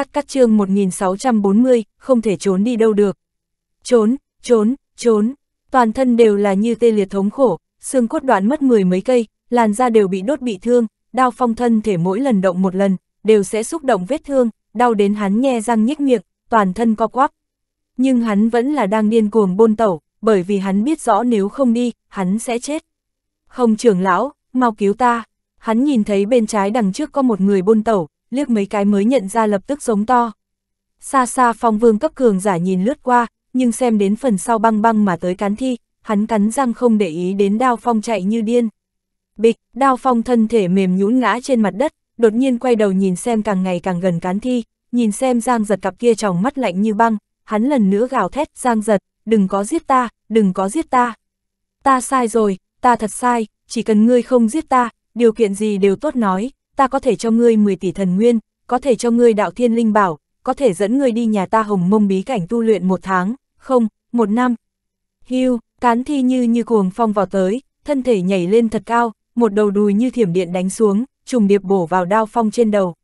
cắt cắt chương 1640, không thể trốn đi đâu được. Trốn, trốn, trốn, toàn thân đều là như tê liệt thống khổ, xương cốt đoạn mất mười mấy cây, làn da đều bị đốt bị thương, đao phong thân thể mỗi lần động một lần, đều sẽ xúc động vết thương, đau đến hắn nhe răng nhếch miệng, toàn thân co quắp. Nhưng hắn vẫn là đang điên cuồng bôn tẩu, bởi vì hắn biết rõ nếu không đi, hắn sẽ chết. Không trưởng lão, mau cứu ta. Hắn nhìn thấy bên trái đằng trước có một người bôn tẩu, liếc mấy cái mới nhận ra lập tức giống to. Xa xa phong vương cấp cường giả nhìn lướt qua, nhưng xem đến phần sau băng băng mà tới cán thi, hắn cắn răng không để ý đến đao phong chạy như điên. Bịch, đao phong thân thể mềm nhũn ngã trên mặt đất, đột nhiên quay đầu nhìn xem càng ngày càng gần cán thi, nhìn xem giang giật cặp kia tròng mắt lạnh như băng, hắn lần nữa gào thét giang giật, đừng có giết ta, đừng có giết ta. Ta sai rồi, ta thật sai, chỉ cần ngươi không giết ta, điều kiện gì đều tốt nói, ta có thể cho ngươi 10 tỷ thần nguyên, có thể cho ngươi đạo thiên linh bảo, có thể dẫn ngươi đi nhà ta hồng mông bí cảnh tu luyện một tháng, không, một năm. Hưu, cán thi như như cuồng phong vào tới, thân thể nhảy lên thật cao, một đầu đùi như thiểm điện đánh xuống, trùng điệp bổ vào đao phong trên đầu.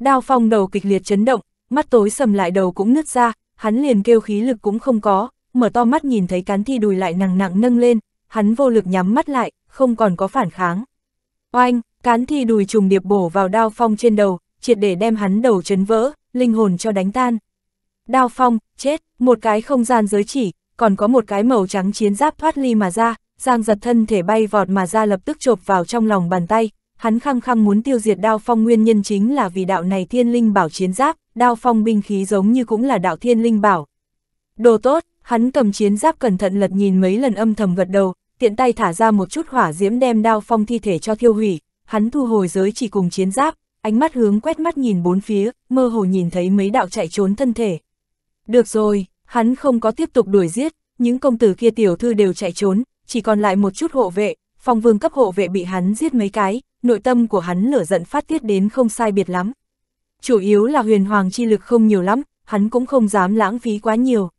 Đao phong đầu kịch liệt chấn động, mắt tối sầm lại đầu cũng nứt ra, hắn liền kêu khí lực cũng không có, mở to mắt nhìn thấy cán thi đùi lại nặng nặng nâng lên, hắn vô lực nhắm mắt lại, không còn có phản kháng. Oanh, Cán thi đùi trùng điệp bổ vào đao phong trên đầu, triệt để đem hắn đầu chấn vỡ, linh hồn cho đánh tan. Đao phong, chết, một cái không gian giới chỉ, còn có một cái màu trắng chiến giáp thoát ly mà ra, giang giật thân thể bay vọt mà ra lập tức chộp vào trong lòng bàn tay, hắn khăng khăng muốn tiêu diệt đao phong nguyên nhân chính là vì đạo này thiên linh bảo chiến giáp, đao phong binh khí giống như cũng là đạo thiên linh bảo. Đồ tốt, hắn cầm chiến giáp cẩn thận lật nhìn mấy lần âm thầm gật đầu, tiện tay thả ra một chút hỏa diễm đem đao phong thi thể cho thiêu hủy, hắn thu hồi giới chỉ cùng chiến giáp, ánh mắt hướng quét mắt nhìn bốn phía, mơ hồ nhìn thấy mấy đạo chạy trốn thân thể. Được rồi, hắn không có tiếp tục đuổi giết, những công tử kia tiểu thư đều chạy trốn, chỉ còn lại một chút hộ vệ, phong vương cấp hộ vệ bị hắn giết mấy cái, nội tâm của hắn lửa giận phát tiết đến không sai biệt lắm. Chủ yếu là huyền hoàng chi lực không nhiều lắm, hắn cũng không dám lãng phí quá nhiều.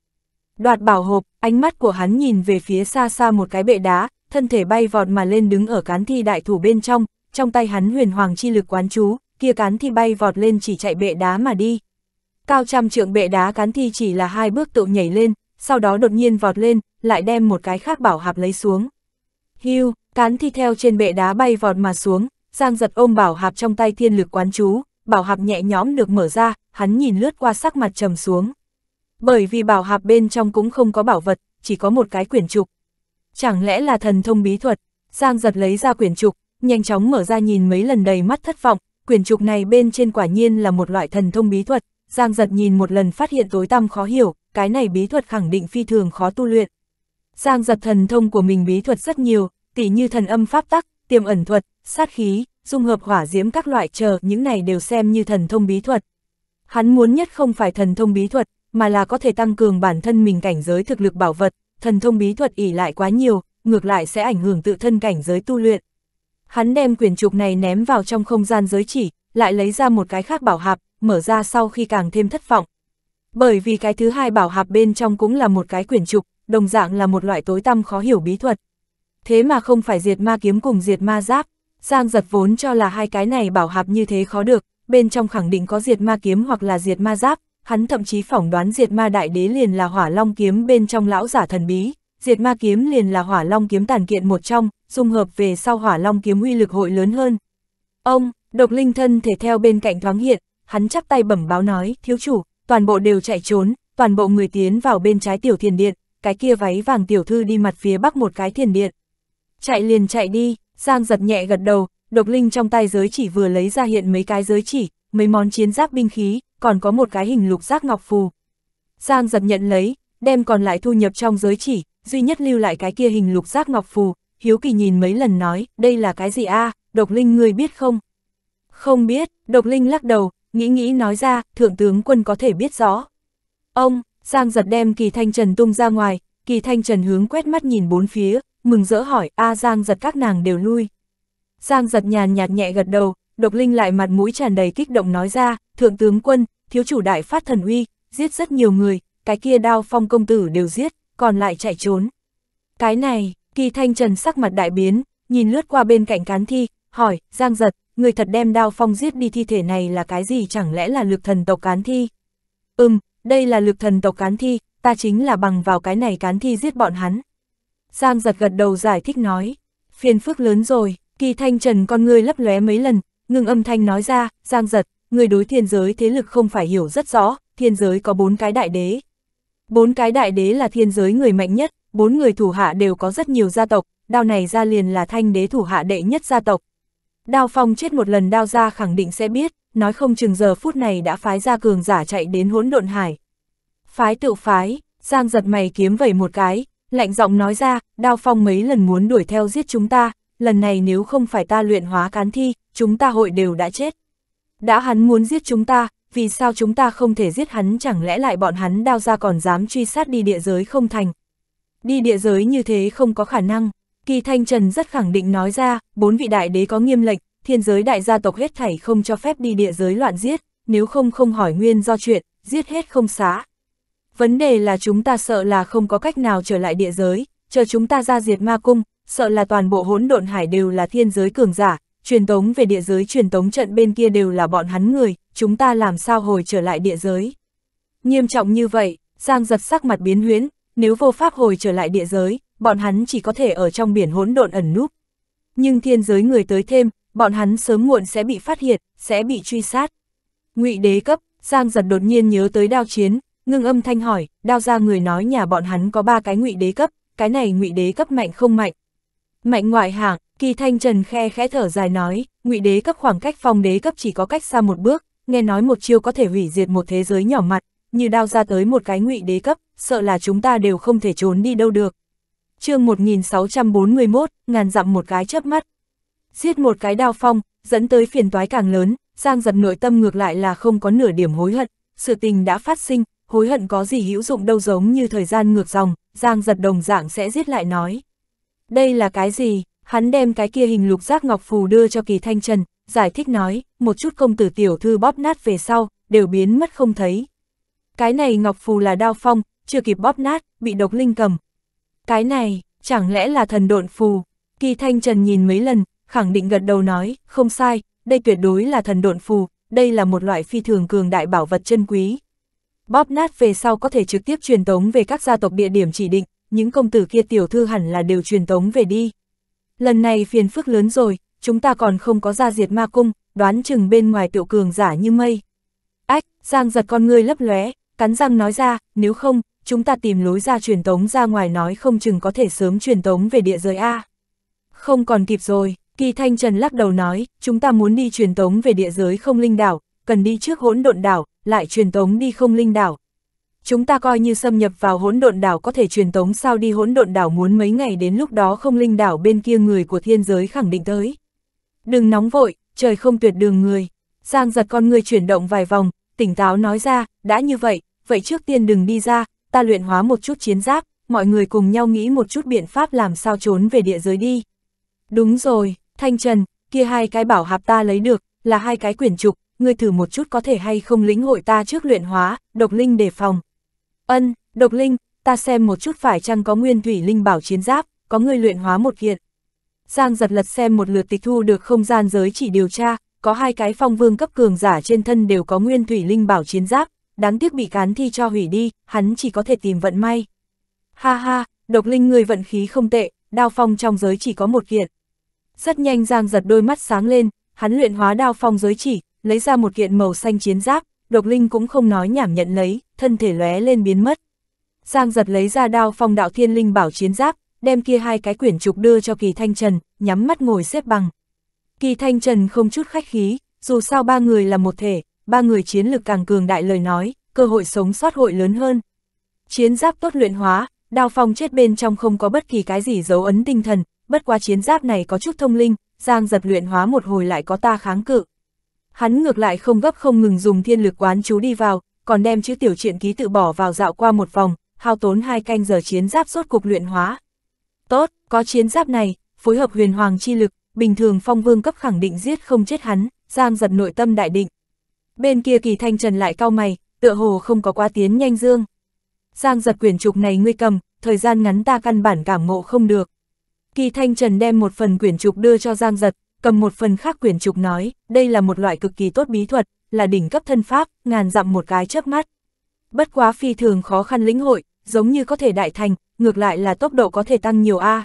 Đoạt bảo hộp, ánh mắt của hắn nhìn về phía xa xa một cái bệ đá, thân thể bay vọt mà lên đứng ở cán thi đại thủ bên trong, trong tay hắn huyền hoàng chi lực quán chú, kia cán thi bay vọt lên chỉ chạy bệ đá mà đi. Cao trăm trượng bệ đá cán thi chỉ là hai bước tự nhảy lên, sau đó đột nhiên vọt lên, lại đem một cái khác bảo hạp lấy xuống. Hưu, cán thi theo trên bệ đá bay vọt mà xuống, Giang giật ôm bảo hạp trong tay thiên lực quán chú, bảo hạp nhẹ nhõm được mở ra, hắn nhìn lướt qua sắc mặt trầm xuống. Bởi vì bảo hạp bên trong cũng không có bảo vật, chỉ có một cái quyển trục. Chẳng lẽ là thần thông bí thuật, Giang giật lấy ra quyển trục, nhanh chóng mở ra nhìn mấy lần đầy mắt thất vọng, quyển trục này bên trên quả nhiên là một loại thần thông bí thuật, Giang giật nhìn một lần phát hiện tối tăm khó hiểu, cái này bí thuật khẳng định phi thường khó tu luyện. Giang giật thần thông của mình bí thuật rất nhiều, tỉ như thần âm pháp tắc, tiềm ẩn thuật, sát khí, dung hợp hỏa diễm các loại chờ, những này đều xem như thần thông bí thuật. Hắn muốn nhất không phải thần thông bí thuật, mà là có thể tăng cường bản thân mình cảnh giới thực lực bảo vật, thần thông bí thuật ỉ lại quá nhiều, ngược lại sẽ ảnh hưởng tự thân cảnh giới tu luyện hắn đem quyển trục này ném vào trong không gian giới chỉ, lại lấy ra một cái khác bảo hạp, mở ra sau khi càng thêm thất vọng. Bởi vì cái thứ hai bảo hạp bên trong cũng là một cái quyển trục, đồng dạng là một loại tối tăm khó hiểu bí thuật. Thế mà không phải diệt ma kiếm cùng diệt ma giáp, Giang giật vốn cho là hai cái này bảo hạp như thế khó được, bên trong khẳng định có diệt ma kiếm hoặc là diệt ma giáp, hắn thậm chí phỏng đoán diệt ma đại đế liền là hỏa long kiếm bên trong lão giả thần bí diệt ma kiếm liền là hỏa long kiếm tản kiện một trong, dung hợp về sau hỏa long kiếm uy lực hội lớn hơn. Ông, độc linh thân thể theo bên cạnh thoáng hiện, hắn chắp tay bẩm báo nói, thiếu chủ, toàn bộ đều chạy trốn, toàn bộ người tiến vào bên trái tiểu thiền điện, cái kia váy vàng tiểu thư đi mặt phía bắc một cái thiền điện. Chạy liền chạy đi, Giang giật nhẹ gật đầu, độc linh trong tay giới chỉ vừa lấy ra hiện mấy cái giới chỉ, mấy món chiến giáp binh khí, còn có một cái hình lục giác ngọc phù. Giang giật nhận lấy, đem còn lại thu nhập trong giới chỉ, duy nhất lưu lại cái kia hình lục giác ngọc phù, hiếu kỳ nhìn mấy lần nói, đây là cái gì a à? độc linh ngươi biết không? Không biết, độc linh lắc đầu, nghĩ nghĩ nói ra, thượng tướng quân có thể biết rõ. Ông, Giang giật đem kỳ thanh trần tung ra ngoài, kỳ thanh trần hướng quét mắt nhìn bốn phía, mừng rỡ hỏi, a à, Giang giật các nàng đều lui. Giang giật nhàn nhạt nhẹ gật đầu, độc linh lại mặt mũi tràn đầy kích động nói ra, thượng tướng quân, thiếu chủ đại phát thần uy, giết rất nhiều người, cái kia đao phong công tử đều giết còn lại chạy trốn. Cái này, kỳ thanh trần sắc mặt đại biến, nhìn lướt qua bên cạnh cán thi, hỏi, Giang giật, người thật đem đao phong giết đi thi thể này là cái gì chẳng lẽ là lực thần tộc cán thi? Ừm, đây là lực thần tộc cán thi, ta chính là bằng vào cái này cán thi giết bọn hắn. Giang giật gật đầu giải thích nói, phiền phức lớn rồi, kỳ thanh trần con ngươi lấp lóe mấy lần, ngừng âm thanh nói ra, Giang giật, người đối thiên giới thế lực không phải hiểu rất rõ, thiên giới có bốn cái đại đế, Bốn cái đại đế là thiên giới người mạnh nhất, bốn người thủ hạ đều có rất nhiều gia tộc, đao này ra liền là thanh đế thủ hạ đệ nhất gia tộc. Đao phong chết một lần đao ra khẳng định sẽ biết, nói không chừng giờ phút này đã phái ra cường giả chạy đến hỗn độn hải. Phái tự phái, Giang giật mày kiếm vẩy một cái, lạnh giọng nói ra, đao phong mấy lần muốn đuổi theo giết chúng ta, lần này nếu không phải ta luyện hóa cán thi, chúng ta hội đều đã chết. Đã hắn muốn giết chúng ta, vì sao chúng ta không thể giết hắn chẳng lẽ lại bọn hắn đao ra còn dám truy sát đi địa giới không thành. Đi địa giới như thế không có khả năng, kỳ thanh trần rất khẳng định nói ra, bốn vị đại đế có nghiêm lệnh, thiên giới đại gia tộc hết thảy không cho phép đi địa giới loạn giết, nếu không không hỏi nguyên do chuyện, giết hết không xá. Vấn đề là chúng ta sợ là không có cách nào trở lại địa giới, chờ chúng ta ra diệt ma cung, sợ là toàn bộ hỗn độn hải đều là thiên giới cường giả, truyền tống về địa giới truyền tống trận bên kia đều là bọn hắn người, chúng ta làm sao hồi trở lại địa giới. Nghiêm trọng như vậy, Giang giật sắc mặt biến huyễn, nếu vô pháp hồi trở lại địa giới, bọn hắn chỉ có thể ở trong biển hỗn độn ẩn núp. Nhưng thiên giới người tới thêm, bọn hắn sớm muộn sẽ bị phát hiện, sẽ bị truy sát. ngụy đế cấp, Giang giật đột nhiên nhớ tới đao chiến, ngưng âm thanh hỏi, đao ra người nói nhà bọn hắn có ba cái ngụy đế cấp, cái này ngụy đế cấp mạnh không mạnh. Mạnh ngoại hạng, Kỳ Thanh Trần khe khẽ thở dài nói, ngụy đế cấp khoảng cách phong đế cấp chỉ có cách xa một bước, nghe nói một chiêu có thể hủy diệt một thế giới nhỏ mặt, như đao ra tới một cái ngụy đế cấp, sợ là chúng ta đều không thể trốn đi đâu được. chương 1641, ngàn dặm một cái chớp mắt. Giết một cái đao phong, dẫn tới phiền toái càng lớn, Giang giật nội tâm ngược lại là không có nửa điểm hối hận, sự tình đã phát sinh, hối hận có gì hữu dụng đâu giống như thời gian ngược dòng, Giang giật đồng dạng sẽ giết lại nói. Đây là cái gì? Hắn đem cái kia hình lục giác ngọc phù đưa cho kỳ thanh trần, giải thích nói, một chút công tử tiểu thư bóp nát về sau, đều biến mất không thấy. Cái này ngọc phù là đao phong, chưa kịp bóp nát, bị độc linh cầm. Cái này, chẳng lẽ là thần độn phù? Kỳ thanh trần nhìn mấy lần, khẳng định gật đầu nói, không sai, đây tuyệt đối là thần độn phù, đây là một loại phi thường cường đại bảo vật chân quý. Bóp nát về sau có thể trực tiếp truyền tống về các gia tộc địa điểm chỉ định, những công tử kia tiểu thư hẳn là đều truyền tống về đi lần này phiền phức lớn rồi, chúng ta còn không có ra diệt ma cung, đoán chừng bên ngoài tiểu cường giả như mây. Ách, Giang giật con ngươi lấp lóe, cắn răng nói ra, nếu không, chúng ta tìm lối ra truyền tống ra ngoài nói không chừng có thể sớm truyền tống về địa giới A. Không còn kịp rồi, Kỳ Thanh Trần lắc đầu nói, chúng ta muốn đi truyền tống về địa giới không linh đảo, cần đi trước hỗn độn đảo, lại truyền tống đi không linh đảo, chúng ta coi như xâm nhập vào hỗn độn đảo có thể truyền tống sao đi hỗn độn đảo muốn mấy ngày đến lúc đó không linh đảo bên kia người của thiên giới khẳng định tới. Đừng nóng vội, trời không tuyệt đường người. Giang giật con người chuyển động vài vòng, tỉnh táo nói ra, đã như vậy, vậy trước tiên đừng đi ra, ta luyện hóa một chút chiến giáp, mọi người cùng nhau nghĩ một chút biện pháp làm sao trốn về địa giới đi. Đúng rồi, Thanh Trần, kia hai cái bảo hạp ta lấy được, là hai cái quyển trục, ngươi thử một chút có thể hay không lĩnh hội ta trước luyện hóa, độc linh đề phòng. Ân, độc linh, ta xem một chút phải chăng có nguyên thủy linh bảo chiến giáp, có người luyện hóa một kiện. Giang giật lật xem một lượt tịch thu được không gian giới chỉ điều tra, có hai cái phong vương cấp cường giả trên thân đều có nguyên thủy linh bảo chiến giáp, đáng tiếc bị cán thi cho hủy đi, hắn chỉ có thể tìm vận may. Ha ha, độc linh người vận khí không tệ, đao phong trong giới chỉ có một kiện. Rất nhanh Giang giật đôi mắt sáng lên, hắn luyện hóa đao phong giới chỉ, lấy ra một kiện màu xanh chiến giáp, độc linh cũng không nói nhảm nhận lấy, thân thể lóe lên biến mất. Giang giật lấy ra đao phong đạo thiên linh bảo chiến giáp, đem kia hai cái quyển trục đưa cho kỳ thanh trần, nhắm mắt ngồi xếp bằng. Kỳ thanh trần không chút khách khí, dù sao ba người là một thể, ba người chiến lực càng cường đại lời nói, cơ hội sống sót hội lớn hơn. Chiến giáp tốt luyện hóa, đao phong chết bên trong không có bất kỳ cái gì dấu ấn tinh thần, bất quá chiến giáp này có chút thông linh, giang giật luyện hóa một hồi lại có ta kháng cự, Hắn ngược lại không gấp không ngừng dùng thiên lực quán chú đi vào, còn đem chữ tiểu truyện ký tự bỏ vào dạo qua một vòng, hao tốn hai canh giờ chiến giáp rốt cục luyện hóa. Tốt, có chiến giáp này, phối hợp huyền hoàng chi lực, bình thường phong vương cấp khẳng định giết không chết hắn, giang giật nội tâm đại định. Bên kia kỳ thanh trần lại cao mày, tựa hồ không có quá tiến nhanh dương. Giang giật quyển trục này ngươi cầm, thời gian ngắn ta căn bản cảm ngộ không được. Kỳ thanh trần đem một phần quyển trục đưa cho giang giật, cầm một phần khác quyển trục nói, đây là một loại cực kỳ tốt bí thuật, là đỉnh cấp thân pháp, ngàn dặm một cái chớp mắt. Bất quá phi thường khó khăn lĩnh hội, giống như có thể đại thành, ngược lại là tốc độ có thể tăng nhiều A.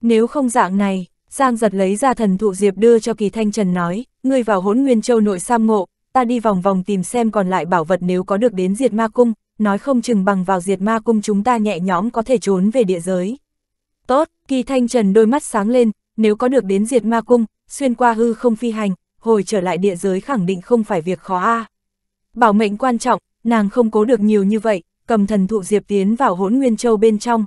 Nếu không dạng này, Giang giật lấy ra thần thụ diệp đưa cho kỳ thanh trần nói, ngươi vào hỗn nguyên châu nội sam ngộ, ta đi vòng vòng tìm xem còn lại bảo vật nếu có được đến diệt ma cung, nói không chừng bằng vào diệt ma cung chúng ta nhẹ nhõm có thể trốn về địa giới. Tốt, kỳ thanh trần đôi mắt sáng lên, nếu có được đến diệt ma cung, xuyên qua hư không phi hành, hồi trở lại địa giới khẳng định không phải việc khó a. Bảo mệnh quan trọng, nàng không cố được nhiều như vậy, cầm thần thụ diệp tiến vào hỗn nguyên châu bên trong.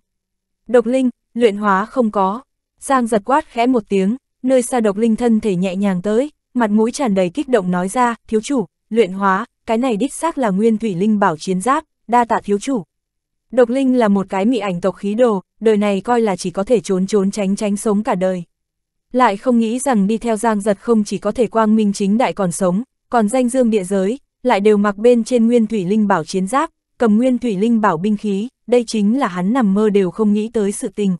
Độc linh, luyện hóa không có. Giang giật quát khẽ một tiếng, nơi xa độc linh thân thể nhẹ nhàng tới, mặt mũi tràn đầy kích động nói ra, thiếu chủ, luyện hóa, cái này đích xác là nguyên thủy linh bảo chiến giáp, đa tạ thiếu chủ. Độc linh là một cái mị ảnh tộc khí đồ, đời này coi là chỉ có thể trốn trốn tránh tránh sống cả đời lại không nghĩ rằng đi theo giang giật không chỉ có thể quang minh chính đại còn sống, còn danh dương địa giới, lại đều mặc bên trên nguyên thủy linh bảo chiến giáp, cầm nguyên thủy linh bảo binh khí, đây chính là hắn nằm mơ đều không nghĩ tới sự tình.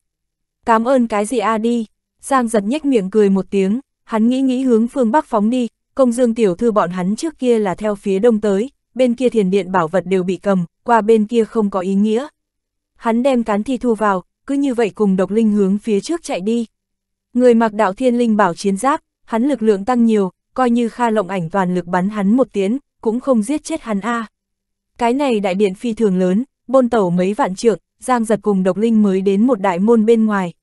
Cảm ơn cái gì a đi, giang giật nhếch miệng cười một tiếng, hắn nghĩ nghĩ hướng phương bắc phóng đi, công dương tiểu thư bọn hắn trước kia là theo phía đông tới, bên kia thiền điện bảo vật đều bị cầm, qua bên kia không có ý nghĩa. Hắn đem cán thi thu vào, cứ như vậy cùng độc linh hướng phía trước chạy đi, Người mặc đạo thiên linh bảo chiến giáp, hắn lực lượng tăng nhiều, coi như Kha Lộng Ảnh toàn lực bắn hắn một tiếng, cũng không giết chết hắn a. Cái này đại điện phi thường lớn, bôn tẩu mấy vạn trượng, Giang Giật cùng Độc Linh mới đến một đại môn bên ngoài.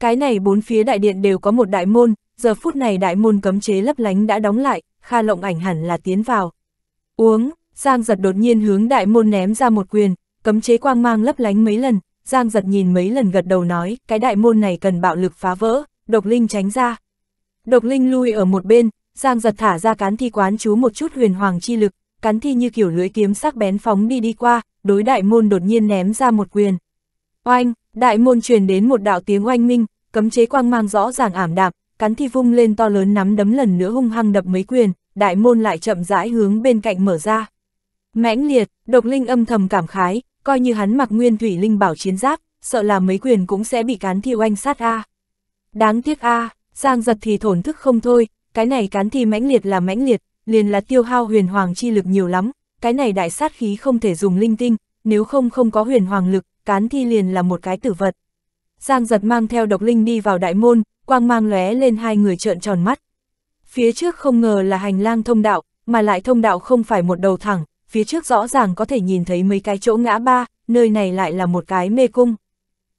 Cái này bốn phía đại điện đều có một đại môn, giờ phút này đại môn cấm chế lấp lánh đã đóng lại, Kha Lộng Ảnh hẳn là tiến vào. Uống, Giang Giật đột nhiên hướng đại môn ném ra một quyền, cấm chế quang mang lấp lánh mấy lần, Giang Giật nhìn mấy lần gật đầu nói, cái đại môn này cần bạo lực phá vỡ. Độc Linh tránh ra. Độc Linh lui ở một bên, Giang giật thả ra cán thi quán chú một chút huyền hoàng chi lực, cán thi như kiểu lưỡi kiếm sắc bén phóng đi đi qua, đối đại môn đột nhiên ném ra một quyền. Oanh, đại môn truyền đến một đạo tiếng oanh minh, cấm chế quang mang rõ ràng ảm đạm, cắn thi vung lên to lớn nắm đấm lần nữa hung hăng đập mấy quyền, đại môn lại chậm rãi hướng bên cạnh mở ra. Mãnh liệt, độc linh âm thầm cảm khái, coi như hắn mặc nguyên thủy linh bảo chiến giáp, sợ là mấy quyền cũng sẽ bị cán thi oanh sát a. À. Đáng tiếc a à, Giang giật thì thổn thức không thôi, cái này cán thi mãnh liệt là mãnh liệt, liền là tiêu hao huyền hoàng chi lực nhiều lắm, cái này đại sát khí không thể dùng linh tinh, nếu không không có huyền hoàng lực, cán thi liền là một cái tử vật. Giang giật mang theo độc linh đi vào đại môn, quang mang lóe lên hai người trợn tròn mắt. Phía trước không ngờ là hành lang thông đạo, mà lại thông đạo không phải một đầu thẳng, phía trước rõ ràng có thể nhìn thấy mấy cái chỗ ngã ba, nơi này lại là một cái mê cung.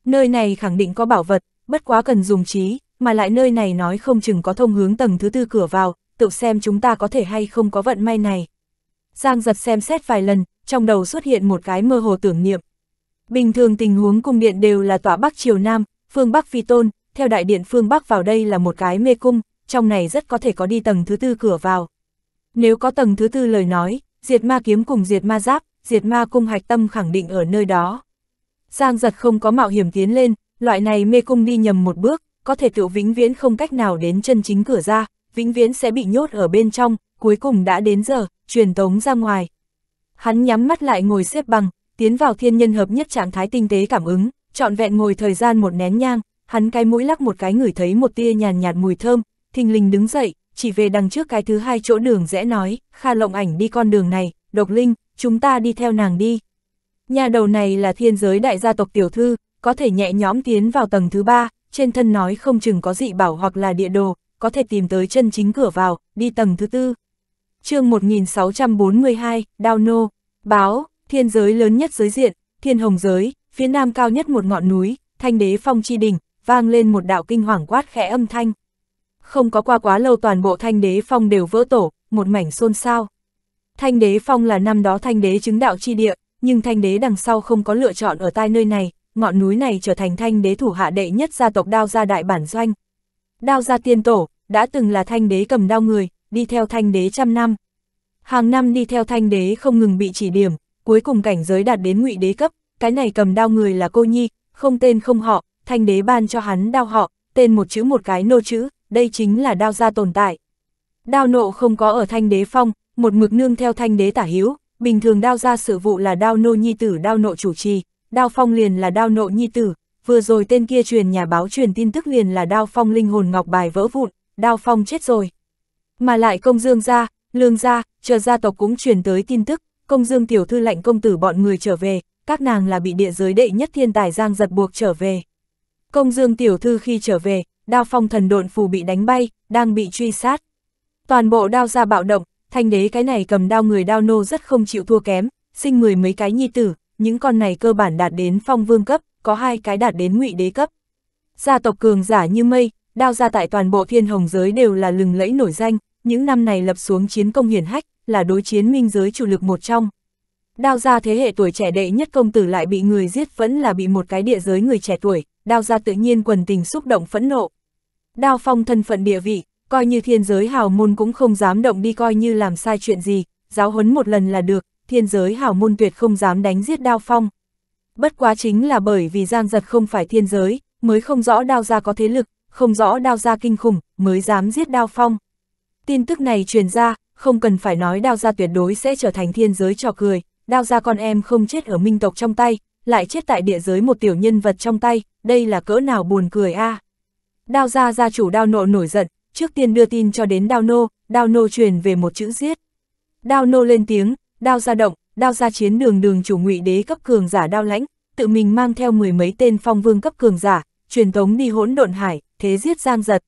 Nơi này khẳng định có bảo vật, bất quá cần dùng trí, mà lại nơi này nói không chừng có thông hướng tầng thứ tư cửa vào, tự xem chúng ta có thể hay không có vận may này. Giang giật xem xét vài lần, trong đầu xuất hiện một cái mơ hồ tưởng niệm. Bình thường tình huống cung điện đều là tỏa bắc chiều nam, phương bắc phi tôn, theo đại điện phương bắc vào đây là một cái mê cung, trong này rất có thể có đi tầng thứ tư cửa vào. Nếu có tầng thứ tư lời nói, diệt ma kiếm cùng diệt ma giáp, diệt ma cung hạch tâm khẳng định ở nơi đó. Giang giật không có mạo hiểm tiến lên, Loại này mê cung đi nhầm một bước, có thể tự vĩnh viễn không cách nào đến chân chính cửa ra, vĩnh viễn sẽ bị nhốt ở bên trong, cuối cùng đã đến giờ, truyền tống ra ngoài. Hắn nhắm mắt lại ngồi xếp bằng, tiến vào thiên nhân hợp nhất trạng thái tinh tế cảm ứng, trọn vẹn ngồi thời gian một nén nhang, hắn cái mũi lắc một cái ngửi thấy một tia nhàn nhạt, nhạt mùi thơm, thình lình đứng dậy, chỉ về đằng trước cái thứ hai chỗ đường rẽ nói, Kha Lộng Ảnh đi con đường này, Độc Linh, chúng ta đi theo nàng đi. Nhà đầu này là thiên giới đại gia tộc tiểu thư, có thể nhẹ nhõm tiến vào tầng thứ ba, trên thân nói không chừng có dị bảo hoặc là địa đồ, có thể tìm tới chân chính cửa vào, đi tầng thứ tư. chương 1642, Đao Nô, báo, thiên giới lớn nhất giới diện, thiên hồng giới, phía nam cao nhất một ngọn núi, thanh đế phong chi đỉnh, vang lên một đạo kinh hoàng quát khẽ âm thanh. Không có qua quá lâu toàn bộ thanh đế phong đều vỡ tổ, một mảnh xôn xao. Thanh đế phong là năm đó thanh đế chứng đạo chi địa, nhưng thanh đế đằng sau không có lựa chọn ở tai nơi này, ngọn núi này trở thành thanh đế thủ hạ đệ nhất gia tộc đao gia đại bản doanh. Đao gia tiên tổ, đã từng là thanh đế cầm đao người, đi theo thanh đế trăm năm. Hàng năm đi theo thanh đế không ngừng bị chỉ điểm, cuối cùng cảnh giới đạt đến ngụy đế cấp, cái này cầm đao người là cô nhi, không tên không họ, thanh đế ban cho hắn đao họ, tên một chữ một cái nô chữ, đây chính là đao gia tồn tại. Đao nộ không có ở thanh đế phong, một mực nương theo thanh đế tả hiếu. bình thường đao gia sự vụ là đao nô nhi tử đao nộ chủ trì, Đao Phong liền là đao nộ nhi tử, vừa rồi tên kia truyền nhà báo truyền tin tức liền là Đao Phong linh hồn ngọc bài vỡ vụn, Đao Phong chết rồi. Mà lại công dương gia, lương gia, chờ gia tộc cũng truyền tới tin tức, công dương tiểu thư lệnh công tử bọn người trở về, các nàng là bị địa giới đệ nhất thiên tài giang giật buộc trở về. Công dương tiểu thư khi trở về, Đao Phong thần độn phù bị đánh bay, đang bị truy sát. Toàn bộ đao gia bạo động, thanh đế cái này cầm đao người đao nô rất không chịu thua kém, sinh mười mấy cái nhi tử, những con này cơ bản đạt đến phong vương cấp, có hai cái đạt đến ngụy đế cấp. Gia tộc cường giả như mây, đao ra tại toàn bộ thiên hồng giới đều là lừng lẫy nổi danh, những năm này lập xuống chiến công hiển hách, là đối chiến minh giới chủ lực một trong. Đao ra thế hệ tuổi trẻ đệ nhất công tử lại bị người giết vẫn là bị một cái địa giới người trẻ tuổi, đao ra tự nhiên quần tình xúc động phẫn nộ. Đao phong thân phận địa vị, coi như thiên giới hào môn cũng không dám động đi coi như làm sai chuyện gì, giáo huấn một lần là được, thiên giới hào môn tuyệt không dám đánh giết đao phong. Bất quá chính là bởi vì giang giật không phải thiên giới, mới không rõ đao gia có thế lực, không rõ đao gia kinh khủng, mới dám giết đao phong. Tin tức này truyền ra, không cần phải nói đao gia tuyệt đối sẽ trở thành thiên giới trò cười, đao gia con em không chết ở minh tộc trong tay, lại chết tại địa giới một tiểu nhân vật trong tay, đây là cỡ nào buồn cười a. Đao gia gia chủ đao nộ nổi giận, trước tiên đưa tin cho đến đao nô, đao nô truyền về một chữ giết. Đao nô lên tiếng, Đao ra động, đao ra chiến đường đường chủ ngụy đế cấp cường giả đao lãnh, tự mình mang theo mười mấy tên phong vương cấp cường giả, truyền tống đi hỗn độn hải, thế giết giang giật.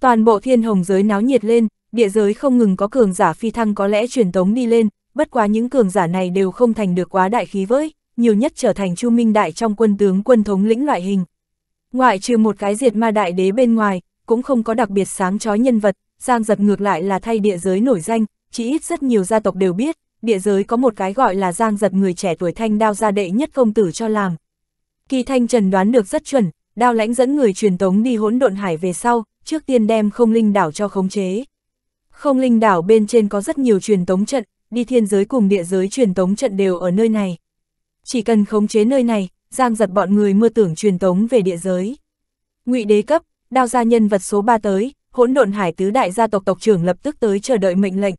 Toàn bộ thiên hồng giới náo nhiệt lên, địa giới không ngừng có cường giả phi thăng có lẽ truyền tống đi lên, bất quá những cường giả này đều không thành được quá đại khí với, nhiều nhất trở thành chu minh đại trong quân tướng quân thống lĩnh loại hình. Ngoại trừ một cái diệt ma đại đế bên ngoài, cũng không có đặc biệt sáng chói nhân vật, Giang giật ngược lại là thay địa giới nổi danh, chỉ ít rất nhiều gia tộc đều biết, địa giới có một cái gọi là giang giật người trẻ tuổi thanh đao gia đệ nhất công tử cho làm. Kỳ thanh trần đoán được rất chuẩn, đao lãnh dẫn người truyền tống đi hỗn độn hải về sau, trước tiên đem không linh đảo cho khống chế. Không linh đảo bên trên có rất nhiều truyền tống trận, đi thiên giới cùng địa giới truyền tống trận đều ở nơi này. Chỉ cần khống chế nơi này, giang giật bọn người mơ tưởng truyền tống về địa giới. ngụy đế cấp, đao gia nhân vật số 3 tới, hỗn độn hải tứ đại gia tộc tộc trưởng lập tức tới chờ đợi mệnh lệnh,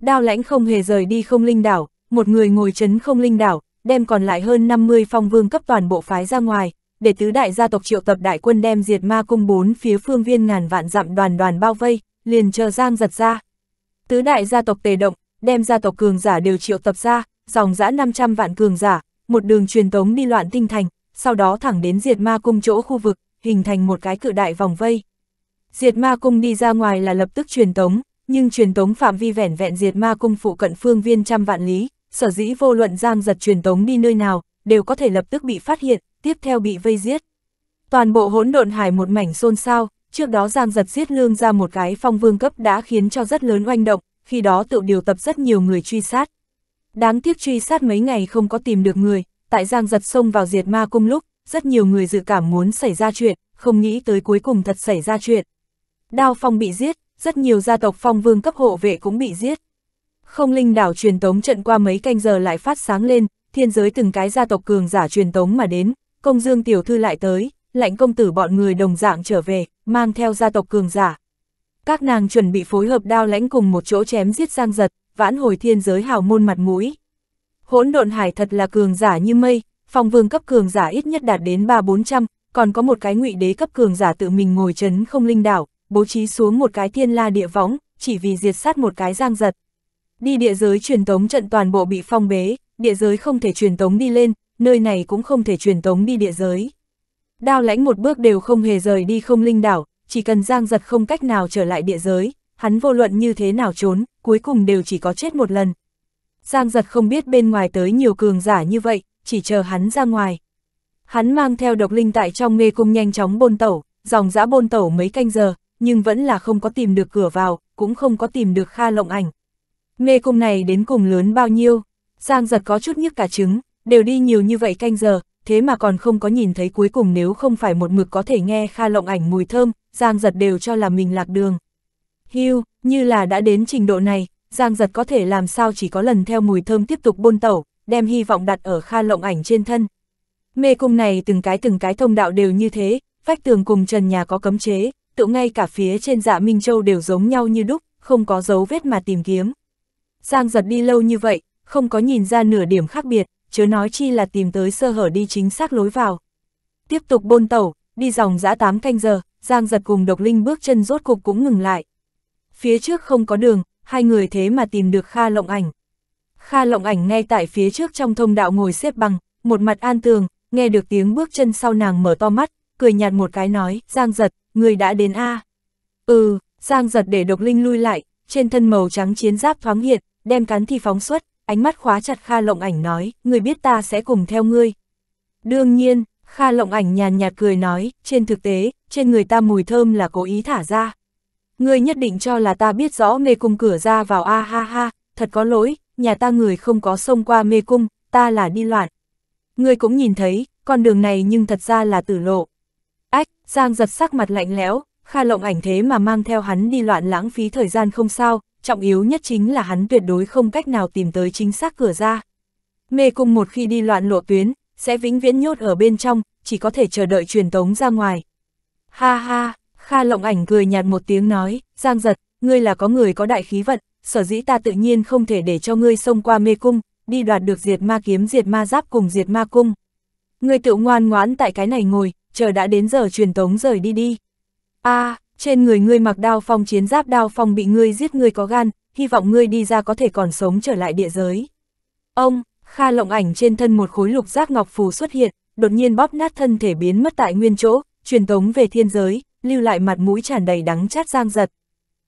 Đao lãnh không hề rời đi không linh đảo, một người ngồi chấn không linh đảo, đem còn lại hơn 50 phong vương cấp toàn bộ phái ra ngoài, để tứ đại gia tộc triệu tập đại quân đem diệt ma cung bốn phía phương viên ngàn vạn dặm đoàn đoàn bao vây, liền chờ giang giật ra. Tứ đại gia tộc tề động, đem gia tộc cường giả đều triệu tập ra, dòng dã 500 vạn cường giả, một đường truyền tống đi loạn tinh thành, sau đó thẳng đến diệt ma cung chỗ khu vực, hình thành một cái cự đại vòng vây. Diệt ma cung đi ra ngoài là lập tức truyền tống, nhưng truyền tống phạm vi vẻn vẹn diệt ma cung phụ cận phương viên trăm vạn lý, sở dĩ vô luận giang giật truyền tống đi nơi nào, đều có thể lập tức bị phát hiện, tiếp theo bị vây giết. Toàn bộ hỗn độn hải một mảnh xôn xao, trước đó giang giật giết lương ra một cái phong vương cấp đã khiến cho rất lớn oanh động, khi đó tự điều tập rất nhiều người truy sát. Đáng tiếc truy sát mấy ngày không có tìm được người, tại giang giật xông vào diệt ma cung lúc, rất nhiều người dự cảm muốn xảy ra chuyện, không nghĩ tới cuối cùng thật xảy ra chuyện. Đao Phong bị giết, rất nhiều gia tộc phong vương cấp hộ vệ cũng bị giết. Không linh đảo truyền tống trận qua mấy canh giờ lại phát sáng lên, thiên giới từng cái gia tộc cường giả truyền tống mà đến, công dương tiểu thư lại tới, lạnh công tử bọn người đồng dạng trở về, mang theo gia tộc cường giả. Các nàng chuẩn bị phối hợp đao lãnh cùng một chỗ chém giết giang giật, vãn hồi thiên giới hào môn mặt mũi. Hỗn độn hải thật là cường giả như mây, phong vương cấp cường giả ít nhất đạt đến 3-400, còn có một cái ngụy đế cấp cường giả tự mình ngồi chấn không linh đảo, bố trí xuống một cái thiên la địa võng, chỉ vì diệt sát một cái giang giật. Đi địa giới truyền tống trận toàn bộ bị phong bế, địa giới không thể truyền tống đi lên, nơi này cũng không thể truyền tống đi địa giới. Đao lãnh một bước đều không hề rời đi không linh đảo, chỉ cần giang giật không cách nào trở lại địa giới, hắn vô luận như thế nào trốn, cuối cùng đều chỉ có chết một lần. Giang giật không biết bên ngoài tới nhiều cường giả như vậy, chỉ chờ hắn ra ngoài. Hắn mang theo độc linh tại trong mê cung nhanh chóng bôn tẩu, dòng dã bôn tẩu mấy canh giờ, nhưng vẫn là không có tìm được cửa vào, cũng không có tìm được Kha Lộng Ảnh. Mê cung này đến cùng lớn bao nhiêu? Giang giật có chút nhức cả trứng, đều đi nhiều như vậy canh giờ, thế mà còn không có nhìn thấy cuối cùng nếu không phải một mực có thể nghe Kha Lộng Ảnh mùi thơm, Giang giật đều cho là mình lạc đường. hiu như là đã đến trình độ này, Giang giật có thể làm sao chỉ có lần theo mùi thơm tiếp tục buôn tẩu, đem hy vọng đặt ở Kha Lộng Ảnh trên thân. Mê cung này từng cái từng cái thông đạo đều như thế, vách tường cùng trần nhà có cấm chế, tự ngay cả phía trên dạ Minh Châu đều giống nhau như đúc, không có dấu vết mà tìm kiếm. Giang giật đi lâu như vậy, không có nhìn ra nửa điểm khác biệt, chớ nói chi là tìm tới sơ hở đi chính xác lối vào. Tiếp tục bôn tẩu, đi dòng dã tám canh giờ, Giang giật cùng độc linh bước chân rốt cục cũng ngừng lại. Phía trước không có đường, hai người thế mà tìm được Kha Lộng Ảnh. Kha Lộng Ảnh ngay tại phía trước trong thông đạo ngồi xếp bằng, một mặt an tường, nghe được tiếng bước chân sau nàng mở to mắt, cười nhạt một cái nói, Giang giật, người đã đến A. Ừ, Giang giật để độc linh lui lại, trên thân màu trắng chiến giáp thoáng hiện, đem cắn thì phóng xuất, ánh mắt khóa chặt Kha Lộng Ảnh nói, người biết ta sẽ cùng theo ngươi. Đương nhiên, Kha Lộng Ảnh nhàn nhạt cười nói, trên thực tế, trên người ta mùi thơm là cố ý thả ra. Ngươi nhất định cho là ta biết rõ mê cung cửa ra vào a ha ha, thật có lỗi, nhà ta người không có xông qua mê cung, ta là đi loạn. Ngươi cũng nhìn thấy, con đường này nhưng thật ra là tử lộ, Giang giật sắc mặt lạnh lẽo, Kha Lộng ảnh thế mà mang theo hắn đi loạn lãng phí thời gian không sao, trọng yếu nhất chính là hắn tuyệt đối không cách nào tìm tới chính xác cửa ra. Mê cung một khi đi loạn lộ tuyến, sẽ vĩnh viễn nhốt ở bên trong, chỉ có thể chờ đợi truyền tống ra ngoài. Ha ha, Kha Lộng ảnh cười nhạt một tiếng nói, Giang giật, ngươi là có người có đại khí vận, sở dĩ ta tự nhiên không thể để cho ngươi xông qua mê cung, đi đoạt được diệt ma kiếm diệt ma giáp cùng diệt ma cung. Ngươi tự ngoan ngoãn tại cái này ngồi, chờ đã đến giờ truyền tống rời đi đi. a à, trên người ngươi mặc đao phong chiến giáp đao phong bị ngươi giết ngươi có gan, hy vọng ngươi đi ra có thể còn sống trở lại địa giới. Ông, Kha lộng ảnh trên thân một khối lục giác ngọc phù xuất hiện, đột nhiên bóp nát thân thể biến mất tại nguyên chỗ, truyền tống về thiên giới, lưu lại mặt mũi tràn đầy đắng chát giang giật.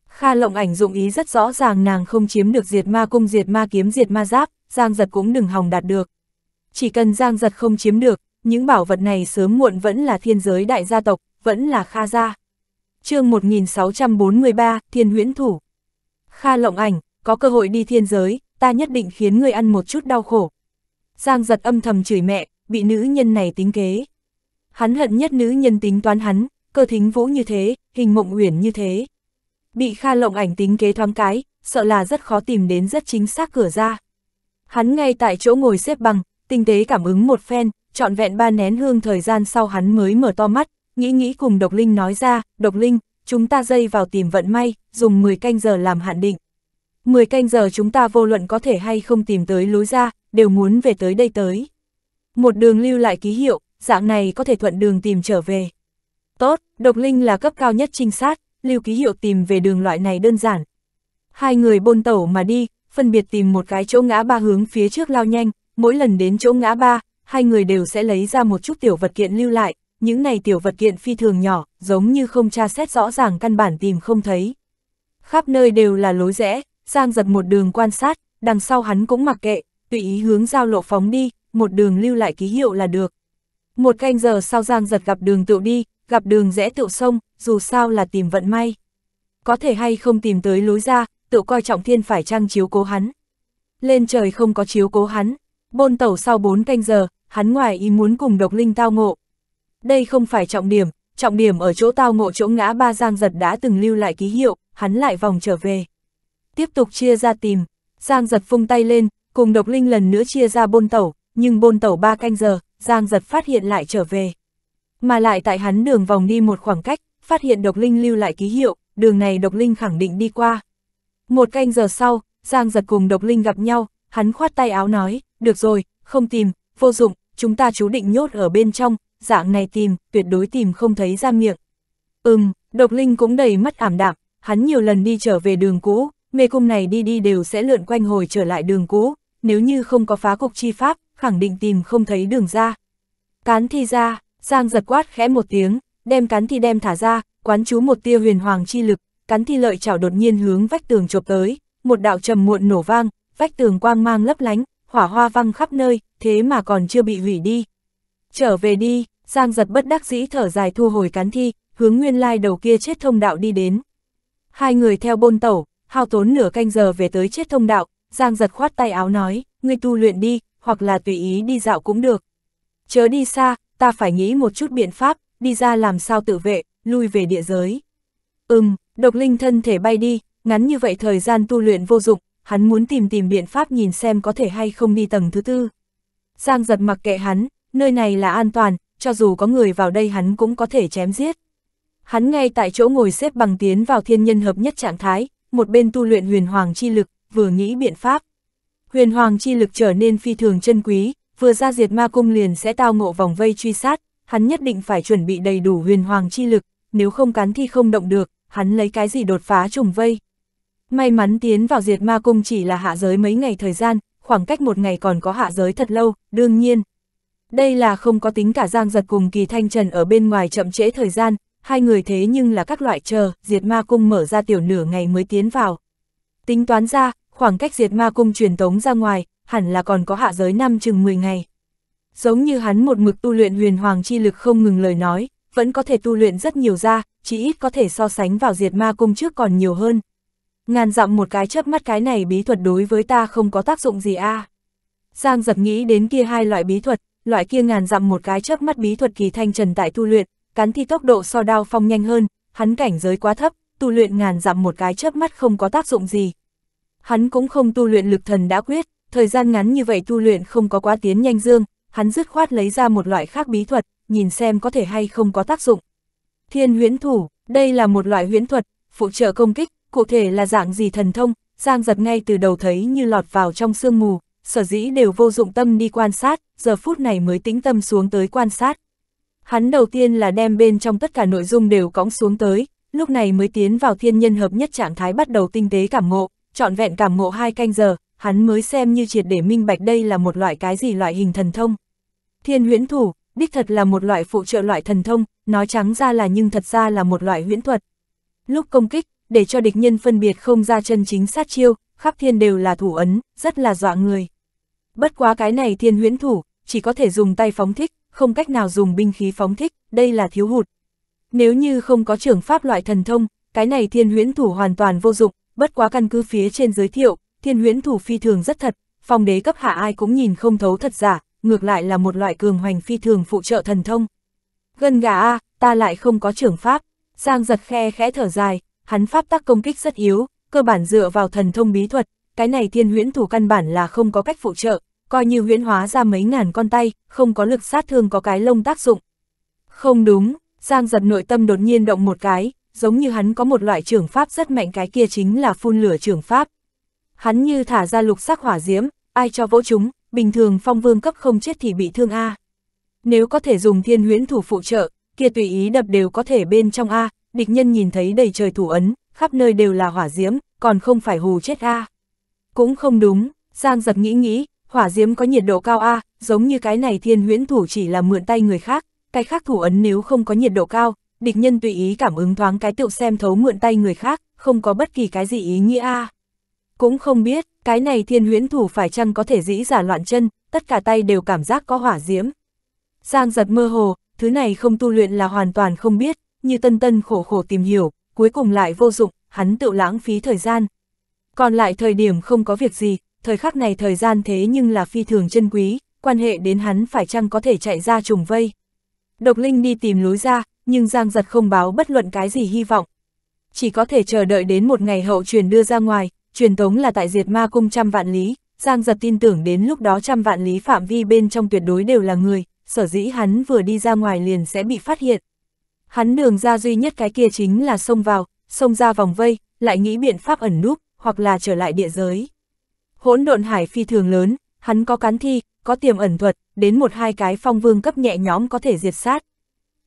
Kha lộng ảnh dụng ý rất rõ ràng nàng không chiếm được diệt ma cung diệt ma kiếm diệt ma giáp, giang giật cũng đừng hòng đạt được. Chỉ cần giang giật không chiếm được, những bảo vật này sớm muộn vẫn là thiên giới đại gia tộc, vẫn là Kha gia. chương 1643, Thiên huyễn thủ. Kha lộng ảnh, có cơ hội đi thiên giới, ta nhất định khiến người ăn một chút đau khổ. Giang giật âm thầm chửi mẹ, bị nữ nhân này tính kế. Hắn hận nhất nữ nhân tính toán hắn, cơ thính vũ như thế, hình mộng uyển như thế. Bị Kha lộng ảnh tính kế thoáng cái, sợ là rất khó tìm đến rất chính xác cửa ra. Hắn ngay tại chỗ ngồi xếp bằng, tinh tế cảm ứng một phen, trọn vẹn ba nén hương thời gian sau hắn mới mở to mắt, nghĩ nghĩ cùng Độc Linh nói ra, Độc Linh, chúng ta dây vào tìm vận may, dùng 10 canh giờ làm hạn định. 10 canh giờ chúng ta vô luận có thể hay không tìm tới lối ra, đều muốn về tới đây tới. Một đường lưu lại ký hiệu, dạng này có thể thuận đường tìm trở về. Tốt, Độc Linh là cấp cao nhất trinh sát, lưu ký hiệu tìm về đường loại này đơn giản. Hai người bôn tẩu mà đi, phân biệt tìm một cái chỗ ngã ba hướng phía trước lao nhanh, mỗi lần đến chỗ ngã ba, hai người đều sẽ lấy ra một chút tiểu vật kiện lưu lại, những này tiểu vật kiện phi thường nhỏ, giống như không tra xét rõ ràng căn bản tìm không thấy. Khắp nơi đều là lối rẽ, Giang giật một đường quan sát, đằng sau hắn cũng mặc kệ, tùy ý hướng giao lộ phóng đi, một đường lưu lại ký hiệu là được. Một canh giờ sau Giang giật gặp đường tựu đi, gặp đường rẽ tựu sông, dù sao là tìm vận may. Có thể hay không tìm tới lối ra, tự coi trọng thiên phải trang chiếu cố hắn. Lên trời không có chiếu cố hắn, Bôn tẩu sau 4 canh giờ, hắn ngoài ý muốn cùng độc linh tao ngộ. Đây không phải trọng điểm, trọng điểm ở chỗ tao ngộ chỗ ngã ba Giang Giật đã từng lưu lại ký hiệu, hắn lại vòng trở về. Tiếp tục chia ra tìm, Giang Giật phung tay lên, cùng độc linh lần nữa chia ra bôn tẩu, nhưng bôn tẩu 3 canh giờ, Giang Giật phát hiện lại trở về. Mà lại tại hắn đường vòng đi một khoảng cách, phát hiện độc linh lưu lại ký hiệu, đường này độc linh khẳng định đi qua. Một canh giờ sau, Giang Giật cùng độc linh gặp nhau, hắn khoát tay áo nói, được rồi, không tìm, vô dụng, chúng ta chú định nhốt ở bên trong, dạng này tìm, tuyệt đối tìm không thấy ra miệng. Ừm, độc linh cũng đầy mắt ảm đạm, hắn nhiều lần đi trở về đường cũ, mê cung này đi đi đều sẽ lượn quanh hồi trở lại đường cũ, nếu như không có phá cục chi pháp, khẳng định tìm không thấy đường ra. Cán thi ra, Giang giật quát khẽ một tiếng, đem cán thi đem thả ra, quán chú một tia huyền hoàng chi lực, cán thi lợi chảo đột nhiên hướng vách tường chộp tới, một đạo trầm muộn nổ vang, vách tường quang mang lấp lánh, hỏa hoa văng khắp nơi, thế mà còn chưa bị hủy đi. Trở về đi, Giang giật bất đắc dĩ thở dài thu hồi cán thi, hướng nguyên lai đầu kia chết thông đạo đi đến. Hai người theo bôn tẩu, hao tốn nửa canh giờ về tới chết thông đạo, Giang giật khoát tay áo nói, ngươi tu luyện đi, hoặc là tùy ý đi dạo cũng được. Chớ đi xa, ta phải nghĩ một chút biện pháp, đi ra làm sao tự vệ, lui về địa giới. Ừm, độc linh thân thể bay đi, ngắn như vậy thời gian tu luyện vô dụng, hắn muốn tìm tìm biện pháp nhìn xem có thể hay không đi tầng thứ tư. Giang giật mặc kệ hắn, nơi này là an toàn, cho dù có người vào đây hắn cũng có thể chém giết. Hắn ngay tại chỗ ngồi xếp bằng tiến vào thiên nhân hợp nhất trạng thái, một bên tu luyện huyền hoàng chi lực, vừa nghĩ biện pháp. Huyền hoàng chi lực trở nên phi thường chân quý, vừa ra diệt ma cung liền sẽ tao ngộ vòng vây truy sát, hắn nhất định phải chuẩn bị đầy đủ huyền hoàng chi lực, nếu không cắn thì không động được, hắn lấy cái gì đột phá trùng vây. May mắn tiến vào diệt ma cung chỉ là hạ giới mấy ngày thời gian, khoảng cách một ngày còn có hạ giới thật lâu, đương nhiên. Đây là không có tính cả giang giật cùng kỳ thanh trần ở bên ngoài chậm trễ thời gian, hai người thế nhưng là các loại chờ, diệt ma cung mở ra tiểu nửa ngày mới tiến vào. Tính toán ra, khoảng cách diệt ma cung truyền tống ra ngoài, hẳn là còn có hạ giới năm chừng 10 ngày. Giống như hắn một mực tu luyện huyền hoàng chi lực không ngừng lời nói, vẫn có thể tu luyện rất nhiều ra, chỉ ít có thể so sánh vào diệt ma cung trước còn nhiều hơn ngàn dặm một cái chớp mắt cái này bí thuật đối với ta không có tác dụng gì a à. Giang giật nghĩ đến kia hai loại bí thuật, loại kia ngàn dặm một cái chớp mắt bí thuật kỳ thanh trần tại tu luyện, cắn thi tốc độ so đao phong nhanh hơn, hắn cảnh giới quá thấp, tu luyện ngàn dặm một cái chớp mắt không có tác dụng gì. Hắn cũng không tu luyện lực thần đã quyết, thời gian ngắn như vậy tu luyện không có quá tiến nhanh dương, hắn dứt khoát lấy ra một loại khác bí thuật, nhìn xem có thể hay không có tác dụng. Thiên huyễn thủ, đây là một loại huyễn thuật, phụ trợ công kích, cụ thể là dạng gì thần thông, Giang giật ngay từ đầu thấy như lọt vào trong sương mù, sở dĩ đều vô dụng tâm đi quan sát, giờ phút này mới tĩnh tâm xuống tới quan sát. Hắn đầu tiên là đem bên trong tất cả nội dung đều cõng xuống tới, lúc này mới tiến vào thiên nhân hợp nhất trạng thái bắt đầu tinh tế cảm ngộ, trọn vẹn cảm ngộ hai canh giờ, hắn mới xem như triệt để minh bạch đây là một loại cái gì loại hình thần thông. Thiên huyễn thủ, đích thật là một loại phụ trợ loại thần thông, nói trắng ra là nhưng thật ra là một loại huyễn thuật. Lúc công kích, để cho địch nhân phân biệt không ra chân chính sát chiêu, khắp thiên đều là thủ ấn, rất là dọa người. Bất quá cái này thiên huyễn thủ, chỉ có thể dùng tay phóng thích, không cách nào dùng binh khí phóng thích, đây là thiếu hụt. Nếu như không có trưởng pháp loại thần thông, cái này thiên huyễn thủ hoàn toàn vô dụng, bất quá căn cứ phía trên giới thiệu, thiên huyễn thủ phi thường rất thật, phong đế cấp hạ ai cũng nhìn không thấu thật giả, ngược lại là một loại cường hoành phi thường phụ trợ thần thông. Gần gà A, ta lại không có trưởng pháp, Giang giật khe khẽ thở dài, hắn pháp tác công kích rất yếu, cơ bản dựa vào thần thông bí thuật, cái này thiên huyễn thủ căn bản là không có cách phụ trợ, coi như huyễn hóa ra mấy ngàn con tay, không có lực sát thương có cái lông tác dụng. Không đúng, Giang giật nội tâm đột nhiên động một cái, giống như hắn có một loại trưởng pháp rất mạnh cái kia chính là phun lửa trưởng pháp. Hắn như thả ra lục sắc hỏa diễm, ai cho vỗ chúng, bình thường phong vương cấp không chết thì bị thương A. Nếu có thể dùng thiên huyễn thủ phụ trợ, kia tùy ý đập đều có thể bên trong A, địch nhân nhìn thấy đầy trời thủ ấn, khắp nơi đều là hỏa diễm, còn không phải hù chết a à. Cũng không đúng, Giang giật nghĩ nghĩ, hỏa diễm có nhiệt độ cao a à, giống như cái này thiên huyễn thủ chỉ là mượn tay người khác, cái khác thủ ấn nếu không có nhiệt độ cao, địch nhân tùy ý cảm ứng thoáng cái tựu xem thấu mượn tay người khác, không có bất kỳ cái gì ý nghĩa a à. Cũng không biết, cái này thiên huyễn thủ phải chăng có thể dĩ giả loạn chân, tất cả tay đều cảm giác có hỏa diễm. Giang giật mơ hồ, thứ này không tu luyện là hoàn toàn không biết, như tân tân khổ khổ tìm hiểu, cuối cùng lại vô dụng, hắn tự lãng phí thời gian. Còn lại thời điểm không có việc gì, thời khắc này thời gian thế nhưng là phi thường chân quý, quan hệ đến hắn phải chăng có thể chạy ra trùng vây. Độc Linh đi tìm lối ra, nhưng Giang Giật không báo bất luận cái gì hy vọng. Chỉ có thể chờ đợi đến một ngày hậu truyền đưa ra ngoài, truyền tống là tại diệt ma cung trăm vạn lý, Giang Giật tin tưởng đến lúc đó trăm vạn lý phạm vi bên trong tuyệt đối đều là người, sở dĩ hắn vừa đi ra ngoài liền sẽ bị phát hiện. Hắn đường ra duy nhất cái kia chính là xông vào, xông ra vòng vây, lại nghĩ biện pháp ẩn núp, hoặc là trở lại địa giới. Hỗn độn hải phi thường lớn, hắn có cán thi, có tiềm ẩn thuật, đến một hai cái phong vương cấp nhẹ nhóm có thể diệt sát.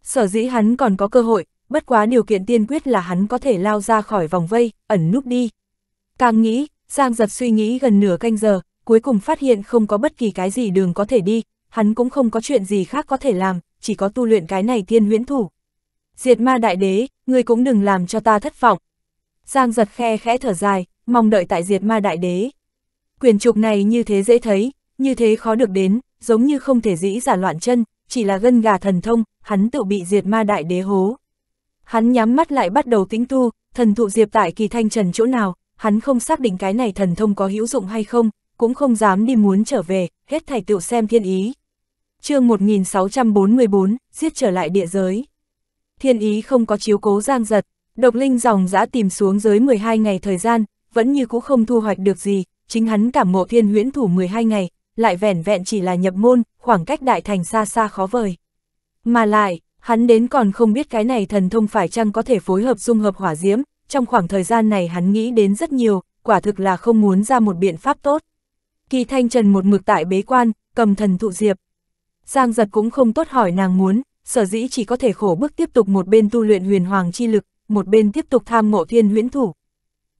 Sở dĩ hắn còn có cơ hội, bất quá điều kiện tiên quyết là hắn có thể lao ra khỏi vòng vây, ẩn núp đi. Càng nghĩ, Giang giật suy nghĩ gần nửa canh giờ, cuối cùng phát hiện không có bất kỳ cái gì đường có thể đi, hắn cũng không có chuyện gì khác có thể làm, chỉ có tu luyện cái này tiên huyễn thủ diệt ma đại đế, ngươi cũng đừng làm cho ta thất vọng. Giang giật khe khẽ thở dài, mong đợi tại diệt ma đại đế. Quyền trục này như thế dễ thấy, như thế khó được đến, giống như không thể dĩ giả loạn chân, chỉ là gân gà thần thông, hắn tự bị diệt ma đại đế hố. Hắn nhắm mắt lại bắt đầu tính tu, thần thụ diệp tại kỳ thanh trần chỗ nào, hắn không xác định cái này thần thông có hữu dụng hay không, cũng không dám đi muốn trở về, hết thảy tựu xem thiên ý. chương 1644, giết trở lại địa giới thiên ý không có chiếu cố giang giật, độc linh dòng dã tìm xuống dưới 12 ngày thời gian, vẫn như cũ không thu hoạch được gì, chính hắn cảm mộ thiên huyễn thủ 12 ngày, lại vẻn vẹn chỉ là nhập môn, khoảng cách đại thành xa xa khó vời. Mà lại, hắn đến còn không biết cái này thần thông phải chăng có thể phối hợp dung hợp hỏa diễm, trong khoảng thời gian này hắn nghĩ đến rất nhiều, quả thực là không muốn ra một biện pháp tốt. Kỳ Thanh Trần một mực tại bế quan, cầm thần thụ diệp. Giang giật cũng không tốt hỏi nàng muốn, sở dĩ chỉ có thể khổ bước tiếp tục một bên tu luyện huyền hoàng chi lực, một bên tiếp tục tham ngộ thiên huyễn thủ.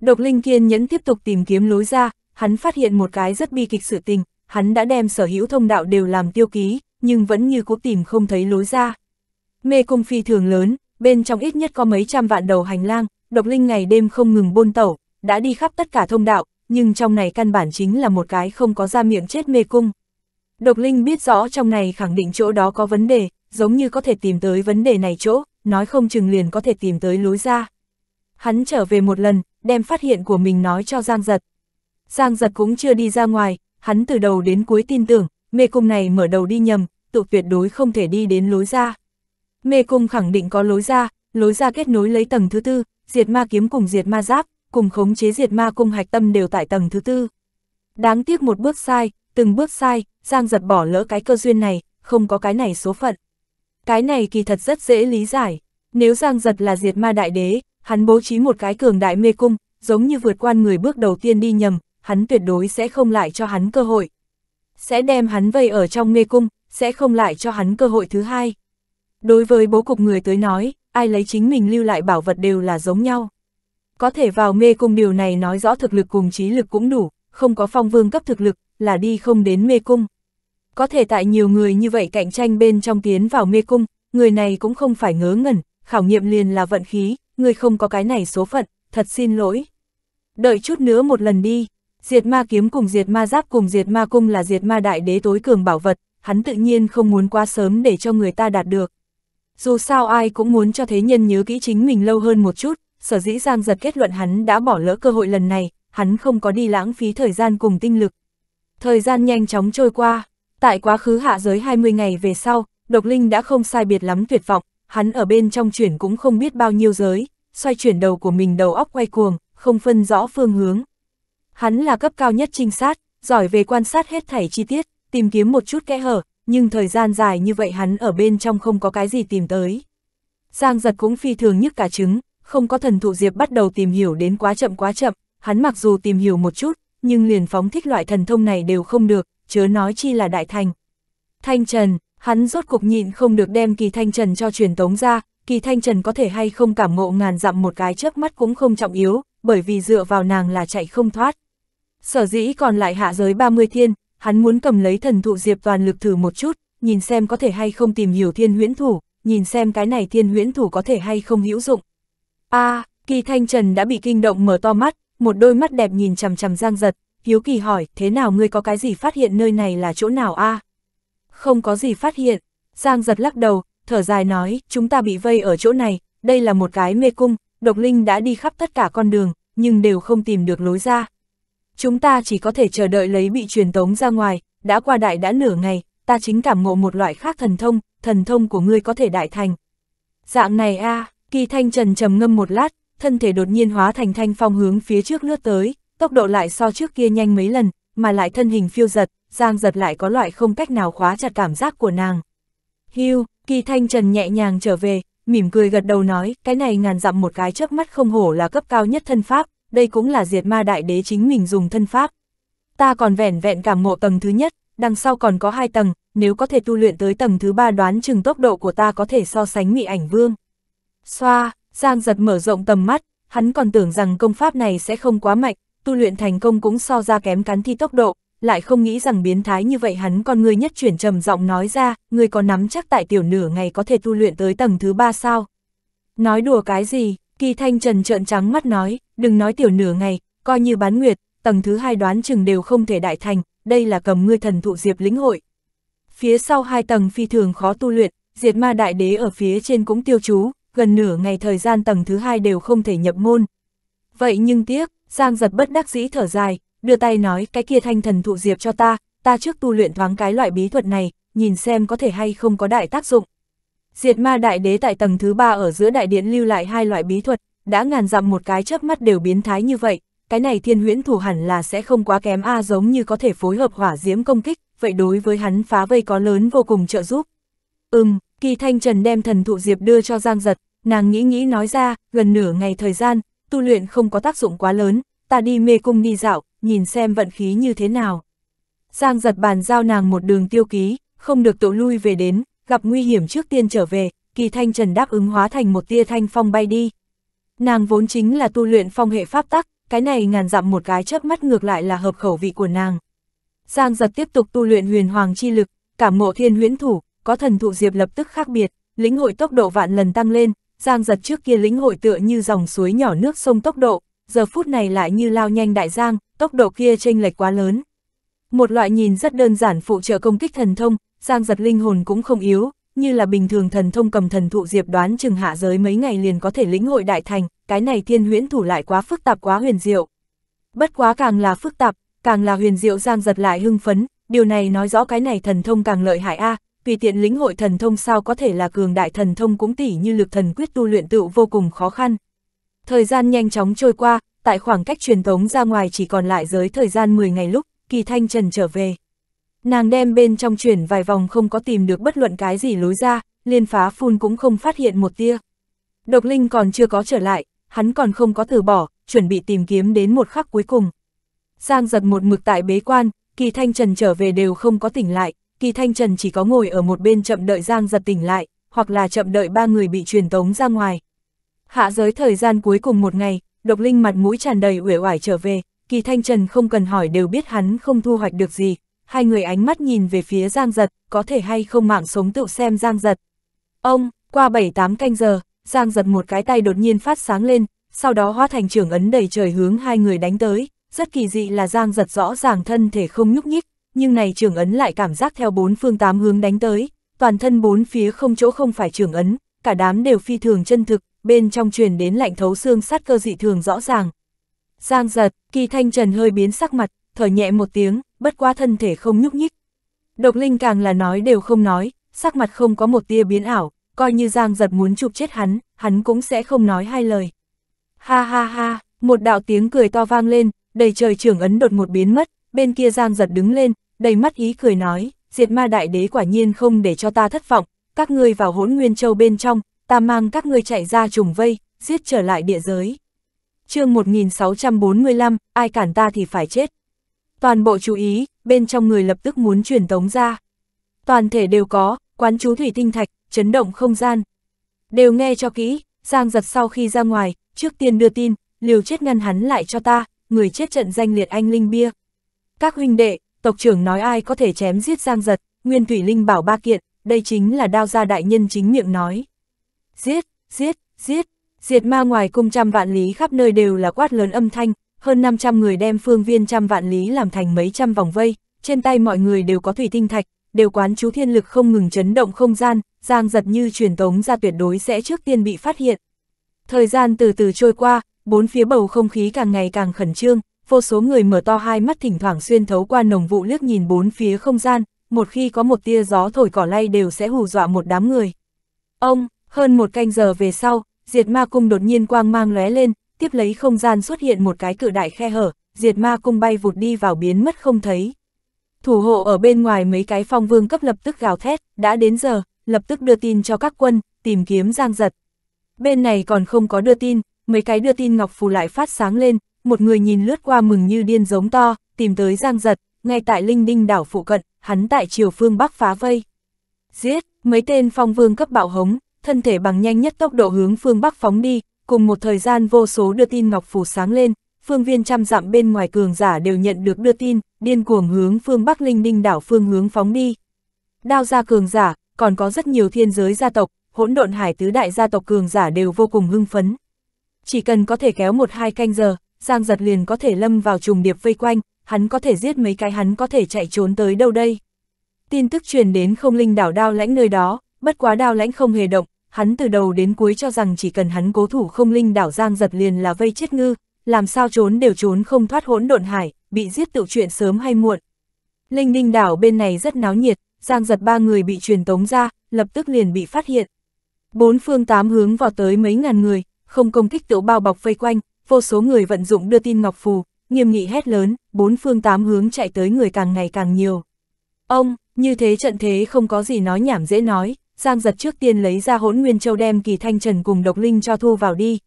Độc linh kiên nhẫn tiếp tục tìm kiếm lối ra, hắn phát hiện một cái rất bi kịch sự tình, hắn đã đem sở hữu thông đạo đều làm tiêu ký, nhưng vẫn như cố tìm không thấy lối ra. Mê cung phi thường lớn, bên trong ít nhất có mấy trăm vạn đầu hành lang, độc linh ngày đêm không ngừng bôn tẩu, đã đi khắp tất cả thông đạo, nhưng trong này căn bản chính là một cái không có ra miệng chết mê cung. Độc linh biết rõ trong này khẳng định chỗ đó có vấn đề, giống như có thể tìm tới vấn đề này chỗ, nói không chừng liền có thể tìm tới lối ra. Hắn trở về một lần, đem phát hiện của mình nói cho Giang Giật. Giang Giật cũng chưa đi ra ngoài, hắn từ đầu đến cuối tin tưởng, mê cung này mở đầu đi nhầm, tụ tuyệt đối không thể đi đến lối ra. Mê cung khẳng định có lối ra, lối ra kết nối lấy tầng thứ tư, diệt ma kiếm cùng diệt ma giáp, cùng khống chế diệt ma cung hạch tâm đều tại tầng thứ tư. Đáng tiếc một bước sai, từng bước sai, Giang giật bỏ lỡ cái cơ duyên này, không có cái này số phận. Cái này kỳ thật rất dễ lý giải. Nếu Giang Giật là diệt ma đại đế, hắn bố trí một cái cường đại mê cung, giống như vượt quan người bước đầu tiên đi nhầm, hắn tuyệt đối sẽ không lại cho hắn cơ hội. Sẽ đem hắn vây ở trong mê cung, sẽ không lại cho hắn cơ hội thứ hai. Đối với bố cục người tới nói, ai lấy chính mình lưu lại bảo vật đều là giống nhau. Có thể vào mê cung điều này nói rõ thực lực cùng trí lực cũng đủ, không có phong vương cấp thực lực, là đi không đến mê cung có thể tại nhiều người như vậy cạnh tranh bên trong tiến vào mê cung, người này cũng không phải ngớ ngẩn, khảo nghiệm liền là vận khí, người không có cái này số phận, thật xin lỗi. Đợi chút nữa một lần đi, diệt ma kiếm cùng diệt ma giáp cùng diệt ma cung là diệt ma đại đế tối cường bảo vật, hắn tự nhiên không muốn quá sớm để cho người ta đạt được. Dù sao ai cũng muốn cho thế nhân nhớ kỹ chính mình lâu hơn một chút, sở dĩ Giang giật kết luận hắn đã bỏ lỡ cơ hội lần này, hắn không có đi lãng phí thời gian cùng tinh lực. Thời gian nhanh chóng trôi qua, Tại quá khứ hạ giới 20 ngày về sau, Độc Linh đã không sai biệt lắm tuyệt vọng, hắn ở bên trong chuyển cũng không biết bao nhiêu giới, xoay chuyển đầu của mình đầu óc quay cuồng, không phân rõ phương hướng. Hắn là cấp cao nhất trinh sát, giỏi về quan sát hết thảy chi tiết, tìm kiếm một chút kẽ hở, nhưng thời gian dài như vậy hắn ở bên trong không có cái gì tìm tới. Giang giật cũng phi thường nhất cả trứng, không có thần thụ diệp bắt đầu tìm hiểu đến quá chậm quá chậm, hắn mặc dù tìm hiểu một chút, nhưng liền phóng thích loại thần thông này đều không được, chớ nói chi là đại thành. Thanh Trần, hắn rốt cuộc nhịn không được đem kỳ Thanh Trần cho truyền tống ra, kỳ Thanh Trần có thể hay không cảm ngộ ngàn dặm một cái trước mắt cũng không trọng yếu, bởi vì dựa vào nàng là chạy không thoát. Sở dĩ còn lại hạ giới 30 thiên, hắn muốn cầm lấy thần thụ diệp toàn lực thử một chút, nhìn xem có thể hay không tìm hiểu thiên huyễn thủ, nhìn xem cái này thiên huyễn thủ có thể hay không hữu dụng. a à, kỳ Thanh Trần đã bị kinh động mở to mắt, một đôi mắt đẹp nhìn chằm chằm giang giật, hiếu kỳ hỏi, thế nào ngươi có cái gì phát hiện nơi này là chỗ nào a à? Không có gì phát hiện, Giang giật lắc đầu, thở dài nói, chúng ta bị vây ở chỗ này, đây là một cái mê cung, độc linh đã đi khắp tất cả con đường, nhưng đều không tìm được lối ra. Chúng ta chỉ có thể chờ đợi lấy bị truyền tống ra ngoài, đã qua đại đã nửa ngày, ta chính cảm ngộ một loại khác thần thông, thần thông của ngươi có thể đại thành. Dạng này a à, kỳ thanh trần trầm ngâm một lát, thân thể đột nhiên hóa thành thanh phong hướng phía trước lướt tới, tốc độ lại so trước kia nhanh mấy lần, mà lại thân hình phiêu giật, Giang giật lại có loại không cách nào khóa chặt cảm giác của nàng. Hưu, kỳ thanh trần nhẹ nhàng trở về, mỉm cười gật đầu nói, cái này ngàn dặm một cái chớp mắt không hổ là cấp cao nhất thân pháp, đây cũng là diệt ma đại đế chính mình dùng thân pháp. Ta còn vẻn vẹn cảm mộ tầng thứ nhất, đằng sau còn có hai tầng, nếu có thể tu luyện tới tầng thứ ba đoán chừng tốc độ của ta có thể so sánh mị ảnh vương. Xoa, Giang giật mở rộng tầm mắt, hắn còn tưởng rằng công pháp này sẽ không quá mạnh, tu luyện thành công cũng so ra kém cắn thi tốc độ, lại không nghĩ rằng biến thái như vậy hắn con người nhất chuyển trầm giọng nói ra, người có nắm chắc tại tiểu nửa ngày có thể tu luyện tới tầng thứ ba sao. Nói đùa cái gì, kỳ thanh trần trợn trắng mắt nói, đừng nói tiểu nửa ngày, coi như bán nguyệt, tầng thứ hai đoán chừng đều không thể đại thành, đây là cầm ngươi thần thụ diệp lĩnh hội. Phía sau hai tầng phi thường khó tu luyện, diệt ma đại đế ở phía trên cũng tiêu chú, gần nửa ngày thời gian tầng thứ hai đều không thể nhập môn. Vậy nhưng tiếc, Giang giật bất đắc dĩ thở dài, đưa tay nói cái kia thanh thần thụ diệp cho ta, ta trước tu luyện thoáng cái loại bí thuật này, nhìn xem có thể hay không có đại tác dụng. Diệt ma đại đế tại tầng thứ ba ở giữa đại điện lưu lại hai loại bí thuật, đã ngàn dặm một cái chớp mắt đều biến thái như vậy, cái này thiên huyễn thủ hẳn là sẽ không quá kém a giống như có thể phối hợp hỏa diễm công kích, vậy đối với hắn phá vây có lớn vô cùng trợ giúp. Ừm, kỳ thanh trần đem thần thụ diệp đưa cho Giang giật, nàng nghĩ nghĩ nói ra, gần nửa ngày thời gian, tu luyện không có tác dụng quá lớn, ta đi mê cung đi dạo, nhìn xem vận khí như thế nào. Giang giật bàn giao nàng một đường tiêu ký, không được tự lui về đến, gặp nguy hiểm trước tiên trở về, kỳ thanh trần đáp ứng hóa thành một tia thanh phong bay đi. Nàng vốn chính là tu luyện phong hệ pháp tắc, cái này ngàn dặm một cái chớp mắt ngược lại là hợp khẩu vị của nàng. Giang giật tiếp tục tu luyện huyền hoàng chi lực, cảm mộ thiên huyễn thủ, có thần thụ diệp lập tức khác biệt, lĩnh hội tốc độ vạn lần tăng lên, Giang giật trước kia lĩnh hội tựa như dòng suối nhỏ nước sông tốc độ, giờ phút này lại như lao nhanh đại giang, tốc độ kia chênh lệch quá lớn. Một loại nhìn rất đơn giản phụ trợ công kích thần thông, Giang giật linh hồn cũng không yếu, như là bình thường thần thông cầm thần thụ diệp đoán chừng hạ giới mấy ngày liền có thể lĩnh hội đại thành, cái này thiên huyễn thủ lại quá phức tạp quá huyền diệu. Bất quá càng là phức tạp, càng là huyền diệu Giang giật lại hưng phấn, điều này nói rõ cái này thần thông càng lợi hại a à, tùy tiện lĩnh hội thần thông sao có thể là cường đại thần thông cũng tỉ như lực thần quyết tu luyện tựu vô cùng khó khăn. Thời gian nhanh chóng trôi qua, tại khoảng cách truyền tống ra ngoài chỉ còn lại giới thời gian 10 ngày lúc, kỳ thanh trần trở về. Nàng đem bên trong chuyển vài vòng không có tìm được bất luận cái gì lối ra, liên phá phun cũng không phát hiện một tia. Độc linh còn chưa có trở lại, hắn còn không có từ bỏ, chuẩn bị tìm kiếm đến một khắc cuối cùng. Giang giật một mực tại bế quan, kỳ thanh trần trở về đều không có tỉnh lại, kỳ thanh trần chỉ có ngồi ở một bên chậm đợi Giang giật tỉnh lại, hoặc là chậm đợi ba người bị truyền tống ra ngoài. Hạ giới thời gian cuối cùng một ngày, độc linh mặt mũi tràn đầy uể oải trở về, kỳ thanh trần không cần hỏi đều biết hắn không thu hoạch được gì, hai người ánh mắt nhìn về phía Giang giật, có thể hay không mạng sống tự xem Giang giật. Ông, qua bảy tám canh giờ, Giang giật một cái tay đột nhiên phát sáng lên, sau đó hóa thành trưởng ấn đầy trời hướng hai người đánh tới, rất kỳ dị là Giang giật rõ ràng thân thể không nhúc nhích, nhưng này trường ấn lại cảm giác theo bốn phương tám hướng đánh tới, toàn thân bốn phía không chỗ không phải trường ấn, cả đám đều phi thường chân thực, bên trong truyền đến lạnh thấu xương sát cơ dị thường rõ ràng. Giang giật, kỳ thanh trần hơi biến sắc mặt, thở nhẹ một tiếng, bất quá thân thể không nhúc nhích. Độc linh càng là nói đều không nói, sắc mặt không có một tia biến ảo, coi như giang giật muốn chụp chết hắn, hắn cũng sẽ không nói hai lời. Ha ha ha, một đạo tiếng cười to vang lên, đầy trời trưởng ấn đột một biến mất, bên kia giang giật đứng lên, đầy mắt ý cười nói, diệt ma đại đế quả nhiên không để cho ta thất vọng, các ngươi vào hỗn nguyên châu bên trong, ta mang các ngươi chạy ra trùng vây, giết trở lại địa giới. chương 1645, ai cản ta thì phải chết. Toàn bộ chú ý, bên trong người lập tức muốn truyền tống ra. Toàn thể đều có, quán chú thủy tinh thạch, chấn động không gian. Đều nghe cho kỹ, Giang giật sau khi ra ngoài, trước tiên đưa tin, liều chết ngăn hắn lại cho ta, người chết trận danh liệt anh Linh Bia. Các huynh đệ, tộc trưởng nói ai có thể chém giết Giang Giật, Nguyên Thủy Linh bảo ba kiện, đây chính là đao gia đại nhân chính miệng nói. Giết, giết, giết, diệt ma ngoài cung trăm vạn lý khắp nơi đều là quát lớn âm thanh, hơn 500 người đem phương viên trăm vạn lý làm thành mấy trăm vòng vây, trên tay mọi người đều có thủy tinh thạch, đều quán chú thiên lực không ngừng chấn động không gian, Giang Giật như truyền tống ra tuyệt đối sẽ trước tiên bị phát hiện. Thời gian từ từ trôi qua, bốn phía bầu không khí càng ngày càng khẩn trương, vô số người mở to hai mắt thỉnh thoảng xuyên thấu qua nồng vụ liếc nhìn bốn phía không gian, một khi có một tia gió thổi cỏ lay đều sẽ hù dọa một đám người. Ông, hơn một canh giờ về sau, diệt ma cung đột nhiên quang mang lóe lên, tiếp lấy không gian xuất hiện một cái cự đại khe hở, diệt ma cung bay vụt đi vào biến mất không thấy. Thủ hộ ở bên ngoài mấy cái phong vương cấp lập tức gào thét, đã đến giờ, lập tức đưa tin cho các quân, tìm kiếm giang giật. Bên này còn không có đưa tin, mấy cái đưa tin ngọc phù lại phát sáng lên, một người nhìn lướt qua mừng như điên giống to, tìm tới Giang Giật, ngay tại Linh Đinh đảo phụ cận, hắn tại chiều phương Bắc phá vây. Giết, mấy tên phong vương cấp bạo hống, thân thể bằng nhanh nhất tốc độ hướng phương Bắc phóng đi, cùng một thời gian vô số đưa tin ngọc phủ sáng lên, phương viên trăm dặm bên ngoài cường giả đều nhận được đưa tin, điên cuồng hướng phương Bắc Linh Đinh đảo phương hướng phóng đi. Đao ra cường giả, còn có rất nhiều thiên giới gia tộc, hỗn độn hải tứ đại gia tộc cường giả đều vô cùng hưng phấn. Chỉ cần có thể kéo một hai canh giờ, Giang giật liền có thể lâm vào trùng điệp vây quanh, hắn có thể giết mấy cái hắn có thể chạy trốn tới đâu đây. Tin tức truyền đến không linh đảo đao lãnh nơi đó, bất quá đao lãnh không hề động, hắn từ đầu đến cuối cho rằng chỉ cần hắn cố thủ không linh đảo giang giật liền là vây chết ngư, làm sao trốn đều trốn không thoát hỗn độn hải, bị giết tự chuyện sớm hay muộn. Linh ninh đảo bên này rất náo nhiệt, giang giật ba người bị truyền tống ra, lập tức liền bị phát hiện. Bốn phương tám hướng vào tới mấy ngàn người, không công kích tự bao bọc vây quanh, vô số người vận dụng đưa tin Ngọc Phù, nghiêm nghị hét lớn, bốn phương tám hướng chạy tới người càng ngày càng nhiều. Ông, như thế trận thế không có gì nói nhảm dễ nói, Giang giật trước tiên lấy ra hỗn nguyên châu đem kỳ thanh trần cùng độc linh cho thu vào đi.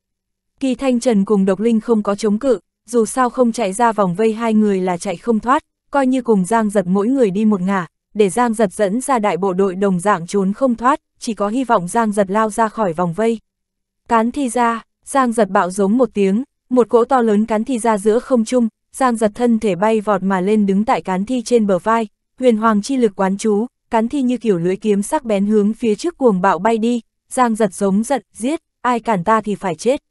Kỳ thanh trần cùng độc linh không có chống cự, dù sao không chạy ra vòng vây hai người là chạy không thoát, coi như cùng Giang giật mỗi người đi một ngả, để Giang giật dẫn ra đại bộ đội đồng dạng trốn không thoát, chỉ có hy vọng Giang giật lao ra khỏi vòng vây. Cán thi ra, Giang giật bạo giống một tiếng, một cỗ to lớn cán thi ra giữa không trung, Giang giật thân thể bay vọt mà lên đứng tại cán thi trên bờ vai, huyền hoàng chi lực quán chú, cán thi như kiểu lưỡi kiếm sắc bén hướng phía trước cuồng bạo bay đi, Giang giật giống giận, giết, ai cản ta thì phải chết.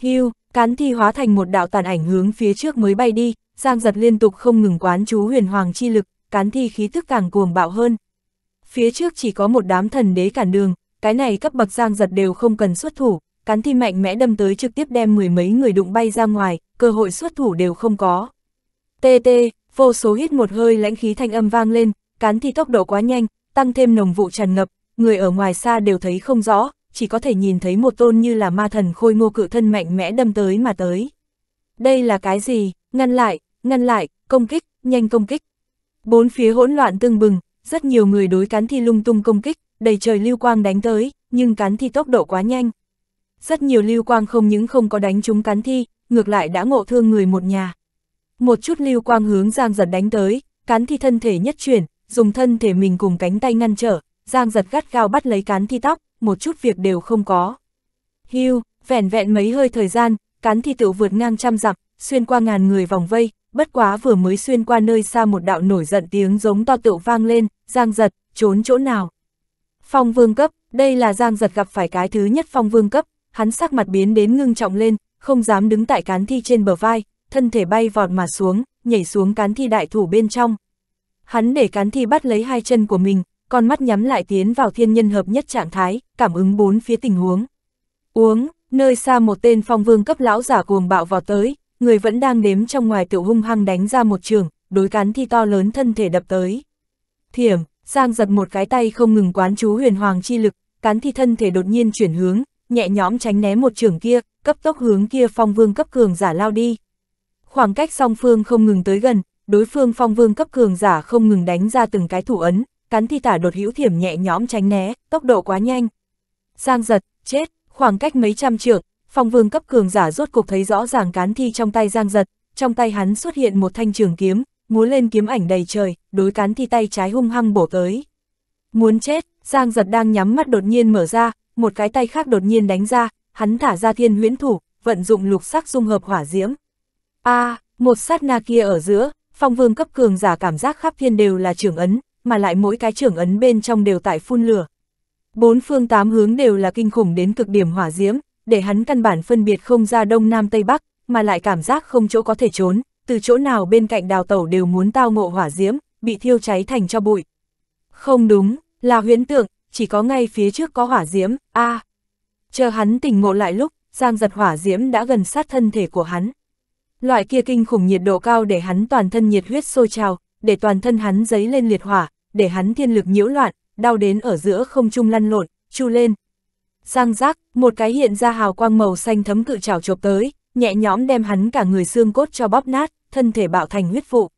Hưu, cán thi hóa thành một đạo tàn ảnh hướng phía trước mới bay đi, Giang giật liên tục không ngừng quán chú huyền hoàng chi lực, cán thi khí tức càng cuồng bạo hơn. Phía trước chỉ có một đám thần đế cản đường, cái này cấp bậc Giang giật đều không cần xuất thủ, cán thi mạnh mẽ đâm tới trực tiếp đem mười mấy người đụng bay ra ngoài, cơ hội xuất thủ đều không có. TT, vô số hít một hơi lãnh khí thanh âm vang lên, cán thi tốc độ quá nhanh, tăng thêm nồng vụ tràn ngập, người ở ngoài xa đều thấy không rõ, chỉ có thể nhìn thấy một tôn như là ma thần khôi ngô cự thân mạnh mẽ đâm tới mà tới. Đây là cái gì? Ngăn lại, ngăn lại, công kích, nhanh công kích. Bốn phía hỗn loạn tương bừng, rất nhiều người đối cán thi lung tung công kích, đầy trời lưu quang đánh tới, nhưng cán thi tốc độ quá nhanh. Rất nhiều lưu quang không những không có đánh chúng cắn thi, ngược lại đã ngộ thương người một nhà. Một chút lưu quang hướng Giang giật đánh tới, cắn thi thân thể nhất chuyển, dùng thân thể mình cùng cánh tay ngăn trở, Giang giật gắt gao bắt lấy cán thi tóc, một chút việc đều không có. Hưu, vẻn vẹn mấy hơi thời gian, cán thi tự vượt ngang trăm dặm, xuyên qua ngàn người vòng vây, bất quá vừa mới xuyên qua nơi xa một đạo nổi giận tiếng giống to tự vang lên, Giang giật, trốn chỗ nào. Phong vương cấp, đây là Giang giật gặp phải cái thứ nhất phong vương cấp, hắn sắc mặt biến đến ngưng trọng lên, không dám đứng tại cán thi trên bờ vai, thân thể bay vọt mà xuống, nhảy xuống cán thi đại thủ bên trong. Hắn để cán thi bắt lấy hai chân của mình, con mắt nhắm lại tiến vào thiên nhân hợp nhất trạng thái, cảm ứng bốn phía tình huống. Uống, nơi xa một tên phong vương cấp lão giả cuồng bạo vào tới, người vẫn đang đếm trong ngoài tiểu hung hăng đánh ra một trường, đối cán thi to lớn thân thể đập tới. Thiểm, Giang giật một cái tay không ngừng quán chú huyền hoàng chi lực, cán thi thân thể đột nhiên chuyển hướng, nhẹ nhõm tránh né một trường kia, cấp tốc hướng kia phong vương cấp cường giả lao đi. Khoảng cách song phương không ngừng tới gần, đối phương phong vương cấp cường giả không ngừng đánh ra từng cái thủ ấn, cắn thi tả đột hữu thiểm nhẹ nhõm tránh né, tốc độ quá nhanh. Giang giật, chết, khoảng cách mấy trăm trượng, phong vương cấp cường giả rốt cuộc thấy rõ ràng cán thi trong tay giang giật, trong tay hắn xuất hiện một thanh trường kiếm, múa lên kiếm ảnh đầy trời, đối cán thi tay trái hung hăng bổ tới. Muốn chết, giang giật đang nhắm mắt đột nhiên mở ra, một cái tay khác đột nhiên đánh ra, hắn thả ra thiên huyễn thủ, vận dụng lục sắc dung hợp hỏa diễm. A, à, một sát na kia ở giữa, phong vương cấp cường giả cảm giác khắp thiên đều là trưởng ấn, mà lại mỗi cái trưởng ấn bên trong đều tại phun lửa. Bốn phương tám hướng đều là kinh khủng đến cực điểm hỏa diễm, để hắn căn bản phân biệt không ra đông nam tây bắc, mà lại cảm giác không chỗ có thể trốn, từ chỗ nào bên cạnh đào tẩu đều muốn tao ngộ hỏa diễm, bị thiêu cháy thành cho bụi. Không đúng, là huyễn tượng, chỉ có ngay phía trước có hỏa diễm, a à. Chờ hắn tỉnh ngộ lại lúc, giang giật hỏa diễm đã gần sát thân thể của hắn. Loại kia kinh khủng nhiệt độ cao để hắn toàn thân nhiệt huyết sôi trào, để toàn thân hắn dấy lên liệt hỏa, để hắn thiên lực nhiễu loạn, đau đến ở giữa không trung lăn lộn, chu lên. Giang giác, một cái hiện ra hào quang màu xanh thấm cự trào chộp tới, nhẹ nhõm đem hắn cả người xương cốt cho bóp nát, thân thể bạo thành huyết vụ.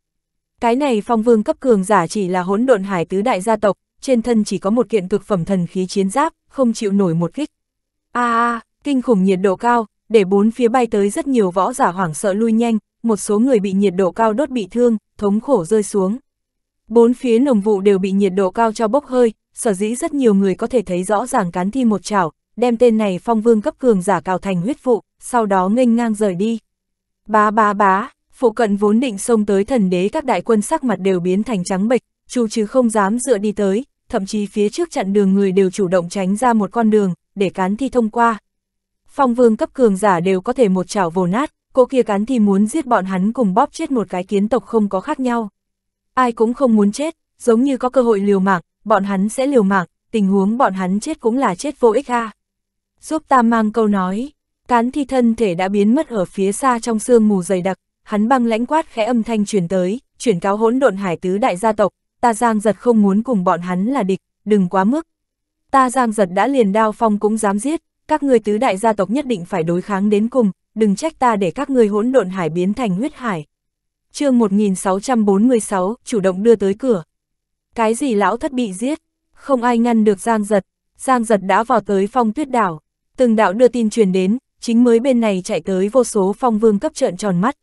Cái này phong vương cấp cường giả chỉ là hỗn độn hải tứ đại gia tộc, trên thân chỉ có một kiện cực phẩm thần khí chiến giáp, không chịu nổi một kích. A à, kinh khủng nhiệt độ cao, để bốn phía bay tới rất nhiều võ giả hoảng sợ lui nhanh, một số người bị nhiệt độ cao đốt bị thương, thống khổ rơi xuống. Bốn phía nồng vụ đều bị nhiệt độ cao cho bốc hơi, sở dĩ rất nhiều người có thể thấy rõ ràng cán thi một chảo, đem tên này phong vương cấp cường giả cào thành huyết vụ, sau đó nghênh ngang rời đi. Bá bá bá, phụ cận vốn định xông tới thần đế các đại quân sắc mặt đều biến thành trắng bệch, chu chứ không dám dựa đi tới, thậm chí phía trước chặn đường người đều chủ động tránh ra một con đường, để cán thi thông qua. Phong vương cấp cường giả đều có thể một chảo vồ nát, cô kia cán thi muốn giết bọn hắn cùng bóp chết một cái kiến tộc không có khác nhau. Ai cũng không muốn chết, giống như có cơ hội liều mạng, bọn hắn sẽ liều mạng, tình huống bọn hắn chết cũng là chết vô ích ha Giúp ta mang câu nói, cán thi thân thể đã biến mất ở phía xa trong sương mù dày đặc, hắn băng lãnh quát khẽ âm thanh truyền tới, chuyển cáo hỗn độn hải tứ đại gia tộc, ta giang giật không muốn cùng bọn hắn là địch, đừng quá mức. Ta giang giật đã liền đao phong cũng dám giết, các ngươi tứ đại gia tộc nhất định phải đối kháng đến cùng, đừng trách ta để các ngươi hỗn độn hải biến thành huyết hải. chương 1646, chủ động đưa tới cửa. Cái gì lão thất bị giết, không ai ngăn được giang giật, giang giật đã vào tới phong tuyết đảo, từng đạo đưa tin truyền đến, chính mới bên này chạy tới vô số phong vương cấp trợn tròn mắt.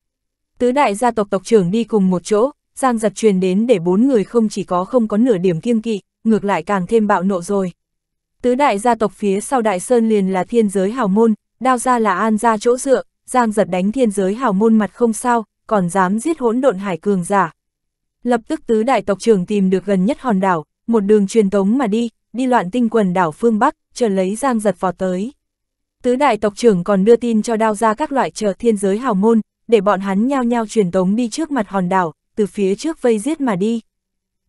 Tứ đại gia tộc tộc trưởng đi cùng một chỗ, Giang giật truyền đến để bốn người không chỉ có không có nửa điểm kiêng kỵ, ngược lại càng thêm bạo nộ rồi. Tứ đại gia tộc phía sau Đại Sơn liền là thiên giới hào môn, đao ra là an ra chỗ dựa, Giang giật đánh thiên giới hào môn mặt không sao, còn dám giết hỗn độn hải cường giả. Lập tức tứ đại tộc trưởng tìm được gần nhất hòn đảo, một đường truyền tống mà đi, đi loạn tinh quần đảo phương Bắc, chờ lấy Giang giật vào tới. Tứ đại tộc trưởng còn đưa tin cho đao ra các loại chờ thiên giới hào môn, để bọn hắn nhao nhao truyền tống đi trước mặt hòn đảo, từ phía trước vây giết mà đi.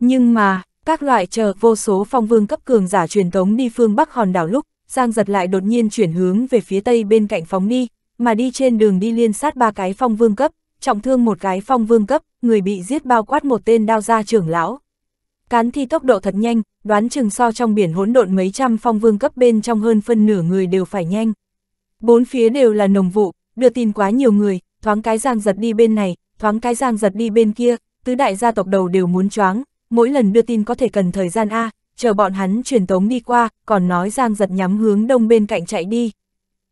Nhưng mà, các loại chờ vô số phong vương cấp cường giả truyền thống đi phương Bắc hòn đảo lúc, Giang giật lại đột nhiên chuyển hướng về phía tây bên cạnh phóng đi, mà đi trên đường đi liên sát ba cái phong vương cấp, trọng thương một cái phong vương cấp, người bị giết bao quát một tên đao gia trưởng lão. Cán thi tốc độ thật nhanh, đoán chừng so trong biển hỗn độn mấy trăm phong vương cấp bên trong hơn phân nửa người đều phải nhanh. Bốn phía đều là nồng vụ, đưa tin quá nhiều người, thoáng cái giang giật đi bên này, thoáng cái giang giật đi bên kia, tứ đại gia tộc đầu đều muốn choáng, mỗi lần đưa tin có thể cần thời gian A, chờ bọn hắn truyền tống đi qua, còn nói giang giật nhắm hướng đông bên cạnh chạy đi.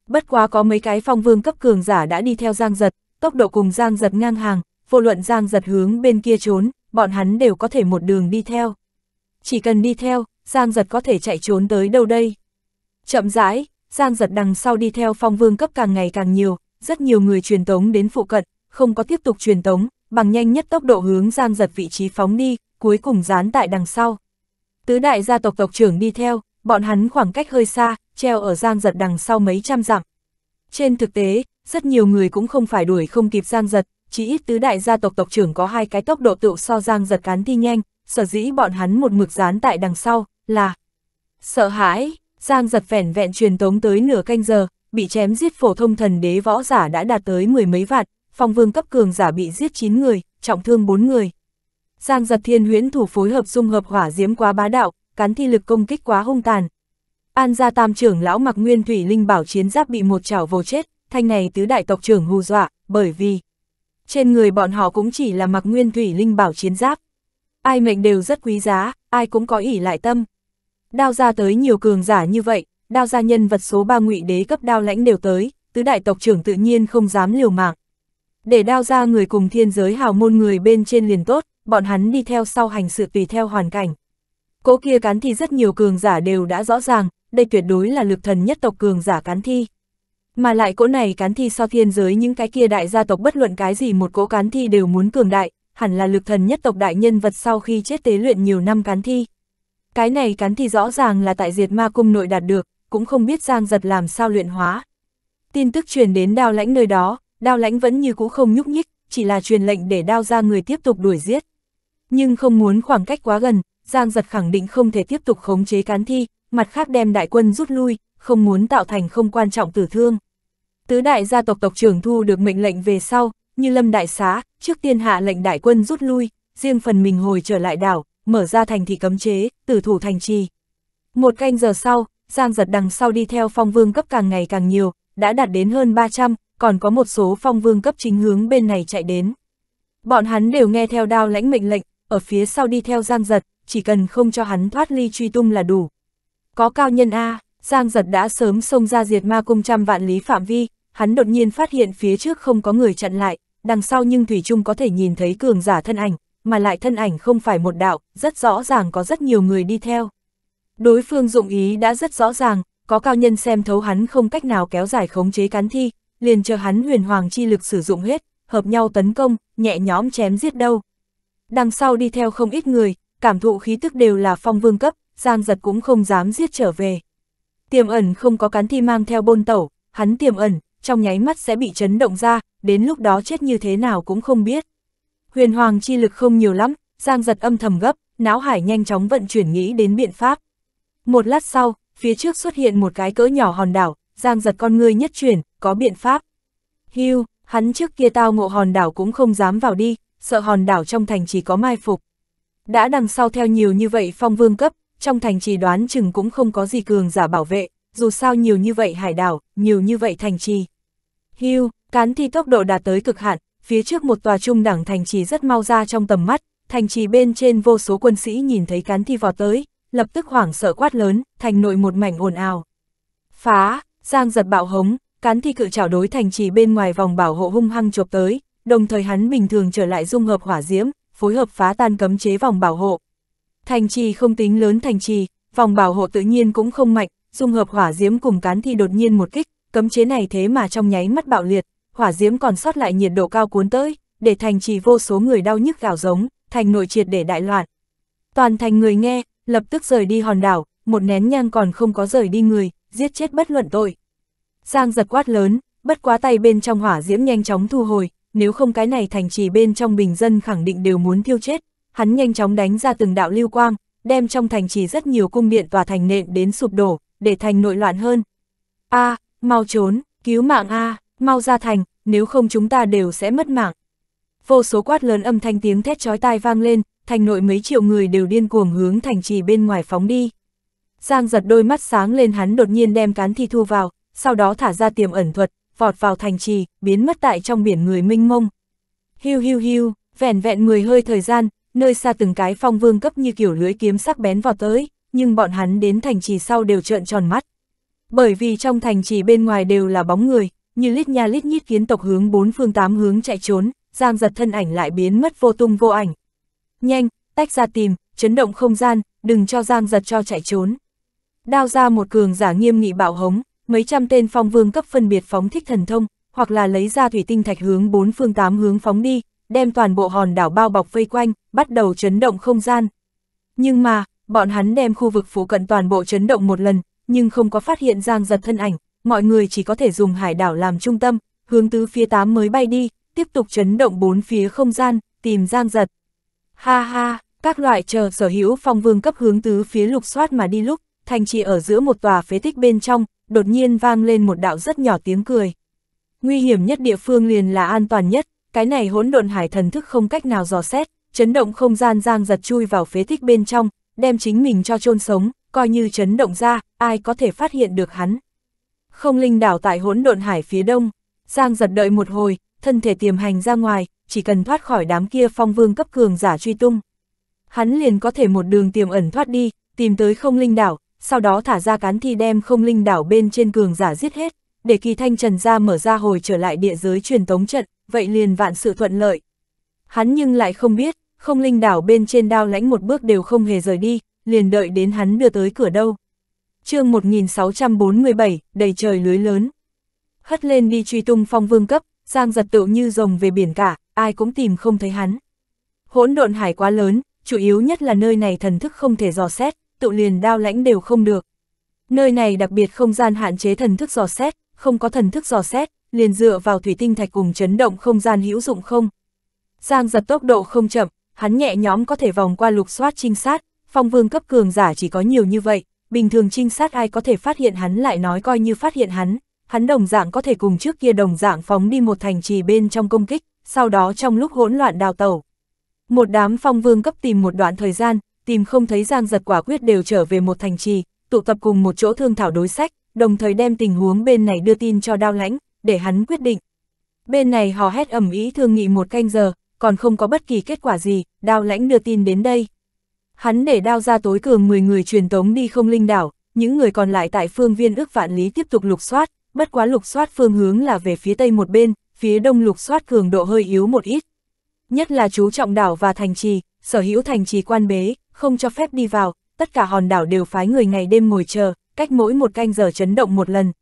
Bất quá có mấy cái phong vương cấp cường giả đã đi theo giang giật, tốc độ cùng giang giật ngang hàng, vô luận giang giật hướng bên kia trốn, bọn hắn đều có thể một đường đi theo. Chỉ cần đi theo, giang giật có thể chạy trốn tới đâu đây. Chậm rãi, giang giật đằng sau đi theo phong vương cấp càng ngày càng nhiều, rất nhiều người truyền tống đến phụ cận, không có tiếp tục truyền tống, bằng nhanh nhất tốc độ hướng Giang Giật vị trí phóng đi, cuối cùng dán tại đằng sau. Tứ đại gia tộc tộc trưởng đi theo, bọn hắn khoảng cách hơi xa, treo ở Giang Giật đằng sau mấy trăm dặm. Trên thực tế, rất nhiều người cũng không phải đuổi không kịp Giang Giật, chỉ ít tứ đại gia tộc tộc trưởng có hai cái tốc độ tự so Giang Giật cán thi nhanh, sở dĩ bọn hắn một mực dán tại đằng sau, là sợ hãi, Giang Giật vẻn vẹn truyền tống tới nửa canh giờ, bị chém giết phổ thông thần đế võ giả đã đạt tới mười mấy vạn, phong vương cấp cường giả bị giết 9 người, trọng thương 4 người. Giang giật thiên huyễn thủ phối hợp dung hợp hỏa diễm quá bá đạo, cắn thi lực công kích quá hung tàn. An gia tam trưởng lão mặc nguyên thủy linh bảo chiến giáp bị một chảo vô chết, thanh này tứ đại tộc trưởng hù dọa, bởi vì trên người bọn họ cũng chỉ là mặc nguyên thủy linh bảo chiến giáp. Ai mệnh đều rất quý giá, ai cũng có ỷ lại tâm. Đao ra tới nhiều cường giả như vậy, đao gia nhân vật số ba ngụy đế cấp đao lãnh đều tới, tứ đại tộc trưởng tự nhiên không dám liều mạng để đao ra người cùng thiên giới hào môn người bên trên liền tốt, bọn hắn đi theo sau hành sự tùy theo hoàn cảnh. Cố kia cán thi rất nhiều cường giả đều đã rõ ràng, đây tuyệt đối là lực thần nhất tộc cường giả cán thi. Mà lại cỗ này cán thi so thiên giới những cái kia đại gia tộc bất luận cái gì một cỗ cán thi đều muốn cường đại, hẳn là lực thần nhất tộc đại nhân vật sau khi chết tế luyện nhiều năm cán thi. Cái này cán thi rõ ràng là tại diệt ma cung nội đạt được, cũng không biết Giang giật làm sao luyện hóa. Tin tức truyền đến đao lãnh nơi đó, đao lãnh vẫn như cũ không nhúc nhích, chỉ là truyền lệnh để đao ra người tiếp tục đuổi giết. Nhưng không muốn khoảng cách quá gần, Giang giật khẳng định không thể tiếp tục khống chế cán thi, mặt khác đem đại quân rút lui, không muốn tạo thành không quan trọng tử thương. Tứ đại gia tộc tộc trưởng thu được mệnh lệnh về sau, như lâm đại xá, trước tiên hạ lệnh đại quân rút lui, riêng phần mình hồi trở lại đảo, mở ra thành thị cấm chế, tử thủ thành trì. Một canh giờ sau, Giang giật đằng sau đi theo phong vương cấp càng ngày càng nhiều, đã đạt đến hơn 300, còn có một số phong vương cấp chính hướng bên này chạy đến. Bọn hắn đều nghe theo đao lãnh mệnh lệnh, ở phía sau đi theo Giang Giật, chỉ cần không cho hắn thoát ly truy tung là đủ. Có cao nhân A, Giang Giật đã sớm xông ra diệt ma cung trăm vạn lý phạm vi, hắn đột nhiên phát hiện phía trước không có người chặn lại, đằng sau nhưng Thủy Trung có thể nhìn thấy cường giả thân ảnh, mà lại thân ảnh không phải một đạo, rất rõ ràng có rất nhiều người đi theo. Đối phương dụng ý đã rất rõ ràng, có cao nhân xem thấu hắn không cách nào kéo dài khống chế cán thi, liền chờ hắn huyền hoàng chi lực sử dụng hết, hợp nhau tấn công, nhẹ nhõm chém giết đâu. Đằng sau đi theo không ít người, cảm thụ khí tức đều là phong vương cấp, Giang giật cũng không dám giết trở về. Tiềm ẩn không có cán thi mang theo bôn tẩu, hắn tiềm ẩn, trong nháy mắt sẽ bị chấn động ra, đến lúc đó chết như thế nào cũng không biết. Huyền hoàng chi lực không nhiều lắm, Giang giật âm thầm gấp, náo hải nhanh chóng vận chuyển nghĩ đến biện pháp. Một lát sau, phía trước xuất hiện một cái cỡ nhỏ hòn đảo, Giang giật con ngươi nhất chuyển, có biện pháp. Hưu, hắn trước kia tao ngộ hòn đảo cũng không dám vào đi, sợ hòn đảo trong thành chỉ có mai phục. Đã đằng sau theo nhiều như vậy phong vương cấp, trong thành trì đoán chừng cũng không có gì cường giả bảo vệ, dù sao nhiều như vậy hải đảo, nhiều như vậy thành trì. Hưu, cán thi tốc độ đạt tới cực hạn, phía trước một tòa trung đẳng thành trì rất mau ra trong tầm mắt, thành trì bên trên vô số quân sĩ nhìn thấy cán thi vọt tới, lập tức hoảng sợ quát lớn, thành nội một mảnh ồn ào. Phá, Giang giật bạo hống, cán thi cự trảo đối thành trì bên ngoài vòng bảo hộ hung hăng chộp tới, đồng thời hắn bình thường trở lại dung hợp hỏa diễm, phối hợp phá tan cấm chế vòng bảo hộ. Thành trì không tính lớn thành trì, vòng bảo hộ tự nhiên cũng không mạnh, dung hợp hỏa diễm cùng cán thi đột nhiên một kích, cấm chế này thế mà trong nháy mắt bạo liệt, hỏa diễm còn sót lại nhiệt độ cao cuốn tới, để thành trì vô số người đau nhức gào giống, thành nội triệt để đại loạn. Toàn thành người nghe, lập tức rời đi hòn đảo, một nén nhang còn không có rời đi người, giết chết bất luận tội. Giang giật quát lớn, bất quá tay bên trong hỏa diễm nhanh chóng thu hồi, nếu không cái này thành trì bên trong bình dân khẳng định đều muốn thiêu chết, hắn nhanh chóng đánh ra từng đạo lưu quang, đem trong thành trì rất nhiều cung điện tòa thành nện đến sụp đổ, để thành nội loạn hơn. A, à, mau trốn, cứu mạng a, à, mau ra thành, nếu không chúng ta đều sẽ mất mạng. Vô số quát lớn âm thanh tiếng thét chói tai vang lên, thành nội mấy triệu người đều điên cuồng hướng thành trì bên ngoài phóng đi. Giang giật đôi mắt sáng lên hắn đột nhiên đem cán thi thu vào, sau đó thả ra tiềm ẩn thuật, vọt vào thành trì, biến mất tại trong biển người minh mông. Hiu hiu hiu, vẻn vẹn người hơi thời gian, nơi xa từng cái phong vương cấp như kiểu lưới kiếm sắc bén vào tới, nhưng bọn hắn đến thành trì sau đều trợn tròn mắt. Bởi vì trong thành trì bên ngoài đều là bóng người, như lít nha lít nhít kiến tộc hướng bốn phương tám hướng chạy trốn, Giang giật thân ảnh lại biến mất vô tung vô ảnh, nhanh, tách ra tìm, chấn động không gian, đừng cho Giang giật cho chạy trốn. Đao ra một cường giả nghiêm nghị bạo hống, mấy trăm tên phong vương cấp phân biệt phóng thích thần thông, hoặc là lấy ra thủy tinh thạch hướng bốn phương tám hướng phóng đi, đem toàn bộ hòn đảo bao bọc vây quanh, bắt đầu chấn động không gian. Nhưng mà, bọn hắn đem khu vực phụ cận toàn bộ chấn động một lần, nhưng không có phát hiện Giang giật thân ảnh, mọi người chỉ có thể dùng hải đảo làm trung tâm, hướng tứ phía tám mới bay đi, tiếp tục chấn động bốn phía không gian, tìm Giang giật. Ha ha, các loại chờ sở hữu phong vương cấp hướng tứ phía lục soát mà đi lúc, thành trì ở giữa một tòa phế tích bên trong, đột nhiên vang lên một đạo rất nhỏ tiếng cười. Nguy hiểm nhất địa phương liền là an toàn nhất, cái này hỗn độn hải thần thức không cách nào dò xét, chấn động không gian giang giật chui vào phế tích bên trong, đem chính mình cho chôn sống, coi như chấn động ra, ai có thể phát hiện được hắn. Không linh đảo tại hỗn độn hải phía đông, giang giật đợi một hồi, thân thể tiềm hành ra ngoài, chỉ cần thoát khỏi đám kia phong vương cấp cường giả truy tung. Hắn liền có thể một đường tiềm ẩn thoát đi, tìm tới không linh đảo, sau đó thả ra cán thi đem không linh đảo bên trên cường giả giết hết, để kỳ thanh trần ra mở ra hồi trở lại địa giới truyền tống trận, vậy liền vạn sự thuận lợi. Hắn nhưng lại không biết, không linh đảo bên trên đao lãnh một bước đều không hề rời đi, liền đợi đến hắn đưa tới cửa đâu. chương 1647, đầy trời lưới lớn. Hất lên đi truy tung phong vương cấp, Giang giật tựu như rồng về biển cả, ai cũng tìm không thấy hắn. Hỗn độn hải quá lớn, chủ yếu nhất là nơi này thần thức không thể dò xét, tự liền đao lãnh đều không được. Nơi này đặc biệt không gian hạn chế thần thức dò xét, không có thần thức dò xét, liền dựa vào thủy tinh thạch cùng chấn động không gian hữu dụng không. Giang giật tốc độ không chậm, hắn nhẹ nhóm có thể vòng qua lục soát trinh sát, phong vương cấp cường giả chỉ có nhiều như vậy, bình thường trinh sát ai có thể phát hiện hắn lại nói coi như phát hiện hắn hắn đồng dạng có thể cùng trước kia đồng dạng phóng đi một thành trì bên trong công kích, sau đó trong lúc hỗn loạn đào tẩu. Một đám phong vương cấp tìm một đoạn thời gian, tìm không thấy giang giật quả quyết đều trở về một thành trì, tụ tập cùng một chỗ thương thảo đối sách, đồng thời đem tình huống bên này đưa tin cho đao lãnh, để hắn quyết định. Bên này họ hét ẩm ý thương nghị một canh giờ, còn không có bất kỳ kết quả gì, đao lãnh đưa tin đến đây. Hắn để đao ra tối cường 10 người truyền tống đi không linh đảo, những người còn lại tại phương viên ước vạn lý tiếp tục lục soát, bất quá lục soát phương hướng là về phía tây một bên, phía đông lục soát cường độ hơi yếu một ít. Nhất là chú trọng đảo và thành trì, sở hữu thành trì quan bế, không cho phép đi vào, tất cả hòn đảo đều phái người ngày đêm ngồi chờ, cách mỗi một canh giờ chấn động một lần.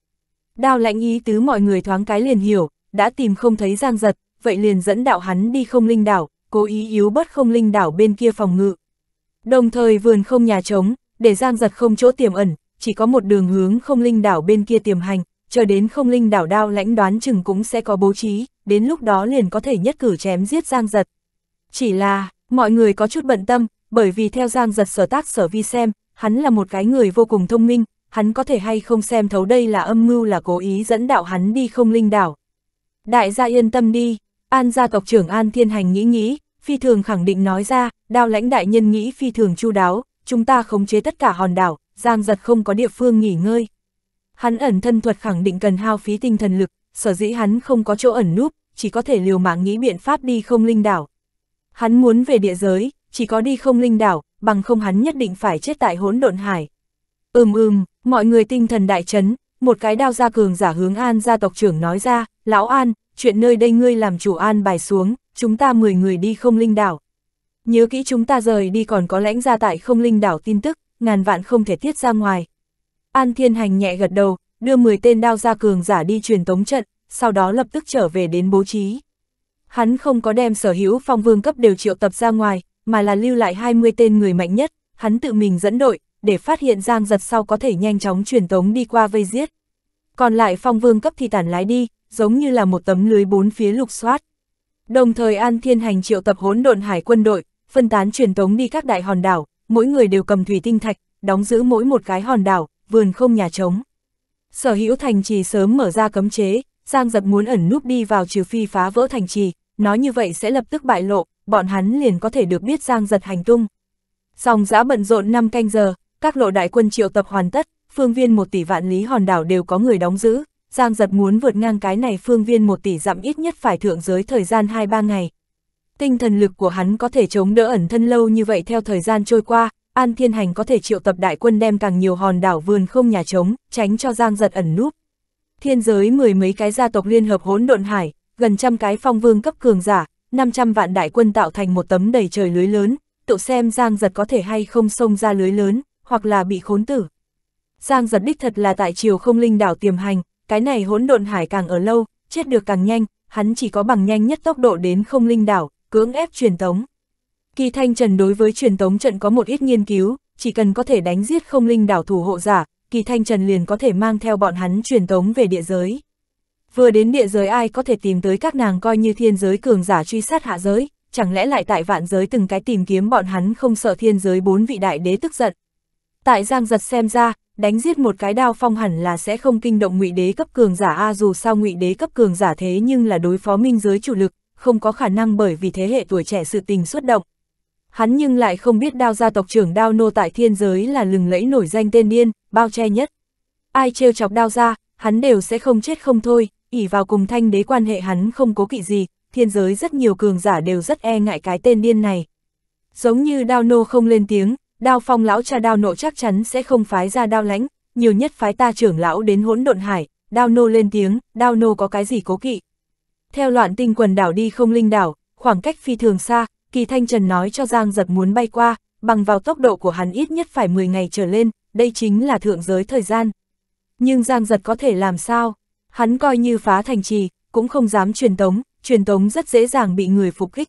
Đao lãnh ý tứ mọi người thoáng cái liền hiểu, đã tìm không thấy giang giật, vậy liền dẫn đạo hắn đi không linh đảo, cố ý yếu bất không linh đảo bên kia phòng ngự. Đồng thời vườn không nhà trống, để giang giật không chỗ tiềm ẩn, chỉ có một đường hướng không linh đảo bên kia tiềm hành, chờ đến không linh đảo đao lãnh đoán chừng cũng sẽ có bố trí, đến lúc đó liền có thể nhất cử chém giết Giang Giật. Chỉ là, mọi người có chút bận tâm, bởi vì theo Giang Giật sở tác sở vi xem, hắn là một cái người vô cùng thông minh, hắn có thể hay không xem thấu đây là âm mưu là cố ý dẫn đạo hắn đi không linh đảo. Đại gia yên tâm đi, An gia tộc trưởng An Thiên Hành nghĩ nghĩ, phi thường khẳng định nói ra, đao lãnh đại nhân nghĩ phi thường chu đáo, chúng ta khống chế tất cả hòn đảo, Giang Giật không có địa phương nghỉ ngơi. Hắn ẩn thân thuật khẳng định cần hao phí tinh thần lực, sở dĩ hắn không có chỗ ẩn núp, chỉ có thể liều mạng nghĩ biện pháp đi không linh đảo. Hắn muốn về địa giới, chỉ có đi không linh đảo, bằng không hắn nhất định phải chết tại hỗn độn hải. Ừm ừm, mọi người tinh thần đại chấn, một cái đao gia cường giả hướng An gia tộc trưởng nói ra, lão An, chuyện nơi đây ngươi làm chủ An bài xuống, chúng ta 10 người đi không linh đảo. Nhớ kỹ chúng ta rời đi còn có lãnh gia tại không linh đảo tin tức, ngàn vạn không thể tiết ra ngoài. An Thiên Hành nhẹ gật đầu, đưa 10 tên đao gia cường giả đi truyền tống trận, sau đó lập tức trở về đến bố trí. Hắn không có đem sở hữu phong vương cấp đều triệu tập ra ngoài, mà là lưu lại 20 tên người mạnh nhất, hắn tự mình dẫn đội, để phát hiện giang giật sau có thể nhanh chóng truyền tống đi qua vây giết. Còn lại phong vương cấp thì tản lái đi, giống như là một tấm lưới bốn phía lục soát. Đồng thời An Thiên Hành triệu tập hỗn độn hải quân đội, phân tán truyền tống đi các đại hòn đảo, mỗi người đều cầm thủy tinh thạch, đóng giữ mỗi một cái hòn đảo, vườn không nhà trống. Sở hữu thành trì sớm mở ra cấm chế, Giang giật muốn ẩn núp đi vào trừ phi phá vỡ thành trì, nói như vậy sẽ lập tức bại lộ, bọn hắn liền có thể được biết Giang giật hành tung. Song giã bận rộn 5 canh giờ, các lộ đại quân triệu tập hoàn tất, phương viên một tỷ vạn lý hòn đảo đều có người đóng giữ, Giang giật muốn vượt ngang cái này phương viên một tỷ dặm ít nhất phải thượng giới thời gian 2-3 ngày. Tinh thần lực của hắn có thể chống đỡ ẩn thân lâu như vậy theo thời gian trôi qua, An Thiên Hành có thể triệu tập đại quân đem càng nhiều hòn đảo vườn không nhà trống, tránh cho Giang Giật ẩn núp. Thiên giới mười mấy cái gia tộc liên hợp hỗn độn hải, gần trăm cái phong vương cấp cường giả, 500 vạn đại quân tạo thành một tấm đầy trời lưới lớn, tự xem Giang Giật có thể hay không xông ra lưới lớn, hoặc là bị khốn tử. Giang Giật đích thật là tại chiều không linh đảo tiềm hành, cái này hỗn độn hải càng ở lâu, chết được càng nhanh, hắn chỉ có bằng nhanh nhất tốc độ đến không linh đảo, cưỡng ép truyền tống. Kỳ Thanh Trần đối với truyền tống trận có một ít nghiên cứu, chỉ cần có thể đánh giết không linh đảo thủ hộ giả, Kỳ Thanh Trần liền có thể mang theo bọn hắn truyền tống về địa giới. Vừa đến địa giới ai có thể tìm tới các nàng coi như thiên giới cường giả truy sát hạ giới, chẳng lẽ lại tại vạn giới từng cái tìm kiếm bọn hắn không sợ thiên giới bốn vị đại đế tức giận. Tại Giang Giật xem ra, đánh giết một cái đao phong hẳn là sẽ không kinh động ngụy đế cấp cường giả a dù sao ngụy đế cấp cường giả thế nhưng là đối phó minh giới chủ lực, không có khả năng bởi vì thế hệ tuổi trẻ sự tình xuất động hắn nhưng lại không biết đao gia tộc trưởng đao nô tại thiên giới là lừng lẫy nổi danh tên điên, bao che nhất. Ai trêu chọc đao gia, hắn đều sẽ không chết không thôi, ỉ vào cùng thanh đế quan hệ hắn không cố kỵ gì, thiên giới rất nhiều cường giả đều rất e ngại cái tên điên này. Giống như đao nô không lên tiếng, đao phong lão cha đao nộ chắc chắn sẽ không phái ra đao lãnh, nhiều nhất phái ta trưởng lão đến hỗn độn hải, đao nô lên tiếng, đao nô có cái gì cố kỵ. Theo loạn tinh quần đảo đi không linh đảo, khoảng cách phi thường xa, Kỳ Thanh Trần nói cho Giang giật muốn bay qua, bằng vào tốc độ của hắn ít nhất phải 10 ngày trở lên, đây chính là thượng giới thời gian. Nhưng Giang giật có thể làm sao? Hắn coi như phá thành trì, cũng không dám truyền tống, truyền tống rất dễ dàng bị người phục kích.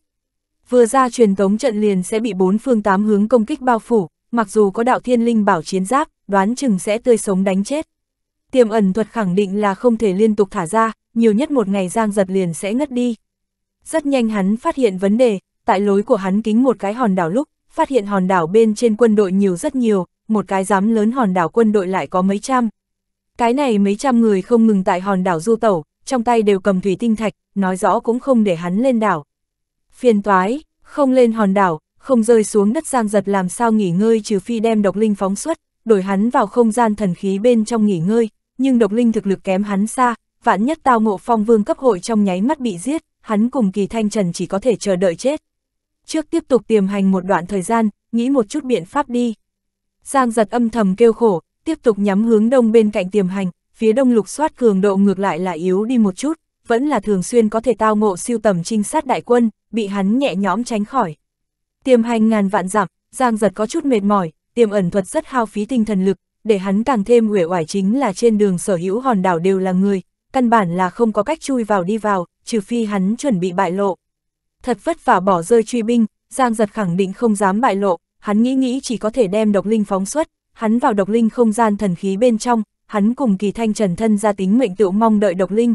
Vừa ra truyền tống trận liền sẽ bị bốn phương tám hướng công kích bao phủ, mặc dù có đạo thiên linh bảo chiến giáp, đoán chừng sẽ tươi sống đánh chết. Tiềm ẩn thuật khẳng định là không thể liên tục thả ra, nhiều nhất một ngày Giang giật liền sẽ ngất đi. Rất nhanh hắn phát hiện vấn đề, tại lối của hắn kính một cái hòn đảo lúc, phát hiện hòn đảo bên trên quân đội nhiều rất nhiều, một cái dám lớn hòn đảo quân đội lại có mấy trăm. Cái này mấy trăm người không ngừng tại hòn đảo du tẩu, trong tay đều cầm thủy tinh thạch, nói rõ cũng không để hắn lên đảo. Phiền toái, không lên hòn đảo, không rơi xuống đất giang giật làm sao nghỉ ngơi trừ phi đem độc linh phóng xuất, đổi hắn vào không gian thần khí bên trong nghỉ ngơi, nhưng độc linh thực lực kém hắn xa, vạn nhất tao ngộ phong vương cấp hội trong nháy mắt bị giết, hắn cùng kỳ thanh trần chỉ có thể chờ đợi chết trước tiếp tục tiềm hành một đoạn thời gian, nghĩ một chút biện pháp đi. Giang giật âm thầm kêu khổ, tiếp tục nhắm hướng đông bên cạnh tiềm hành, phía đông lục soát cường độ ngược lại là yếu đi một chút, vẫn là thường xuyên có thể tao ngộ siêu tầm trinh sát đại quân, bị hắn nhẹ nhõm tránh khỏi. Tiềm hành ngàn vạn dặm, Giang giật có chút mệt mỏi, tiềm ẩn thuật rất hao phí tinh thần lực, để hắn càng thêm uể oải chính là trên đường sở hữu hòn đảo đều là người, căn bản là không có cách chui vào đi vào, trừ phi hắn chuẩn bị bại lộ thật vất vả bỏ rơi truy binh, Giang giật khẳng định không dám bại lộ, hắn nghĩ nghĩ chỉ có thể đem độc linh phóng xuất, hắn vào độc linh không gian thần khí bên trong, hắn cùng kỳ thanh trần thân ra tính mệnh tựu mong đợi độc linh.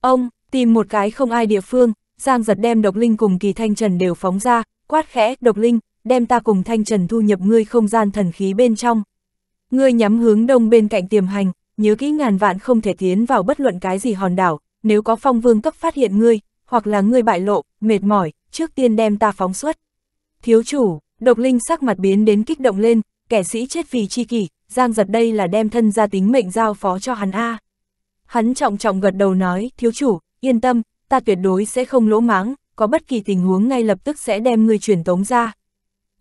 Ông, tìm một cái không ai địa phương, Giang giật đem độc linh cùng kỳ thanh trần đều phóng ra, quát khẽ, độc linh, đem ta cùng thanh trần thu nhập ngươi không gian thần khí bên trong. Ngươi nhắm hướng đông bên cạnh tiềm hành, nhớ kỹ ngàn vạn không thể tiến vào bất luận cái gì hòn đảo, nếu có phong vương cấp phát hiện ngươi, hoặc là ngươi bại lộ, mệt mỏi, trước tiên đem ta phóng xuất. Thiếu chủ, độc linh sắc mặt biến đến kích động lên, kẻ sĩ chết vì chi kỷ, giang giật đây là đem thân ra tính mệnh giao phó cho hắn A. Hắn trọng trọng gật đầu nói, thiếu chủ, yên tâm, ta tuyệt đối sẽ không lỗ máng, có bất kỳ tình huống ngay lập tức sẽ đem người truyền tống ra.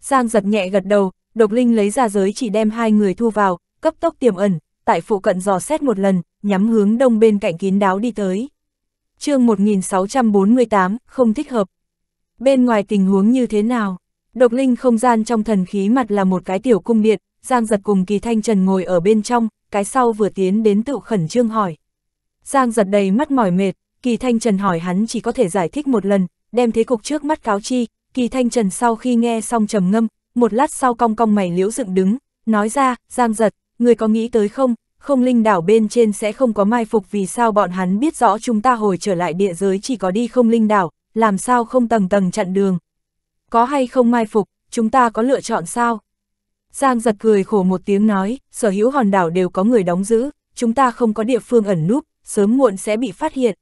Giang giật nhẹ gật đầu, độc linh lấy ra giới chỉ đem hai người thu vào, cấp tốc tiềm ẩn, tại phụ cận dò xét một lần, nhắm hướng đông bên cạnh kín đáo đi tới chương 1648, không thích hợp. Bên ngoài tình huống như thế nào? Độc linh không gian trong thần khí mặt là một cái tiểu cung điện, Giang giật cùng kỳ thanh trần ngồi ở bên trong, cái sau vừa tiến đến tự khẩn trương hỏi. Giang giật đầy mắt mỏi mệt, kỳ thanh trần hỏi hắn chỉ có thể giải thích một lần, đem thế cục trước mắt cáo chi, kỳ thanh trần sau khi nghe xong trầm ngâm, một lát sau cong cong mày liễu dựng đứng, nói ra, Giang giật, người có nghĩ tới không, không linh đảo bên trên sẽ không có mai phục vì sao bọn hắn biết rõ chúng ta hồi trở lại địa giới chỉ có đi không linh đảo, làm sao không tầng tầng chặn đường. Có hay không mai phục, chúng ta có lựa chọn sao? Giang giật cười khổ một tiếng nói, sở hữu hòn đảo đều có người đóng giữ, chúng ta không có địa phương ẩn núp, sớm muộn sẽ bị phát hiện.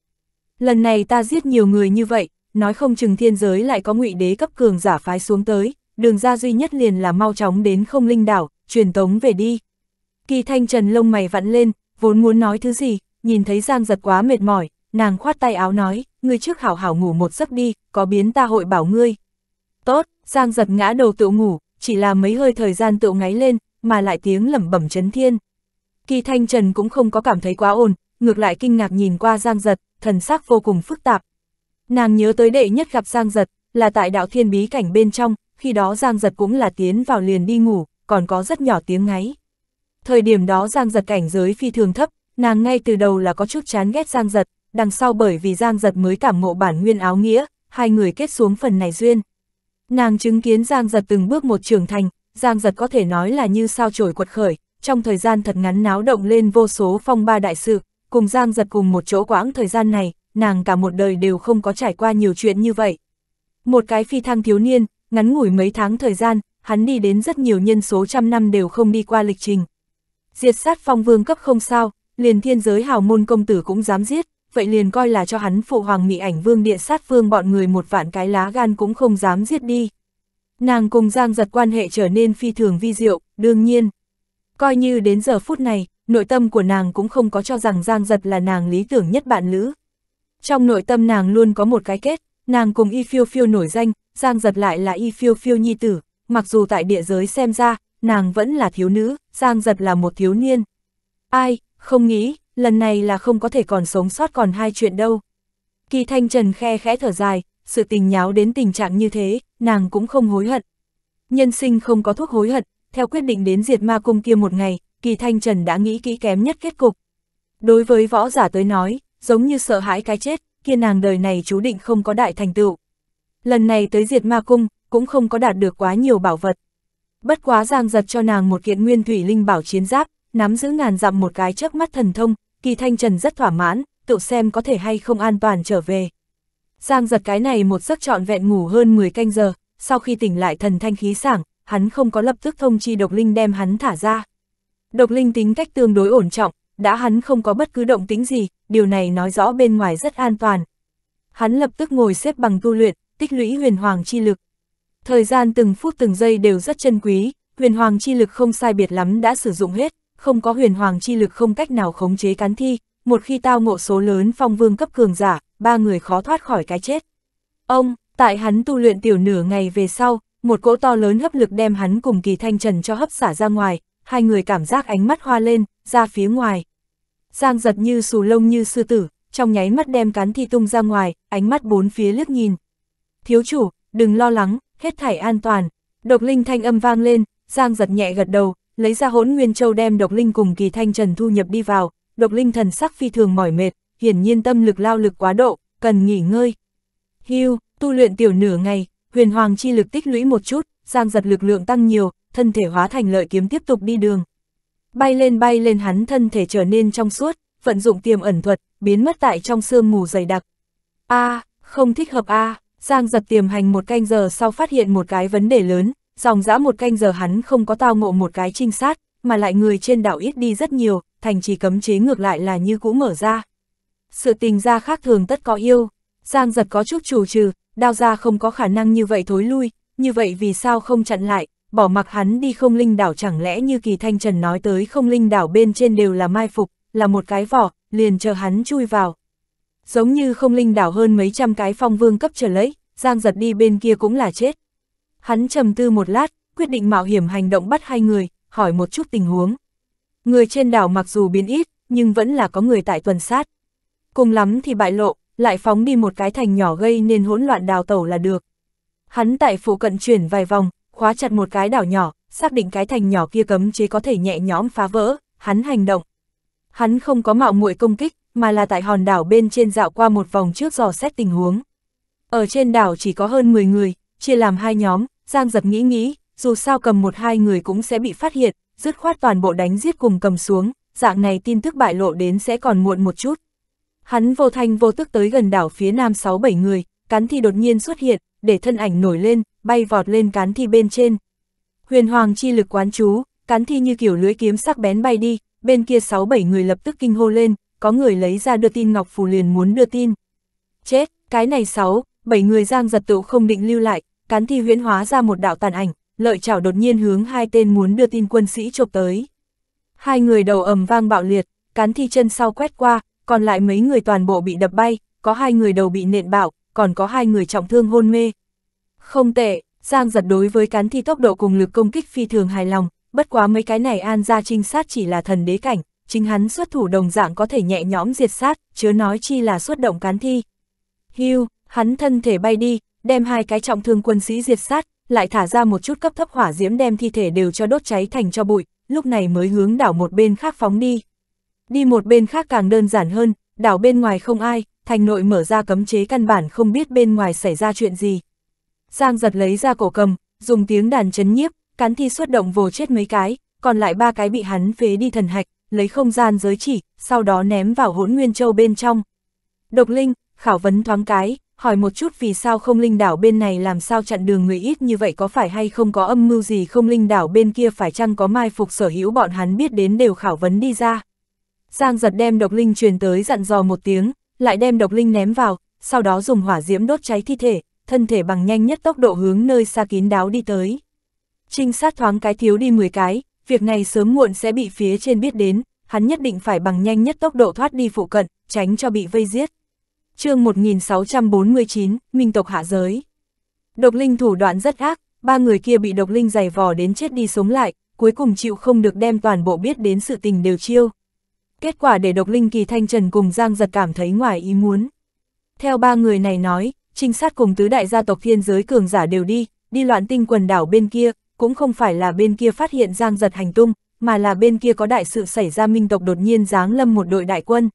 Lần này ta giết nhiều người như vậy, nói không chừng thiên giới lại có ngụy đế cấp cường giả phái xuống tới, đường ra duy nhất liền là mau chóng đến không linh đảo, truyền tống về đi. Kỳ thanh trần lông mày vặn lên, vốn muốn nói thứ gì, nhìn thấy Giang giật quá mệt mỏi, nàng khoát tay áo nói, ngươi trước hảo hảo ngủ một giấc đi, có biến ta hội bảo ngươi. Tốt, Giang giật ngã đầu tự ngủ, chỉ là mấy hơi thời gian tự ngáy lên, mà lại tiếng lẩm bẩm chấn thiên. Kỳ thanh trần cũng không có cảm thấy quá ồn, ngược lại kinh ngạc nhìn qua Giang giật, thần sắc vô cùng phức tạp. Nàng nhớ tới đệ nhất gặp Giang giật, là tại đạo thiên bí cảnh bên trong, khi đó Giang giật cũng là tiến vào liền đi ngủ, còn có rất nhỏ tiếng ngáy. Thời điểm đó Giang Giật cảnh giới phi thường thấp, nàng ngay từ đầu là có chút chán ghét Giang Giật, đằng sau bởi vì Giang Giật mới cảm ngộ bản nguyên áo nghĩa, hai người kết xuống phần này duyên. Nàng chứng kiến Giang Giật từng bước một trưởng thành, Giang Giật có thể nói là như sao trổi quật khởi, trong thời gian thật ngắn náo động lên vô số phong ba đại sự, cùng Giang Giật cùng một chỗ quãng thời gian này, nàng cả một đời đều không có trải qua nhiều chuyện như vậy. Một cái phi thăng thiếu niên, ngắn ngủi mấy tháng thời gian, hắn đi đến rất nhiều nhân số trăm năm đều không đi qua lịch trình diệt sát phong vương cấp không sao, liền thiên giới hào môn công tử cũng dám giết, vậy liền coi là cho hắn phụ hoàng mị ảnh vương địa sát vương bọn người một vạn cái lá gan cũng không dám giết đi. Nàng cùng Giang giật quan hệ trở nên phi thường vi diệu, đương nhiên. Coi như đến giờ phút này, nội tâm của nàng cũng không có cho rằng Giang giật là nàng lý tưởng nhất bạn lữ. Trong nội tâm nàng luôn có một cái kết, nàng cùng y phiêu phiêu nổi danh, Giang giật lại là y phiêu phiêu nhi tử, mặc dù tại địa giới xem ra, nàng vẫn là thiếu nữ, Giang Giật là một thiếu niên. Ai, không nghĩ, lần này là không có thể còn sống sót còn hai chuyện đâu. Kỳ Thanh Trần khe khẽ thở dài, sự tình nháo đến tình trạng như thế, nàng cũng không hối hận. Nhân sinh không có thuốc hối hận, theo quyết định đến diệt ma cung kia một ngày, Kỳ Thanh Trần đã nghĩ kỹ kém nhất kết cục. Đối với võ giả tới nói, giống như sợ hãi cái chết, kia nàng đời này chú định không có đại thành tựu. Lần này tới diệt ma cung, cũng không có đạt được quá nhiều bảo vật bất quá giang giật cho nàng một kiện nguyên thủy linh bảo chiến giáp, nắm giữ ngàn dặm một cái trước mắt thần thông, kỳ thanh trần rất thỏa mãn, tự xem có thể hay không an toàn trở về. Giang giật cái này một giấc trọn vẹn ngủ hơn 10 canh giờ, sau khi tỉnh lại thần thanh khí sảng, hắn không có lập tức thông chi độc linh đem hắn thả ra. Độc linh tính cách tương đối ổn trọng, đã hắn không có bất cứ động tính gì, điều này nói rõ bên ngoài rất an toàn. Hắn lập tức ngồi xếp bằng tu luyện, tích lũy huyền hoàng chi lực, Thời gian từng phút từng giây đều rất chân quý, huyền hoàng chi lực không sai biệt lắm đã sử dụng hết, không có huyền hoàng chi lực không cách nào khống chế cán thi, một khi tao ngộ số lớn phong vương cấp cường giả, ba người khó thoát khỏi cái chết. Ông, tại hắn tu luyện tiểu nửa ngày về sau, một cỗ to lớn hấp lực đem hắn cùng kỳ thanh trần cho hấp xả ra ngoài, hai người cảm giác ánh mắt hoa lên, ra phía ngoài. Giang giật như sù lông như sư tử, trong nháy mắt đem cán thi tung ra ngoài, ánh mắt bốn phía liếc nhìn. Thiếu chủ, đừng lo lắng, hết thảy an toàn. Độc linh thanh âm vang lên, Giang giật nhẹ gật đầu, lấy ra hỗn nguyên châu đem độc linh cùng kỳ thanh trần thu nhập đi vào, độc linh thần sắc phi thường mỏi mệt, hiển nhiên tâm lực lao lực quá độ, cần nghỉ ngơi. Hưu, tu luyện tiểu nửa ngày, huyền hoàng chi lực tích lũy một chút, Giang giật lực lượng tăng nhiều, thân thể hóa thành lợi kiếm tiếp tục đi đường. Bay lên bay lên hắn thân thể trở nên trong suốt, vận dụng tiềm ẩn thuật, biến mất tại trong sương mù dày đặc. A, à, không thích hợp a. À. Giang giật tiềm hành một canh giờ sau phát hiện một cái vấn đề lớn, dòng dã một canh giờ hắn không có tao ngộ một cái trinh sát, mà lại người trên đảo ít đi rất nhiều, thành trì cấm chế ngược lại là như cũ mở ra. Sự tình ra khác thường tất có yêu, Giang giật có chút chủ trừ, đao ra không có khả năng như vậy thối lui, như vậy vì sao không chặn lại, bỏ mặc hắn đi không linh đảo chẳng lẽ như kỳ thanh trần nói tới không linh đảo bên trên đều là mai phục, là một cái vỏ, liền chờ hắn chui vào, giống như không linh đảo hơn mấy trăm cái phong vương cấp trở lấy, giang giật đi bên kia cũng là chết. Hắn trầm tư một lát, quyết định mạo hiểm hành động bắt hai người, hỏi một chút tình huống. Người trên đảo mặc dù biến ít, nhưng vẫn là có người tại tuần sát. Cùng lắm thì bại lộ, lại phóng đi một cái thành nhỏ gây nên hỗn loạn đào tẩu là được. Hắn tại phụ cận chuyển vài vòng, khóa chặt một cái đảo nhỏ, xác định cái thành nhỏ kia cấm chế có thể nhẹ nhõm phá vỡ, hắn hành động. Hắn không có mạo muội công kích, mà là tại hòn đảo bên trên dạo qua một vòng trước dò xét tình huống. Ở trên đảo chỉ có hơn 10 người, chia làm hai nhóm, Giang dập nghĩ nghĩ, dù sao cầm một hai người cũng sẽ bị phát hiện, dứt khoát toàn bộ đánh giết cùng cầm xuống, dạng này tin tức bại lộ đến sẽ còn muộn một chút. Hắn vô thanh vô tức tới gần đảo phía nam 6-7 người, cán thi đột nhiên xuất hiện, để thân ảnh nổi lên, bay vọt lên cán thi bên trên. Huyền hoàng chi lực quán chú, cán thi như kiểu lưỡi kiếm sắc bén bay đi, bên kia 6-7 người lập tức kinh hô lên, có người lấy ra đưa tin Ngọc Phù liền muốn đưa tin. Chết, cái này sáu, bảy người giang giật tụ không định lưu lại, cán thi huyễn hóa ra một đạo tàn ảnh, lợi chảo đột nhiên hướng hai tên muốn đưa tin quân sĩ chộp tới. Hai người đầu ầm vang bạo liệt, cán thi chân sau quét qua, còn lại mấy người toàn bộ bị đập bay, có hai người đầu bị nện bạo, còn có hai người trọng thương hôn mê. Không tệ, Giang giật đối với cán thi tốc độ cùng lực công kích phi thường hài lòng, bất quá mấy cái này an ra trinh sát chỉ là thần đế cảnh, chính hắn xuất thủ đồng dạng có thể nhẹ nhõm diệt sát, chứa nói chi là xuất động cán thi. Hưu, hắn thân thể bay đi, đem hai cái trọng thương quân sĩ diệt sát, lại thả ra một chút cấp thấp hỏa diễm đem thi thể đều cho đốt cháy thành cho bụi, lúc này mới hướng đảo một bên khác phóng đi. Đi một bên khác càng đơn giản hơn, đảo bên ngoài không ai, thành nội mở ra cấm chế căn bản không biết bên ngoài xảy ra chuyện gì. Giang giật lấy ra cổ cầm, dùng tiếng đàn chấn nhiếp, cán thi xuất động vồ chết mấy cái, còn lại ba cái bị hắn phế đi thần hạch, lấy không gian giới chỉ, sau đó ném vào hỗn nguyên châu bên trong. Độc Linh, khảo vấn thoáng cái, hỏi một chút vì sao không linh đảo bên này làm sao chặn đường người ít như vậy có phải hay không có âm mưu gì không linh đảo bên kia phải chăng có mai phục sở hữu bọn hắn biết đến đều khảo vấn đi ra. Giang giật đem độc linh truyền tới dặn dò một tiếng, lại đem độc linh ném vào, sau đó dùng hỏa diễm đốt cháy thi thể, thân thể bằng nhanh nhất tốc độ hướng nơi xa kín đáo đi tới. Trinh sát thoáng cái thiếu đi 10 cái, việc này sớm muộn sẽ bị phía trên biết đến, hắn nhất định phải bằng nhanh nhất tốc độ thoát đi phụ cận, tránh cho bị vây giết. chương 1649, Minh tộc hạ giới. Độc linh thủ đoạn rất ác, ba người kia bị độc linh giày vò đến chết đi sống lại, cuối cùng chịu không được đem toàn bộ biết đến sự tình đều chiêu. Kết quả để độc linh kỳ thanh trần cùng Giang giật cảm thấy ngoài ý muốn. Theo ba người này nói, trinh sát cùng tứ đại gia tộc thiên giới cường giả đều đi, đi loạn tinh quần đảo bên kia, cũng không phải là bên kia phát hiện giang giật hành tung, mà là bên kia có đại sự xảy ra minh tộc đột nhiên giáng lâm một đội đại quân.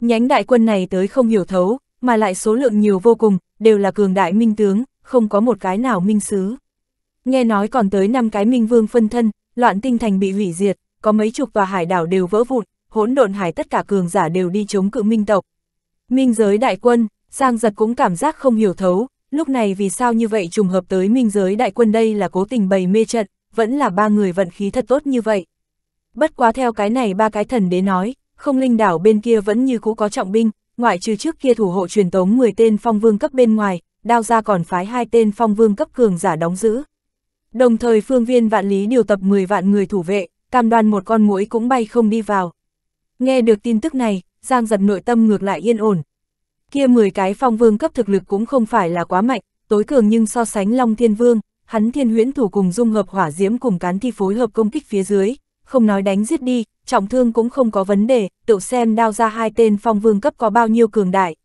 Nhánh đại quân này tới không hiểu thấu, mà lại số lượng nhiều vô cùng, đều là cường đại minh tướng, không có một cái nào minh sứ. Nghe nói còn tới năm cái minh vương phân thân, loạn tinh thành bị hủy diệt, có mấy chục tòa hải đảo đều vỡ vụn, hỗn độn hải tất cả cường giả đều đi chống cự minh tộc. Minh giới đại quân, Giang giật cũng cảm giác không hiểu thấu, lúc này vì sao như vậy trùng hợp tới minh giới đại quân đây là cố tình bày mê trận, vẫn là ba người vận khí thật tốt như vậy. Bất quá theo cái này ba cái thần đế nói, không linh đảo bên kia vẫn như cũ có trọng binh, ngoại trừ trước kia thủ hộ truyền tống 10 tên phong vương cấp bên ngoài, đao ra còn phái hai tên phong vương cấp cường giả đóng giữ. Đồng thời phương viên vạn lý điều tập 10 vạn người thủ vệ, cam đoan một con muỗi cũng bay không đi vào. Nghe được tin tức này, Giang giật nội tâm ngược lại yên ổn, kia 10 cái phong vương cấp thực lực cũng không phải là quá mạnh, tối cường nhưng so sánh Long Thiên Vương, hắn Thiên Huyễn Thủ cùng dung hợp hỏa diễm cùng cán thi phối hợp công kích phía dưới, không nói đánh giết đi, trọng thương cũng không có vấn đề, tựu xem đao ra hai tên phong vương cấp có bao nhiêu cường đại.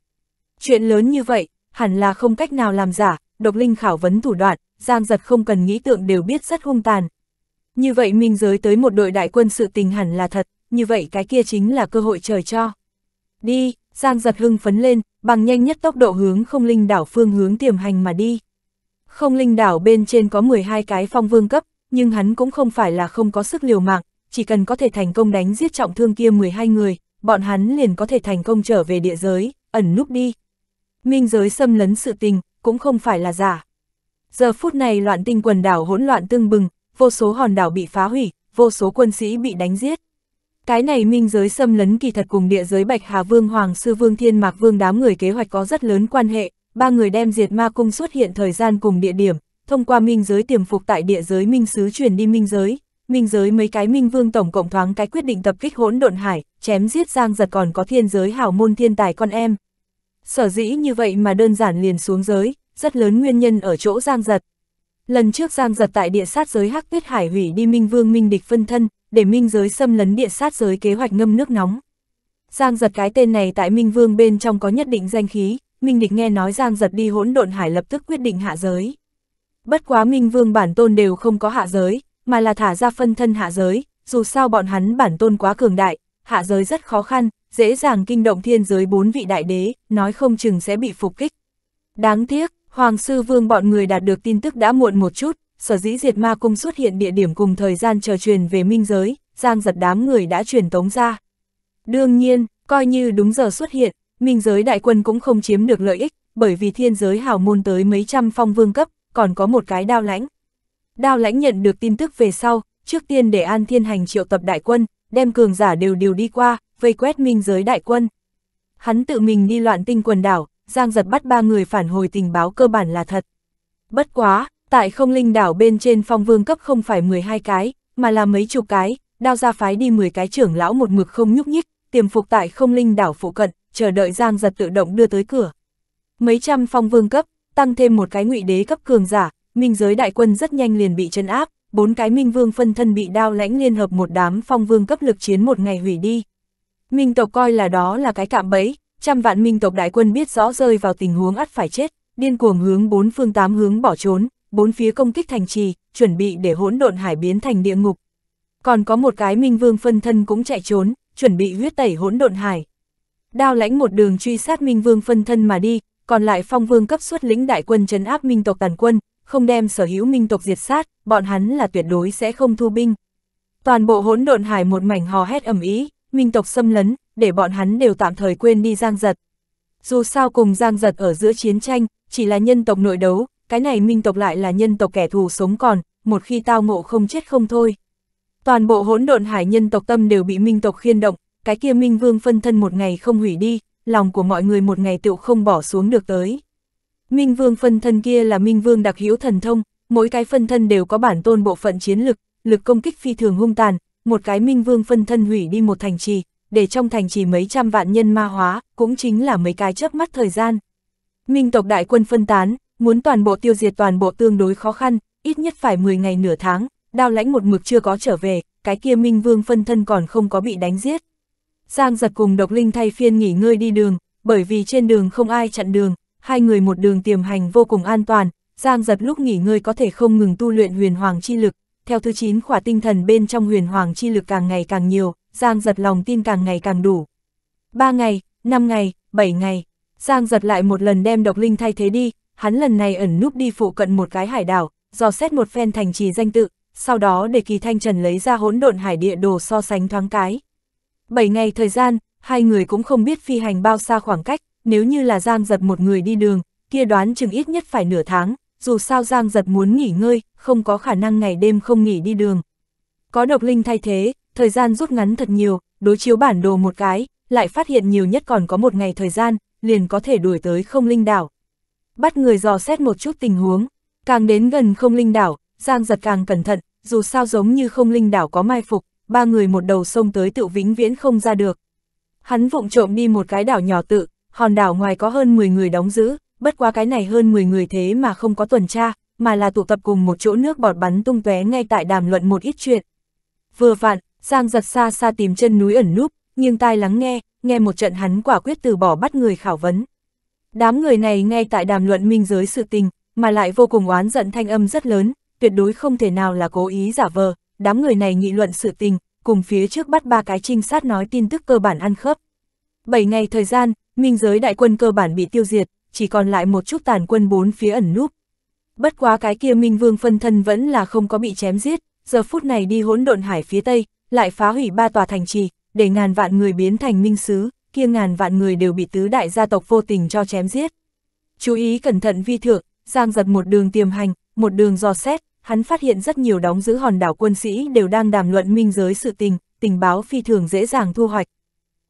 Chuyện lớn như vậy, hẳn là không cách nào làm giả, độc linh khảo vấn thủ đoạn, giang giật không cần nghĩ tượng đều biết rất hung tàn. Như vậy minh giới tới một đội đại quân sự tình hẳn là thật, như vậy cái kia chính là cơ hội trời cho. Đi, Giang giật hưng phấn lên, bằng nhanh nhất tốc độ hướng không linh đảo phương hướng tiềm hành mà đi. Không linh đảo bên trên có 12 cái phong vương cấp, nhưng hắn cũng không phải là không có sức liều mạng, chỉ cần có thể thành công đánh giết trọng thương kia 12 người, bọn hắn liền có thể thành công trở về địa giới, ẩn núp đi. Minh giới xâm lấn sự tình, cũng không phải là giả. Giờ phút này loạn tinh quần đảo hỗn loạn tương bừng, vô số hòn đảo bị phá hủy, vô số quân sĩ bị đánh giết. Cái này minh giới xâm lấn kỳ thật cùng địa giới Bạch Hà Vương Hoàng Sư Vương Thiên Mạc Vương đám người kế hoạch có rất lớn quan hệ, ba người đem diệt ma cung xuất hiện thời gian cùng địa điểm, thông qua minh giới tiềm phục tại địa giới minh sứ chuyển đi minh giới, minh giới mấy cái minh vương tổng cộng thoáng cái quyết định tập kích hỗn độn hải, chém giết giang giật còn có thiên giới hảo môn thiên tài con em. Sở dĩ như vậy mà đơn giản liền xuống giới, rất lớn nguyên nhân ở chỗ giang giật. Lần trước giang giật tại địa sát giới hắc tuyết hải hủy đi minh vương minh địch phân thân, để minh giới xâm lấn địa sát giới kế hoạch ngâm nước nóng. Giang giật cái tên này tại Minh Vương bên trong có nhất định danh khí, Minh Địch nghe nói Giang giật đi hỗn độn hải lập tức quyết định hạ giới. Bất quá Minh Vương bản tôn đều không có hạ giới, mà là thả ra phân thân hạ giới, dù sao bọn hắn bản tôn quá cường đại, hạ giới rất khó khăn, dễ dàng kinh động thiên giới bốn vị đại đế, nói không chừng sẽ bị phục kích. Đáng tiếc, Hoàng Sư Vương bọn người đạt được tin tức đã muộn một chút, sở dĩ diệt ma cung xuất hiện địa điểm cùng thời gian chờ truyền về minh giới, giang giật đám người đã truyền tống ra. Đương nhiên, coi như đúng giờ xuất hiện, minh giới đại quân cũng không chiếm được lợi ích, bởi vì thiên giới hào môn tới mấy trăm phong vương cấp, còn có một cái đao lãnh. Đao lãnh nhận được tin tức về sau, trước tiên để an thiên hành triệu tập đại quân, đem cường giả đều đều đi qua, vây quét minh giới đại quân. Hắn tự mình đi loạn tinh quần đảo, giang giật bắt ba người phản hồi tình báo cơ bản là thật. Bất quá, Tại không linh đảo bên trên phong vương cấp không phải 12 cái, mà là mấy chục cái, đao ra phái đi 10 cái trưởng lão một mực không nhúc nhích, tiềm phục tại không linh đảo phụ cận, chờ đợi Giang giật tự động đưa tới cửa. Mấy trăm phong vương cấp, tăng thêm một cái ngụy đế cấp cường giả, minh giới đại quân rất nhanh liền bị chân áp, bốn cái minh vương phân thân bị đao lãnh liên hợp một đám phong vương cấp lực chiến một ngày hủy đi. Minh tộc coi là đó là cái cạm bẫy, trăm vạn minh tộc đại quân biết rõ rơi vào tình huống ắt phải chết, điên cuồng hướng bốn phương tám hướng bỏ trốn, bốn phía công kích thành trì, chuẩn bị để hỗn độn hải biến thành địa ngục. Còn có một cái minh vương phân thân cũng chạy trốn, chuẩn bị huyết tẩy hỗn độn hải. Đao lãnh một đường truy sát minh vương phân thân mà đi, còn lại phong vương cấp suất lĩnh đại quân trấn áp minh tộc tàn quân, không đem sở hữu minh tộc diệt sát, bọn hắn là tuyệt đối sẽ không thu binh. Toàn bộ hỗn độn hải một mảnh hò hét ầm ĩ, minh tộc xâm lấn, để bọn hắn đều tạm thời quên đi giang giật. Dù sao cùng giang giật ở giữa chiến tranh, chỉ là nhân tộc nội đấu, cái này minh tộc lại là nhân tộc kẻ thù sống còn, một khi tao ngộ không chết không thôi. Toàn bộ hỗn độn hải nhân tộc tâm đều bị minh tộc khiên động, cái kia minh vương phân thân một ngày không hủy đi, lòng của mọi người một ngày tựu không bỏ xuống được tới. Minh vương phân thân kia là minh vương đặc hữu thần thông, mỗi cái phân thân đều có bản tôn bộ phận chiến lực, lực công kích phi thường hung tàn, một cái minh vương phân thân hủy đi một thành trì, để trong thành trì mấy trăm vạn nhân ma hóa, cũng chính là mấy cái chớp mắt thời gian. Minh tộc đại quân phân tán, Muốn toàn bộ tiêu diệt toàn bộ tương đối khó khăn, ít nhất phải 10 ngày nửa tháng, đao lãnh một mực chưa có trở về, cái kia Minh Vương phân thân còn không có bị đánh giết. Giang giật cùng độc linh thay phiên nghỉ ngơi đi đường, bởi vì trên đường không ai chặn đường, hai người một đường tiềm hành vô cùng an toàn, Giang giật lúc nghỉ ngơi có thể không ngừng tu luyện huyền hoàng chi lực, theo thứ 9 khỏa tinh thần bên trong huyền hoàng chi lực càng ngày càng nhiều, Giang giật lòng tin càng ngày càng đủ. 3 ngày, 5 ngày, 7 ngày, Giang giật lại một lần đem độc linh thay thế đi, hắn lần này ẩn núp đi phụ cận một cái hải đảo, dò xét một phen thành trì danh tự, sau đó để Kỳ Thanh Trần lấy ra hỗn độn hải địa đồ so sánh thoáng cái. bảy ngày thời gian, hai người cũng không biết phi hành bao xa khoảng cách, nếu như là Giang giật một người đi đường, kia đoán chừng ít nhất phải nửa tháng, dù sao Giang giật muốn nghỉ ngơi, không có khả năng ngày đêm không nghỉ đi đường. Có độc linh thay thế, thời gian rút ngắn thật nhiều, đối chiếu bản đồ một cái, lại phát hiện nhiều nhất còn có một ngày thời gian, liền có thể đuổi tới không linh đảo bắt người dò xét một chút tình huống. Càng đến gần không linh đảo, Giang giật càng cẩn thận, dù sao giống như không linh đảo có mai phục, ba người một đầu sông tới tự vĩnh viễn không ra được. Hắn vụng trộm đi một cái đảo nhỏ tự, hòn đảo ngoài có hơn 10 người đóng giữ, bất quá cái này hơn 10 người thế mà không có tuần tra, mà là tụ tập cùng một chỗ nước bọt bắn tung tóe ngay tại đàm luận một ít chuyện. Vừa vặn, Giang giật xa xa tìm chân núi ẩn núp, nhưng tai lắng nghe, nghe một trận hắn quả quyết từ bỏ bắt người khảo vấn. Đám người này ngay tại đàm luận minh giới sự tình, mà lại vô cùng oán giận thanh âm rất lớn, tuyệt đối không thể nào là cố ý giả vờ, đám người này nghị luận sự tình, cùng phía trước bắt ba cái trinh sát nói tin tức cơ bản ăn khớp. bảy ngày thời gian, minh giới đại quân cơ bản bị tiêu diệt, chỉ còn lại một chút tàn quân bốn phía ẩn núp. Bất quá cái kia minh vương phân thân vẫn là không có bị chém giết, giờ phút này đi hỗn độn hải phía tây, lại phá hủy ba tòa thành trì, để ngàn vạn người biến thành minh sứ, kia ngàn vạn người đều bị tứ đại gia tộc vô tình cho chém giết. Chú ý cẩn thận vi thượng, Giang giật một đường tiềm hành, một đường dò xét, hắn phát hiện rất nhiều đóng giữ hòn đảo quân sĩ đều đang đàm luận minh giới sự tình, tình báo phi thường dễ dàng thu hoạch.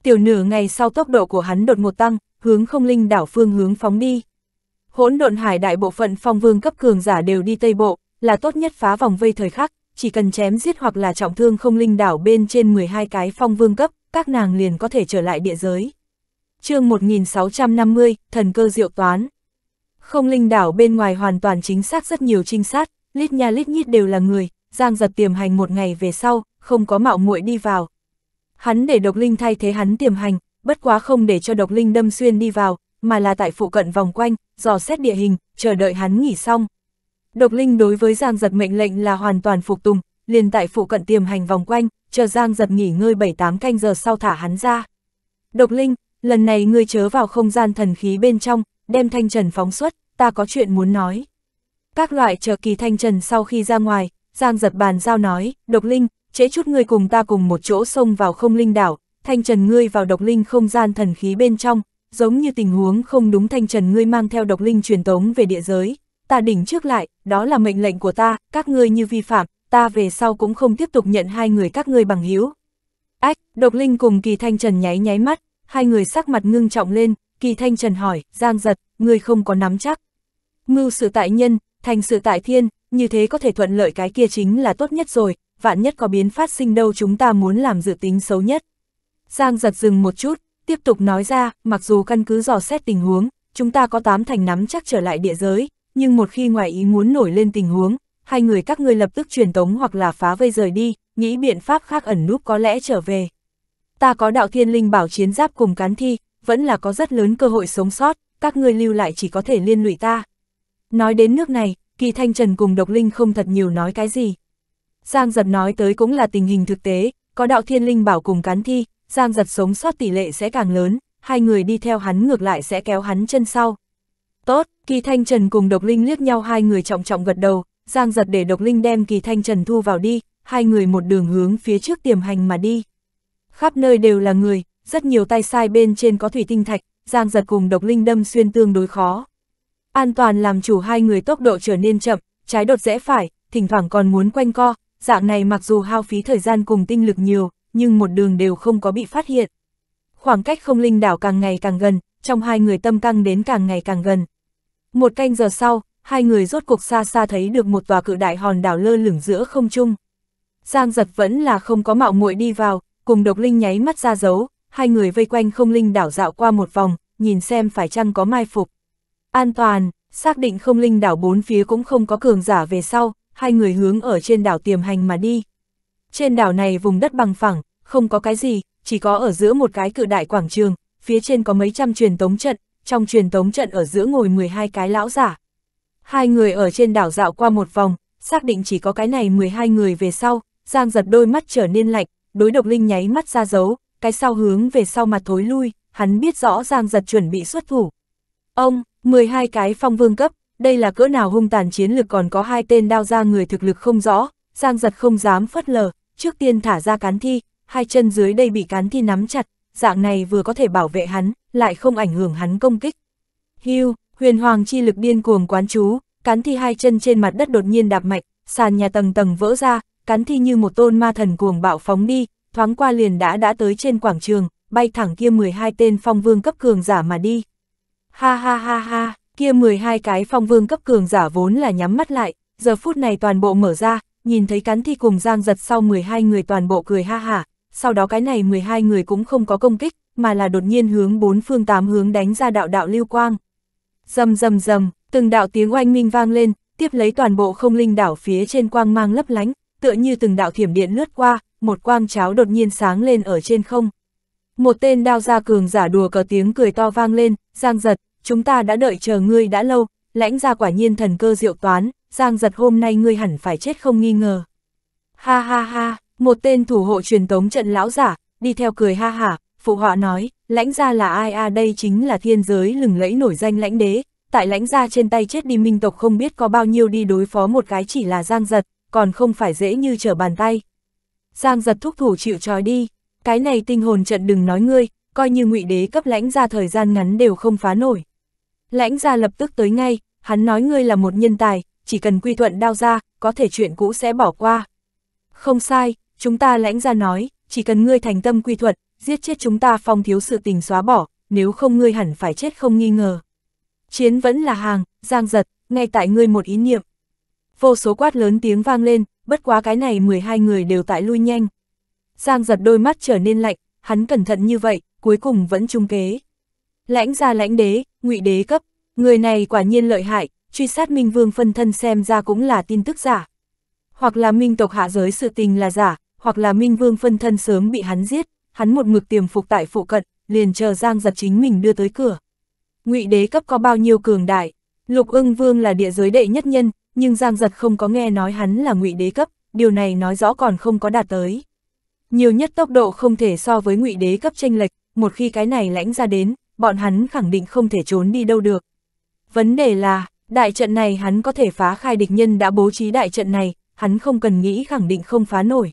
Tiểu nửa ngày sau tốc độ của hắn đột ngột tăng, hướng không linh đảo phương hướng phóng đi. Hỗn độn hải đại bộ phận phong vương cấp cường giả đều đi tây bộ, là tốt nhất phá vòng vây thời khắc, chỉ cần chém giết hoặc là trọng thương không linh đảo bên trên 12 cái phong vương cấp, các nàng liền có thể trở lại địa giới. chương 1650, thần cơ diệu toán. Không linh đảo bên ngoài hoàn toàn chính xác rất nhiều trinh sát, lít nha lít nhít đều là người, giang giật tiềm hành một ngày về sau, không có mạo muội đi vào. Hắn để độc linh thay thế hắn tiềm hành, bất quá không để cho độc linh đâm xuyên đi vào, mà là tại phụ cận vòng quanh, dò xét địa hình, chờ đợi hắn nghỉ xong. Độc linh đối với giang giật mệnh lệnh là hoàn toàn phục tùng, liền tại phụ cận tiềm hành vòng quanh, chờ Giang giật nghỉ ngơi 7-8 canh giờ sau thả hắn ra. Độc Linh, lần này ngươi chớ vào không gian thần khí bên trong, đem thanh trần phóng xuất, ta có chuyện muốn nói. Các loại chờ kỳ thanh trần sau khi ra ngoài, Giang giật bàn giao nói, Độc Linh, chế chút ngươi cùng ta cùng một chỗ xông vào không linh đảo, thanh trần ngươi vào độc linh không gian thần khí bên trong, giống như tình huống không đúng thanh trần ngươi mang theo độc linh truyền tống về địa giới, ta đỉnh trước lại, đó là mệnh lệnh của ta, các ngươi như vi phạm, ta về sau cũng không tiếp tục nhận hai người các ngươi bằng hữu. Ách, Độc Linh cùng Kỳ Thanh Trần nháy nháy mắt, hai người sắc mặt ngưng trọng lên, Kỳ Thanh Trần hỏi, Giang giật, người không có nắm chắc. Mưu sự tại nhân, thành sự tại thiên, như thế có thể thuận lợi cái kia chính là tốt nhất rồi, vạn nhất có biến phát sinh đâu chúng ta muốn làm dự tính xấu nhất. Giang giật dừng một chút, tiếp tục nói ra, mặc dù căn cứ dò xét tình huống, chúng ta có tám thành nắm chắc trở lại địa giới, nhưng một khi ngoài ý muốn nổi lên tình huống, hai người các ngươi lập tức truyền tống hoặc là phá vây rời đi, nghĩ biện pháp khác ẩn núp có lẽ trở về. Ta có đạo thiên linh bảo chiến giáp cùng cán thi, vẫn là có rất lớn cơ hội sống sót, các ngươi lưu lại chỉ có thể liên lụy ta. Nói đến nước này, kỳ thanh trần cùng độc linh không thật nhiều nói cái gì. Giang giật nói tới cũng là tình hình thực tế, có đạo thiên linh bảo cùng cán thi, Giang giật sống sót tỷ lệ sẽ càng lớn, hai người đi theo hắn ngược lại sẽ kéo hắn chân sau. Tốt, kỳ thanh trần cùng độc linh liếc nhau hai người trọng trọng gật đầu, Giang giật để độc linh đem kỳ thanh trần thu vào đi, hai người một đường hướng phía trước tiềm hành mà đi. Khắp nơi đều là người, rất nhiều tay sai bên trên có thủy tinh thạch, giang giật cùng độc linh đâm xuyên tương đối khó. An toàn làm chủ hai người tốc độ trở nên chậm, trái đột rẽ phải, thỉnh thoảng còn muốn quanh co, dạng này mặc dù hao phí thời gian cùng tinh lực nhiều, nhưng một đường đều không có bị phát hiện. Khoảng cách không linh đảo càng ngày càng gần, trong hai người tâm căng đến càng ngày càng gần. Một canh giờ sau, hai người rốt cuộc xa xa thấy được một tòa cự đại hòn đảo lơ lửng giữa không trung. Giang giật vẫn là không có mạo muội đi vào, cùng độc linh nháy mắt ra dấu, hai người vây quanh không linh đảo dạo qua một vòng, nhìn xem phải chăng có mai phục. An toàn, xác định không linh đảo bốn phía cũng không có cường giả về sau, hai người hướng ở trên đảo tiềm hành mà đi. Trên đảo này vùng đất bằng phẳng, không có cái gì, chỉ có ở giữa một cái cự đại quảng trường, phía trên có mấy trăm truyền tống trận, trong truyền tống trận ở giữa ngồi 12 cái lão giả. Hai người ở trên đảo dạo qua một vòng, xác định chỉ có cái này 12 người về sau, Giang giật đôi mắt trở nên lạnh, đối độc linh nháy mắt ra dấu, cái sau hướng về sau mặt thối lui, hắn biết rõ Giang giật chuẩn bị xuất thủ. Ông, 12 cái phong vương cấp, đây là cỡ nào hung tàn chiến lực còn có hai tên đao ra người thực lực không rõ, Giang giật không dám phất lờ, trước tiên thả ra cán thi, hai chân dưới đây bị cán thi nắm chặt, dạng này vừa có thể bảo vệ hắn, lại không ảnh hưởng hắn công kích. Hưu, Huyền hoàng chi lực điên cuồng quán chú, cán thi hai chân trên mặt đất đột nhiên đạp mạnh, sàn nhà tầng tầng vỡ ra, cán thi như một tôn ma thần cuồng bạo phóng đi, thoáng qua liền đã đã tới trên quảng trường, bay thẳng kia 12 tên phong vương cấp cường giả mà đi. Ha ha ha ha, kia 12 cái phong vương cấp cường giả vốn là nhắm mắt lại, giờ phút này toàn bộ mở ra, nhìn thấy cán thi cùng giang giật sau 12 người toàn bộ cười ha hả, sau đó cái này 12 người cũng không có công kích, mà là đột nhiên hướng bốn phương tám hướng đánh ra đạo đạo lưu quang. Rầm rầm rầm, từng đạo tiếng oanh minh vang lên, tiếp lấy toàn bộ không linh đảo phía trên quang mang lấp lánh, tựa như từng đạo thiểm điện lướt qua, một quang cháo đột nhiên sáng lên ở trên không. Một tên đao gia cường giả đùa có tiếng cười to vang lên, Giang Giật, chúng ta đã đợi chờ ngươi đã lâu, lãnh ra quả nhiên thần cơ diệu toán, Giang Giật hôm nay ngươi hẳn phải chết không nghi ngờ. Ha ha ha, một tên thủ hộ truyền tống trận lão giả, đi theo cười ha hả, phụ họa nói, lãnh gia là ai a à đây chính là thiên giới lừng lẫy nổi danh lãnh đế, tại lãnh gia trên tay chết đi minh tộc không biết có bao nhiêu đi đối phó một cái chỉ là giang giật, còn không phải dễ như trở bàn tay. Giang giật thúc thủ chịu trói đi, cái này tinh hồn trận đừng nói ngươi, coi như ngụy đế cấp lãnh gia thời gian ngắn đều không phá nổi. Lãnh gia lập tức tới ngay, hắn nói ngươi là một nhân tài, chỉ cần quy thuận đao ra, có thể chuyện cũ sẽ bỏ qua. Không sai, chúng ta lãnh gia nói, chỉ cần ngươi thành tâm quy thuận, giết chết chúng ta phong thiếu sự tình xóa bỏ, nếu không ngươi hẳn phải chết không nghi ngờ. Chiến vẫn là hàng, giang giật, ngay tại ngươi một ý niệm. Vô số quát lớn tiếng vang lên, bất quá cái này 12 người đều tại lui nhanh. Giang giật đôi mắt trở nên lạnh, hắn cẩn thận như vậy, cuối cùng vẫn trung kế. Lãnh ra lãnh đế, ngụy đế cấp, người này quả nhiên lợi hại, truy sát Minh Vương phân thân xem ra cũng là tin tức giả. Hoặc là Minh tộc hạ giới sự tình là giả, hoặc là Minh Vương phân thân sớm bị hắn giết, hắn một mực tiềm phục tại phụ cận, liền chờ Giang giật chính mình đưa tới cửa. Ngụy đế cấp có bao nhiêu cường đại, Lục ưng vương là địa giới đệ nhất nhân, nhưng Giang giật không có nghe nói hắn là ngụy đế cấp, điều này nói rõ còn không có đạt tới. Nhiều nhất tốc độ không thể so với ngụy đế cấp tranh lệch, một khi cái này lãnh ra đến, bọn hắn khẳng định không thể trốn đi đâu được. Vấn đề là, đại trận này hắn có thể phá khai địch nhân đã bố trí đại trận này, hắn không cần nghĩ khẳng định không phá nổi.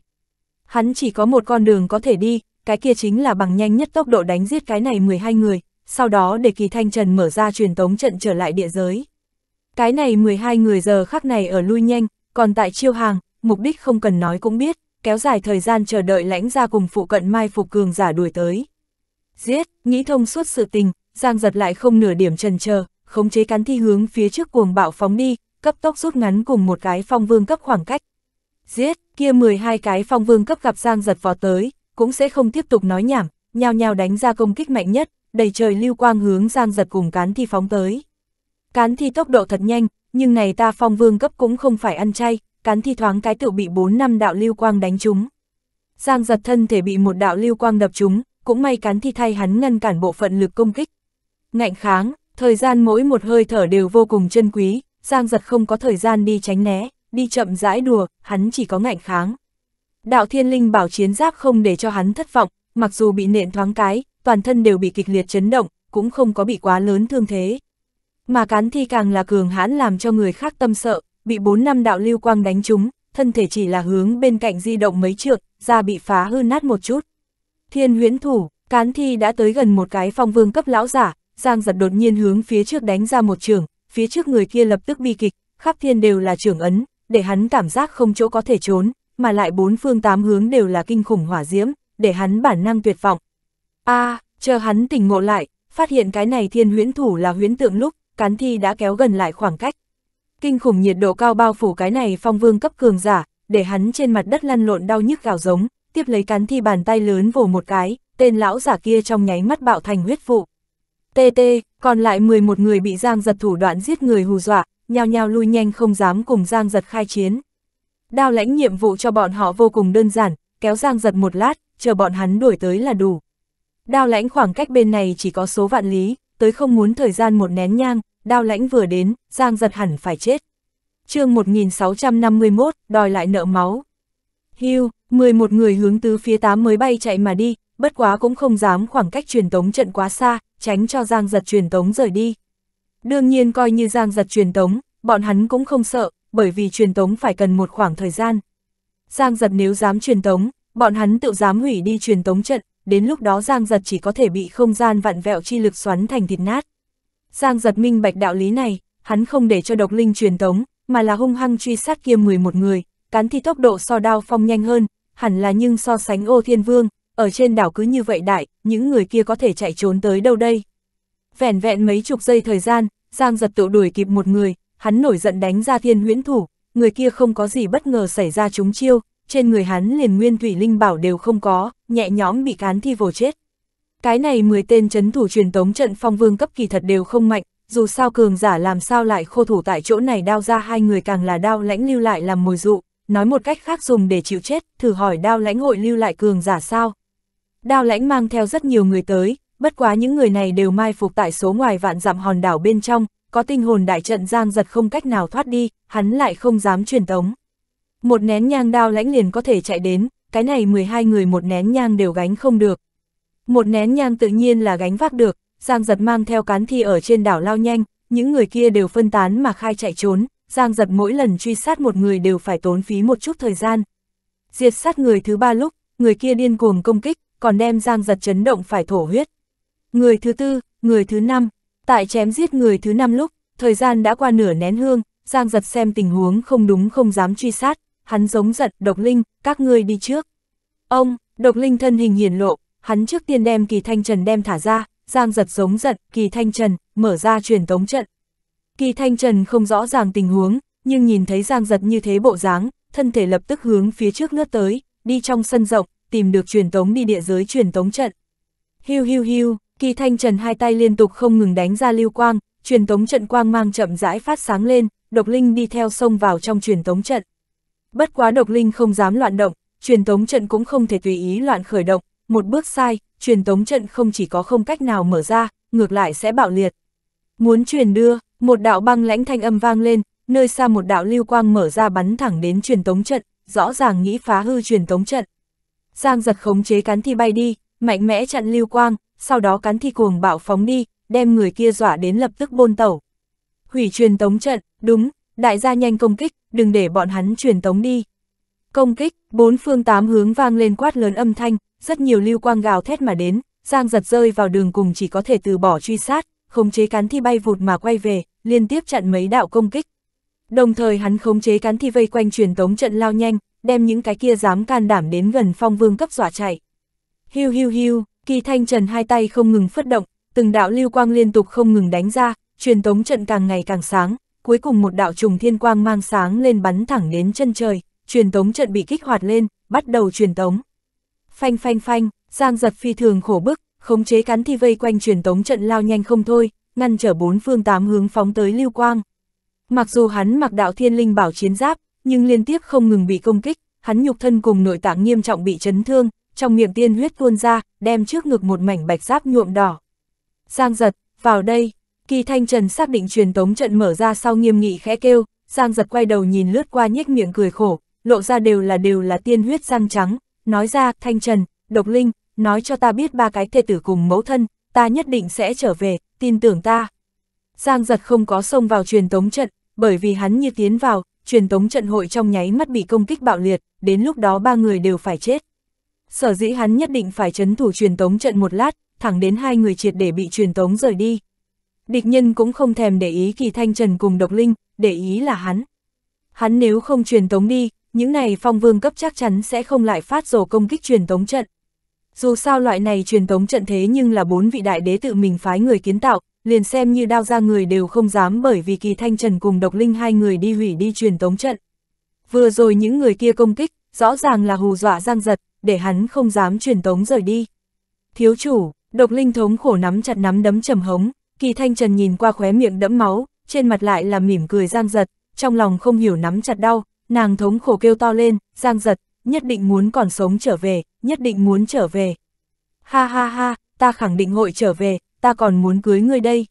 Hắn chỉ có một con đường có thể đi, cái kia chính là bằng nhanh nhất tốc độ đánh giết cái này 12 người, sau đó để kỳ thanh trần mở ra truyền tống trận trở lại địa giới. Cái này 12 người giờ khắc này ở lui nhanh, còn tại chiêu hàng, mục đích không cần nói cũng biết, kéo dài thời gian chờ đợi lãnh ra cùng phụ cận mai phục cường giả đuổi tới. Giết, nghĩ thông suốt sự tình, Giang giật lại không nửa điểm trần chờ khống chế cắn thi hướng phía trước cuồng bạo phóng đi, cấp tốc rút ngắn cùng một cái phong vương cấp khoảng cách. Giết, kia 12 cái phong vương cấp gặp Giang giật vò tới, cũng sẽ không tiếp tục nói nhảm, nhao nhao đánh ra công kích mạnh nhất, đầy trời lưu quang hướng Giang Giật cùng Cán Thi phóng tới. Cán Thi tốc độ thật nhanh, nhưng này ta phong vương cấp cũng không phải ăn chay, Cán Thi thoáng cái tự bị 4 năm đạo lưu quang đánh trúng. Giang Giật thân thể bị một đạo lưu quang đập trúng, cũng may Cán Thi thay hắn ngăn cản bộ phận lực công kích. Ngạnh kháng, thời gian mỗi một hơi thở đều vô cùng chân quý, Giang Giật không có thời gian đi tránh né, đi chậm rãi đùa, hắn chỉ có ngạnh kháng. Đạo thiên linh bảo chiến giáp không để cho hắn thất vọng, mặc dù bị nện thoáng cái, toàn thân đều bị kịch liệt chấn động, cũng không có bị quá lớn thương thế. Mà cán thi càng là cường hãn làm cho người khác tâm sợ, bị bốn năm đạo lưu quang đánh trúng, thân thể chỉ là hướng bên cạnh di động mấy trượng, da bị phá hư nát một chút. Thiên huyễn thủ, cán thi đã tới gần một cái phong vương cấp lão giả, Giang giật đột nhiên hướng phía trước đánh ra một trường, phía trước người kia lập tức bi kịch, khắp thiên đều là trưởng ấn, để hắn cảm giác không chỗ có thể trốn, mà lại bốn phương tám hướng đều là kinh khủng hỏa diễm, để hắn bản năng tuyệt vọng. a à, chờ hắn tỉnh ngộ lại, phát hiện cái này thiên huyễn thủ là huyễn tượng lúc, cán thi đã kéo gần lại khoảng cách. Kinh khủng nhiệt độ cao bao phủ cái này phong vương cấp cường giả, để hắn trên mặt đất lăn lộn đau nhức gào giống, tiếp lấy cán thi bàn tay lớn vồ một cái, tên lão giả kia trong nháy mắt bạo thành huyết vụ. TT, còn lại 11 người bị Giang giật thủ đoạn giết người hù dọa, nhao nhao lui nhanh không dám cùng Giang giật khai chiến. Đao lãnh nhiệm vụ cho bọn họ vô cùng đơn giản, kéo Giang giật một lát, chờ bọn hắn đuổi tới là đủ. Đao lãnh khoảng cách bên này chỉ có số vạn lý, tới không muốn thời gian một nén nhang, đao lãnh vừa đến, Giang giật hẳn phải chết. chương 1651, đòi lại nợ máu. Hưu, 11 người hướng tứ phía 8 mới bay chạy mà đi, bất quá cũng không dám khoảng cách truyền tống trận quá xa, tránh cho Giang giật truyền tống rời đi. Đương nhiên coi như Giang giật truyền tống, bọn hắn cũng không sợ, bởi vì truyền tống phải cần một khoảng thời gian. Giang giật nếu dám truyền tống, bọn hắn tự dám hủy đi truyền tống trận, đến lúc đó Giang giật chỉ có thể bị không gian vặn vẹo chi lực xoắn thành thịt nát. Giang giật minh bạch đạo lý này, hắn không để cho độc linh truyền tống, mà là hung hăng truy sát kia 11 người, cán thi tốc độ so đao phong nhanh hơn, hẳn là nhưng so sánh ô thiên vương, ở trên đảo cứ như vậy đại, những người kia có thể chạy trốn tới đâu đây. Vẹn vẹn mấy chục giây thời gian, Giang giật tự đuổi kịp một người, hắn nổi giận đánh ra thiên huyễn thủ, người kia không có gì bất ngờ xảy ra chúng chiêu, trên người hắn liền nguyên thủy linh bảo đều không có, nhẹ nhõm bị cán thi vồ chết. Cái này 10 tên chấn thủ truyền tống trận phong vương cấp kỳ thật đều không mạnh, dù sao cường giả làm sao lại khô thủ tại chỗ này đao ra hai người càng là đao lãnh lưu lại làm mồi dụ, nói một cách khác dùng để chịu chết, thử hỏi đao lãnh hội lưu lại cường giả sao. Đao lãnh mang theo rất nhiều người tới, bất quá những người này đều mai phục tại số ngoài vạn dặm hòn đảo bên trong, có tinh hồn đại trận giang giật không cách nào thoát đi, hắn lại không dám truyền tống. Một nén nhang đao lãnh liền có thể chạy đến, cái này 12 người một nén nhang đều gánh không được. Một nén nhang tự nhiên là gánh vác được, giang giật mang theo cán thi ở trên đảo lao nhanh, những người kia đều phân tán mà khai chạy trốn, giang giật mỗi lần truy sát một người đều phải tốn phí một chút thời gian. Diệt sát người thứ ba lúc, người kia điên cuồng công kích, còn đem giang giật chấn động phải thổ huyết. Người thứ tư, người thứ năm, Tại chém giết người thứ năm lúc, thời gian đã qua nửa nén hương, Giang giật xem tình huống không đúng không dám truy sát, hắn giống giật, độc linh, các ngươi đi trước. Ông, độc linh thân hình hiển lộ, hắn trước tiên đem kỳ thanh trần đem thả ra, Giang giật giống giật, kỳ thanh trần, mở ra truyền tống trận. Kỳ thanh trần không rõ ràng tình huống, nhưng nhìn thấy Giang giật như thế bộ dáng, thân thể lập tức hướng phía trước lướt tới, đi trong sân rộng, tìm được truyền tống đi địa giới truyền tống trận. Hiu hiu hiu, Kỳ Thanh Trần hai tay liên tục không ngừng đánh ra lưu quang, truyền tống trận quang mang chậm rãi phát sáng lên, độc linh đi theo sông vào trong truyền tống trận. Bất quá độc linh không dám loạn động, truyền tống trận cũng không thể tùy ý loạn khởi động, một bước sai, truyền tống trận không chỉ có không cách nào mở ra, ngược lại sẽ bạo liệt. Muốn truyền đưa, một đạo băng lãnh thanh âm vang lên, nơi xa một đạo lưu quang mở ra bắn thẳng đến truyền tống trận, rõ ràng nghĩ phá hư truyền tống trận. Giang giật khống chế cắn thi bay đi, mạnh mẽ chặn lưu quang, sau đó cắn thi cuồng bạo phóng đi, đem người kia dọa đến lập tức bôn tẩu. Hủy truyền tống trận, đúng, đại gia nhanh công kích, đừng để bọn hắn truyền tống đi. Công kích, bốn phương tám hướng vang lên quát lớn âm thanh, rất nhiều lưu quang gào thét mà đến, Giang giật rơi vào đường cùng chỉ có thể từ bỏ truy sát, khống chế cắn thi bay vụt mà quay về, liên tiếp chặn mấy đạo công kích. Đồng thời hắn khống chế cắn thi vây quanh truyền tống trận lao nhanh, đem những cái kia dám can đảm đến gần phong vương cấp dọa chạy. Hiu hiu hiu, Kỳ thanh trần hai tay không ngừng phất động, từng đạo lưu quang liên tục không ngừng đánh ra, truyền tống trận càng ngày càng sáng, cuối cùng một đạo trùng thiên quang mang sáng lên bắn thẳng đến chân trời, truyền tống trận bị kích hoạt lên, bắt đầu truyền tống. Phanh phanh phanh, Giang giật phi thường khổ bức, khống chế cắn thi vây quanh truyền tống trận lao nhanh không thôi, ngăn trở bốn phương tám hướng phóng tới lưu quang. Mặc dù hắn mặc đạo thiên linh bảo chiến giáp, nhưng liên tiếp không ngừng bị công kích, hắn nhục thân cùng nội tạng nghiêm trọng bị chấn thương, trong miệng tiên huyết tuôn ra, đem trước ngực một mảnh bạch giáp nhuộm đỏ. Giang giật, vào đây, kỳ thanh trần xác định truyền tống trận mở ra sau nghiêm nghị khẽ kêu, Giang giật quay đầu nhìn lướt qua nhếch miệng cười khổ, lộ ra đều là đều là tiên huyết giang trắng, nói ra, thanh trần, độc linh, nói cho ta biết ba cái thể tử cùng mẫu thân, ta nhất định sẽ trở về, tin tưởng ta. Giang giật không có xông vào truyền tống trận, bởi vì hắn như tiến vào, truyền tống trận hội trong nháy mắt bị công kích bạo liệt, đến lúc đó ba người đều phải chết. Sở dĩ hắn nhất định phải chấn thủ truyền tống trận một lát, thẳng đến hai người triệt để bị truyền tống rời đi. Địch nhân cũng không thèm để ý kỳ thanh trần cùng độc linh, để ý là hắn. Hắn nếu không truyền tống đi, những này phong vương cấp chắc chắn sẽ không lại phát rồ công kích truyền tống trận. Dù sao loại này truyền tống trận thế nhưng là bốn vị đại đế tự mình phái người kiến tạo, liền xem như đao ra người đều không dám bởi vì kỳ thanh trần cùng độc linh hai người đi hủy đi truyền tống trận. Vừa rồi những người kia công kích, rõ ràng là hù dọa giang giật, để hắn không dám truyền tống rời đi. Thiếu chủ, độc linh thống khổ nắm chặt nắm đấm trầm hống, kỳ thanh trần nhìn qua khóe miệng đẫm máu, trên mặt lại là mỉm cười giang giật, trong lòng không hiểu nắm chặt đau, nàng thống khổ kêu to lên, giang giật, nhất định muốn còn sống trở về, nhất định muốn trở về. Ha ha ha, ta khẳng định hội trở về, ta còn muốn cưới ngươi đây.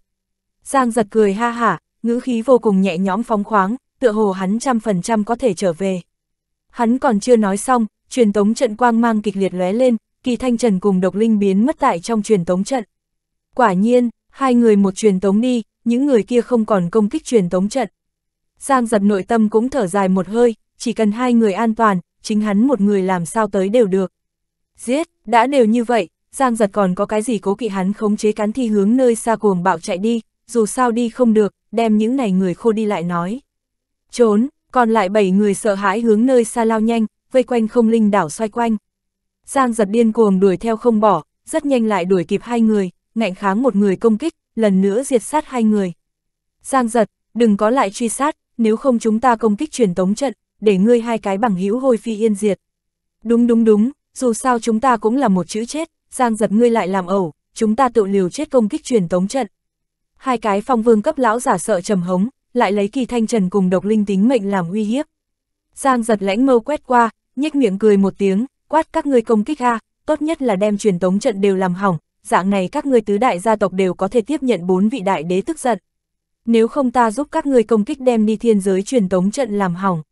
Giang giật cười ha hả, ngữ khí vô cùng nhẹ nhõm phóng khoáng, tựa hồ hắn trăm phần trăm có thể trở về. Hắn còn chưa nói xong, truyền tống trận quang mang kịch liệt lóe lên, kỳ thanh trần cùng độc linh biến mất tại trong truyền tống trận. Quả nhiên, hai người một truyền tống đi, những người kia không còn công kích truyền tống trận. Giang giật nội tâm cũng thở dài một hơi, chỉ cần hai người an toàn, chính hắn một người làm sao tới đều được. Giết, đã đều như vậy, Giang giật còn có cái gì cố kỵ hắn khống chế cắn thi hướng nơi xa cuồng bạo chạy đi, dù sao đi không được, đem những này người khô đi lại nói. Trốn, còn lại bảy người sợ hãi hướng nơi xa lao nhanh, vây quanh không linh đảo xoay quanh. Giang giật điên cuồng đuổi theo không bỏ, rất nhanh lại đuổi kịp hai người, ngạnh kháng một người công kích, lần nữa diệt sát hai người. Giang giật, đừng có lại truy sát, nếu không chúng ta công kích truyền tống trận, để ngươi hai cái bằng hữu hôi phi yên diệt. Đúng đúng đúng, dù sao chúng ta cũng là một chữ chết, Giang giật ngươi lại làm ẩu, chúng ta tự liều chết công kích truyền tống trận. Hai cái phong vương cấp lão giả sợ trầm hống, lại lấy kỳ thanh trần cùng độc linh tính mệnh làm uy hiếp. Giang giật lãnh mâu quét qua, nhếch miệng cười một tiếng, quát các ngươi công kích ha, tốt nhất là đem truyền tống trận đều làm hỏng, dạng này các ngươi tứ đại gia tộc đều có thể tiếp nhận bốn vị đại đế tức giận. Nếu không ta giúp các ngươi công kích đem đi thiên giới truyền tống trận làm hỏng.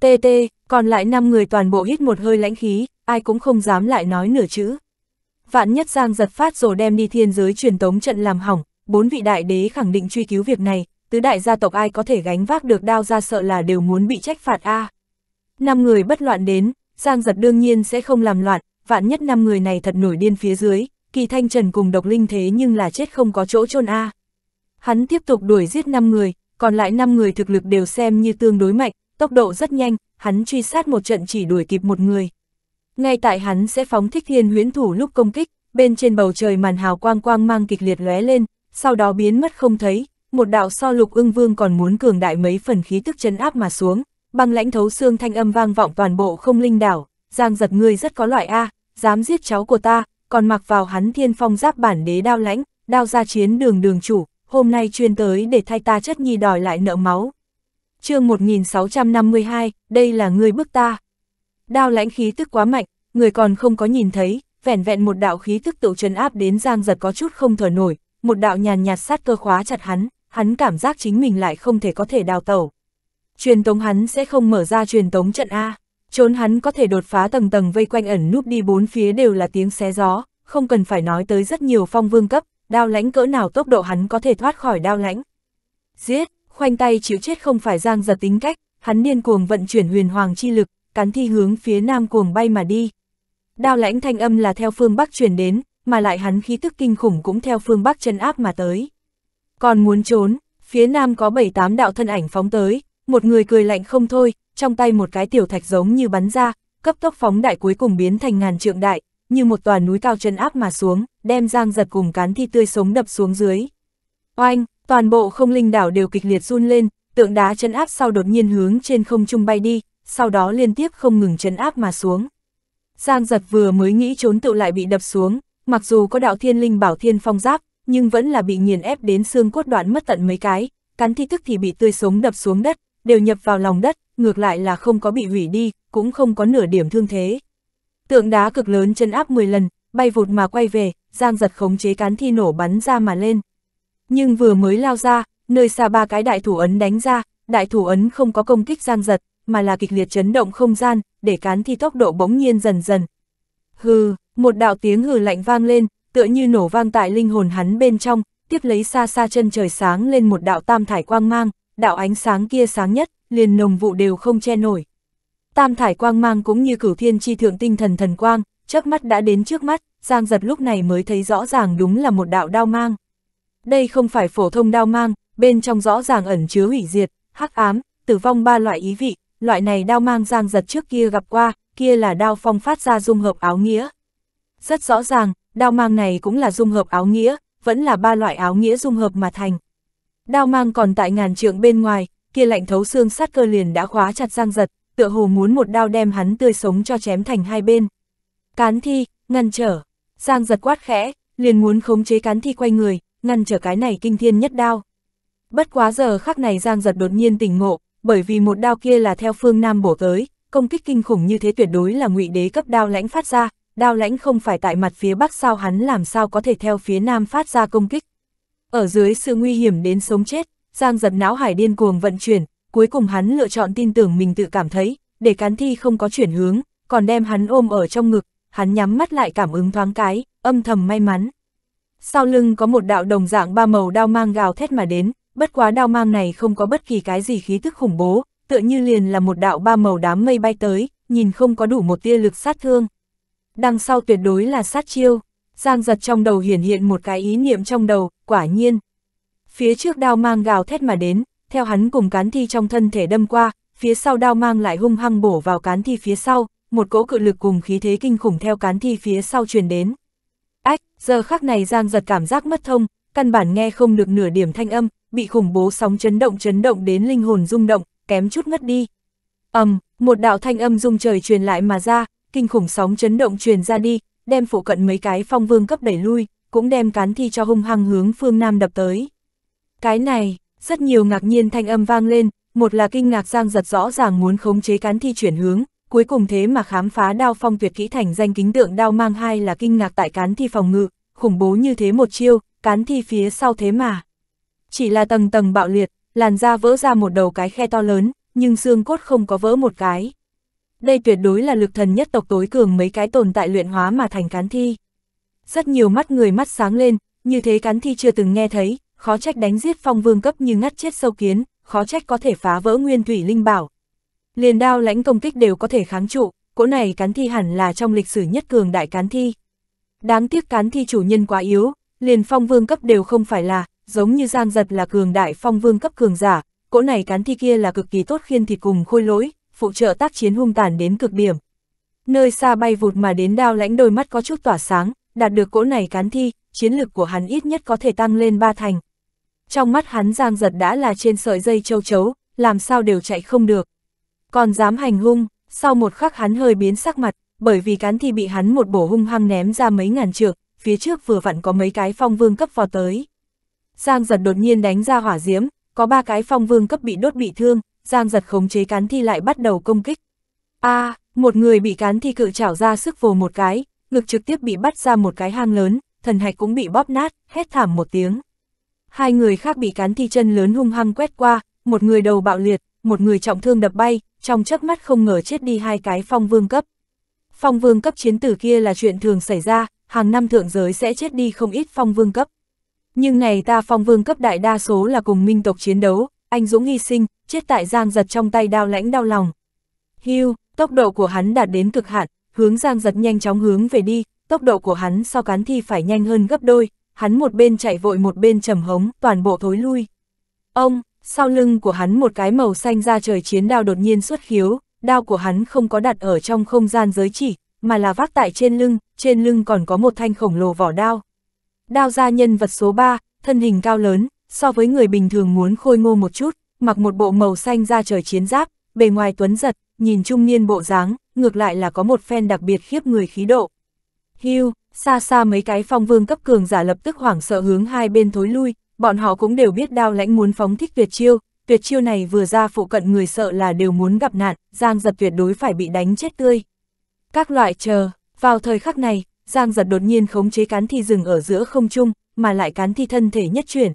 TT, còn lại năm người toàn bộ hít một hơi lãnh khí, ai cũng không dám lại nói nửa chữ. Vạn nhất Giang giật phát rồi đem đi thiên giới truyền tống trận làm hỏng, bốn vị đại đế khẳng định truy cứu việc này, tứ đại gia tộc ai có thể gánh vác được đao ra sợ là đều muốn bị trách phạt a. À. Năm người bất loạn đến, Giang giật đương nhiên sẽ không làm loạn, vạn nhất năm người này thật nổi điên phía dưới, kỳ thanh trần cùng độc linh thế nhưng là chết không có chỗ chôn a. Hắn tiếp tục đuổi giết năm người, còn lại năm người thực lực đều xem như tương đối mạnh, tốc độ rất nhanh, hắn truy sát một trận chỉ đuổi kịp một người. Ngay tại hắn sẽ phóng thích thiên huyễn thủ lúc công kích, bên trên bầu trời màn hào quang quang mang kịch liệt lóe lên, sau đó biến mất không thấy, một đạo so lục ưng vương còn muốn cường đại mấy phần khí tức chấn áp mà xuống, băng lãnh thấu xương thanh âm vang vọng toàn bộ không linh đảo, giang giật ngươi rất có loại A, dám giết cháu của ta, còn mặc vào hắn thiên phong giáp bản đế đao lãnh, đao ra chiến đường đường chủ, hôm nay chuyên tới để thay ta chất nhi đòi lại nợ máu. chương 1652, đây là ngươi bức ta. Đao lãnh khí tức quá mạnh, người còn không có nhìn thấy, vẻn vẹn một đạo khí tức tự trấn áp đến giang giật có chút không thở nổi, một đạo nhàn nhạt sát cơ khóa chặt hắn, hắn cảm giác chính mình lại không thể có thể đào tẩu truyền tống hắn sẽ không mở ra truyền tống trận A, trốn hắn có thể đột phá tầng tầng vây quanh ẩn núp đi bốn phía đều là tiếng xé gió, không cần phải nói tới rất nhiều phong vương cấp, đao lãnh cỡ nào tốc độ hắn có thể thoát khỏi đao lãnh. Giết, khoanh tay chịu chết không phải giang giật tính cách, hắn điên cuồng vận chuyển huyền hoàng chi lực, cắn thi hướng phía nam cuồng bay mà đi. Đao lãnh thanh âm là theo phương Bắc truyền đến, mà lại hắn khí tức kinh khủng cũng theo phương Bắc chân áp mà tới. Còn muốn trốn, phía nam có 7-8 đạo thân ảnh phóng tới, một người cười lạnh không thôi, trong tay một cái tiểu thạch giống như bắn ra, cấp tốc phóng đại cuối cùng biến thành ngàn trượng đại, như một tòa núi cao chân áp mà xuống, đem giang giật cùng cán thi tươi sống đập xuống dưới. Oanh, toàn bộ không linh đảo đều kịch liệt run lên, tượng đá chân áp sau đột nhiên hướng trên không trung bay đi, sau đó liên tiếp không ngừng chân áp mà xuống. Giang giật vừa mới nghĩ trốn tự lại bị đập xuống, mặc dù có đạo thiên linh bảo thiên phong giáp, nhưng vẫn là bị nghiền ép đến xương cốt đoạn mất tận mấy cái, cắn thi tức thì bị tươi sống đập xuống đất, đều nhập vào lòng đất, ngược lại là không có bị hủy đi, cũng không có nửa điểm thương thế. Tượng đá cực lớn chân áp 10 lần, bay vụt mà quay về, Giang giật khống chế cán thi nổ bắn ra mà lên. Nhưng vừa mới lao ra, nơi xa ba cái đại thủ ấn đánh ra, đại thủ ấn không có công kích Giang giật, mà là kịch liệt chấn động không gian, để cán thi tốc độ bỗng nhiên dần dần. Hừ, một đạo tiếng hừ lạnh vang lên, tựa như nổ vang tại linh hồn hắn bên trong, tiếp lấy xa xa chân trời sáng lên một đạo tam thải quang mang, đạo ánh sáng kia sáng nhất, liền nồng vụ đều không che nổi. Tam thải quang mang cũng như cửu thiên chi thượng tinh thần thần quang, chớp mắt đã đến trước mắt, Giang giật lúc này mới thấy rõ ràng đúng là một đạo đao mang. Đây không phải phổ thông đao mang, bên trong rõ ràng ẩn chứa hủy diệt, hắc ám, tử vong ba loại ý vị, loại này đao mang Giang giật trước kia gặp qua, kia là đao phong phát ra dung hợp áo nghĩa. Rất rõ ràng, đao mang này cũng là dung hợp áo nghĩa, vẫn là ba loại áo nghĩa dung hợp mà thành. Đao mang còn tại ngàn trượng bên ngoài, kia lạnh thấu xương sát cơ liền đã khóa chặt Giang Giật, tựa hồ muốn một đao đem hắn tươi sống cho chém thành hai bên. Cán thi, ngăn trở. Giang Giật quát khẽ, liền muốn khống chế cán thi quay người, ngăn trở cái này kinh thiên nhất đao. Bất quá giờ khắc này Giang Giật đột nhiên tỉnh ngộ, bởi vì một đao kia là theo phương Nam bổ tới, công kích kinh khủng như thế tuyệt đối là ngụy đế cấp đao lãnh phát ra, đao lãnh không phải tại mặt phía Bắc sao hắn làm sao có thể theo phía Nam phát ra công kích. Ở dưới sự nguy hiểm đến sống chết, Giang giật não hải điên cuồng vận chuyển, cuối cùng hắn lựa chọn tin tưởng mình tự cảm thấy, để cán thi không có chuyển hướng, còn đem hắn ôm ở trong ngực, hắn nhắm mắt lại cảm ứng thoáng cái, âm thầm may mắn. Sau lưng có một đạo đồng dạng ba màu đao mang gào thét mà đến, bất quá đao mang này không có bất kỳ cái gì khí tức khủng bố, tựa như liền là một đạo ba màu đám mây bay tới, nhìn không có đủ một tia lực sát thương. Đằng sau tuyệt đối là sát chiêu. Giang giật trong đầu hiển hiện một cái ý niệm trong đầu, quả nhiên. Phía trước đao mang gào thét mà đến, theo hắn cùng cán thi trong thân thể đâm qua, phía sau đao mang lại hung hăng bổ vào cán thi phía sau, một cỗ cự lực cùng khí thế kinh khủng theo cán thi phía sau truyền đến. Ách, giờ khắc này Giang giật cảm giác mất thông, căn bản nghe không được nửa điểm thanh âm, bị khủng bố sóng chấn động chấn động đến linh hồn rung động, kém chút ngất đi. ầm, um, một đạo thanh âm rung trời truyền lại mà ra, kinh khủng sóng chấn động truyền ra đi, đem phụ cận mấy cái phong vương cấp đẩy lui, cũng đem cán thi cho hung hăng hướng phương Nam đập tới. Cái này, rất nhiều ngạc nhiên thanh âm vang lên, một là kinh ngạc giang giật rõ ràng muốn khống chế cán thi chuyển hướng, cuối cùng thế mà khám phá đao phong tuyệt kỹ thành danh kính tượng đao mang hai là kinh ngạc tại cán thi phòng ngự, khủng bố như thế một chiêu, cán thi phía sau thế mà. Chỉ là tầng tầng bạo liệt, làn da vỡ ra một đầu cái khe to lớn, nhưng xương cốt không có vỡ một cái. Đây tuyệt đối là lực thần nhất tộc tối cường mấy cái tồn tại luyện hóa mà thành cán thi. Rất nhiều mắt người mắt sáng lên, như thế cán thi chưa từng nghe thấy, khó trách đánh giết phong vương cấp như ngắt chết sâu kiến, khó trách có thể phá vỡ nguyên thủy linh bảo. Liền đao lãnh công kích đều có thể kháng trụ, cỗ này cán thi hẳn là trong lịch sử nhất cường đại cán thi. Đáng tiếc cán thi chủ nhân quá yếu, liền phong vương cấp đều không phải là, giống như giang giật là cường đại phong vương cấp cường giả, cỗ này cán thi kia là cực kỳ tốt khiên thịt cùng khôi lỗi, phụ trợ tác chiến hung tàn đến cực điểm. Nơi xa bay vụt mà đến đao lãnh đôi mắt có chút tỏa sáng, đạt được cỗ này cán thi, chiến lực của hắn ít nhất có thể tăng lên ba thành. Trong mắt hắn giang giật đã là trên sợi dây châu chấu, làm sao đều chạy không được. Còn dám hành hung, sau một khắc hắn hơi biến sắc mặt, bởi vì cán thi bị hắn một bổ hung hăng ném ra mấy ngàn trượng, phía trước vừa vặn có mấy cái phong vương cấp vào tới. Giang giật đột nhiên đánh ra hỏa diễm, có ba cái phong vương cấp bị đốt bị thương, Giang giật khống chế cán thi lại bắt đầu công kích. a à, một người bị cán thi cự chảo ra sức vồ một cái, ngực trực tiếp bị bắt ra một cái hang lớn, thần hạch cũng bị bóp nát, hét thảm một tiếng. Hai người khác bị cán thi chân lớn hung hăng quét qua, một người đầu bạo liệt, một người trọng thương đập bay, trong chớp mắt không ngờ chết đi hai cái phong vương cấp. Phong vương cấp chiến tử kia là chuyện thường xảy ra, hàng năm thượng giới sẽ chết đi không ít phong vương cấp. Nhưng này ta phong vương cấp đại đa số là cùng minh tộc chiến đấu, anh dũng hy sinh, chết tại Giang Giật trong tay đao lãnh đau lòng. Hưu, tốc độ của hắn đạt đến cực hạn, hướng Giang Giật nhanh chóng hướng về đi, tốc độ của hắn so cán thi phải nhanh hơn gấp đôi, hắn một bên chạy vội một bên trầm hống, toàn bộ thối lui. Ông, sau lưng của hắn một cái màu xanh ra trời chiến đao đột nhiên xuất khiếu, đao của hắn không có đặt ở trong không gian giới chỉ, mà là vác tại trên lưng, trên lưng còn có một thanh khổng lồ vỏ đao. Đao gia nhân vật số 3, thân hình cao lớn, so với người bình thường muốn khôi ngô một chút, mặc một bộ màu xanh da trời chiến giáp, bề ngoài tuấn giật, nhìn trung niên bộ dáng, ngược lại là có một phen đặc biệt khiếp người khí độ. Hiu, xa xa mấy cái phong vương cấp cường giả lập tức hoảng sợ hướng hai bên thối lui, bọn họ cũng đều biết đao lãnh muốn phóng thích tuyệt chiêu, tuyệt chiêu này vừa ra phụ cận người sợ là đều muốn gặp nạn, Giang giật tuyệt đối phải bị đánh chết tươi. Các loại chờ, vào thời khắc này, Giang giật đột nhiên khống chế cán thi rừng ở giữa không trung, mà lại cán thi thân thể nhất chuyển,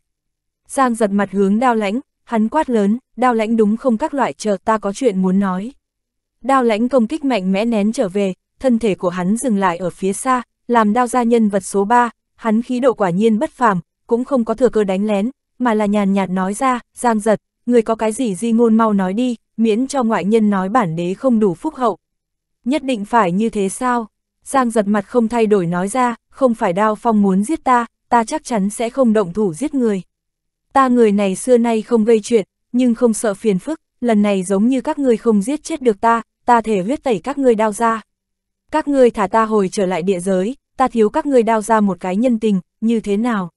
Giang giật mặt hướng đao lãnh, hắn quát lớn, đao lãnh đúng không các loại chờ ta có chuyện muốn nói. Đao lãnh công kích mạnh mẽ nén trở về, thân thể của hắn dừng lại ở phía xa, làm đao gia nhân vật số 3, hắn khí độ quả nhiên bất phàm, cũng không có thừa cơ đánh lén, mà là nhàn nhạt nói ra, Giang giật, người có cái gì di ngôn mau nói đi, miễn cho ngoại nhân nói bản đế không đủ phúc hậu. Nhất định phải như thế sao? Giang giật mặt không thay đổi nói ra, không phải đao phong muốn giết ta, ta chắc chắn sẽ không động thủ giết người ta người này xưa nay không gây chuyện, nhưng không sợ phiền phức, lần này giống như các ngươi không giết chết được ta, ta thể huyết tẩy các ngươi đao ra. Các ngươi thả ta hồi trở lại địa giới, ta thiếu các ngươi đao ra một cái nhân tình, như thế nào?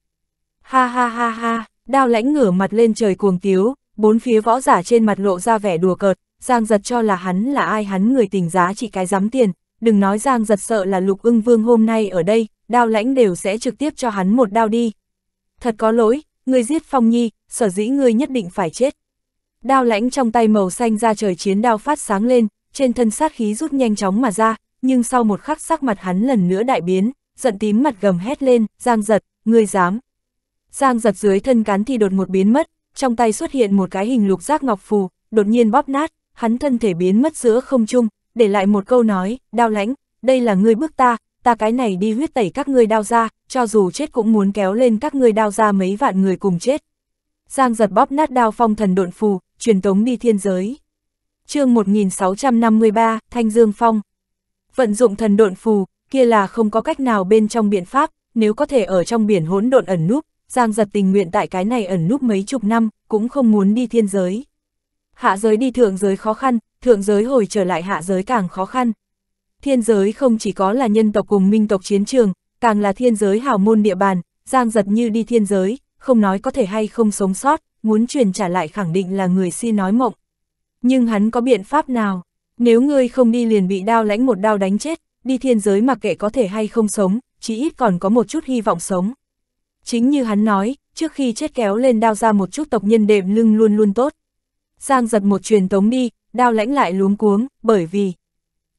Ha ha ha ha, đao lãnh ngửa mặt lên trời cuồng tiếu, bốn phía võ giả trên mặt lộ ra vẻ đùa cợt, giang giật cho là hắn là ai hắn người tình giá chỉ cái dám tiền, đừng nói giang giật sợ là lục ưng vương hôm nay ở đây, đao lãnh đều sẽ trực tiếp cho hắn một đao đi. Thật có lỗi, ngươi giết Phong Nhi, sở dĩ ngươi nhất định phải chết. Đao lãnh trong tay màu xanh ra trời chiến đao phát sáng lên, trên thân sát khí rút nhanh chóng mà ra, nhưng sau một khắc sắc mặt hắn lần nữa đại biến, giận tím mặt gầm hét lên, Giang giật, ngươi dám. Giang giật dưới thân cán thì đột một biến mất, trong tay xuất hiện một cái hình lục giác ngọc phù, đột nhiên bóp nát, hắn thân thể biến mất giữa không trung, để lại một câu nói, đao lãnh, đây là ngươi bước ta, ta cái này đi huyết tẩy các ngươi đao ra, cho dù chết cũng muốn kéo lên các ngươi đao ra mấy vạn người cùng chết. Giang giật bóp nát đao phong thần độn phù, truyền tống đi thiên giới. chương 1653, Thanh Dương Phong. Vận dụng thần độn phù, kia là không có cách nào bên trong biện pháp, nếu có thể ở trong biển hỗn độn ẩn núp, Giang giật tình nguyện tại cái này ẩn núp mấy chục năm, cũng không muốn đi thiên giới. Hạ giới đi thượng giới khó khăn, thượng giới hồi trở lại hạ giới càng khó khăn, Thiên giới không chỉ có là nhân tộc cùng minh tộc chiến trường, càng là thiên giới hào môn địa bàn, giang giật như đi thiên giới, không nói có thể hay không sống sót, muốn truyền trả lại khẳng định là người si nói mộng. Nhưng hắn có biện pháp nào? Nếu ngươi không đi liền bị đao lãnh một đao đánh chết, đi thiên giới mà kệ có thể hay không sống, chỉ ít còn có một chút hy vọng sống. Chính như hắn nói, trước khi chết kéo lên đao ra một chút tộc nhân đệm lưng luôn luôn tốt. Giang giật một truyền tống đi, đao lãnh lại luống cuống, bởi vì,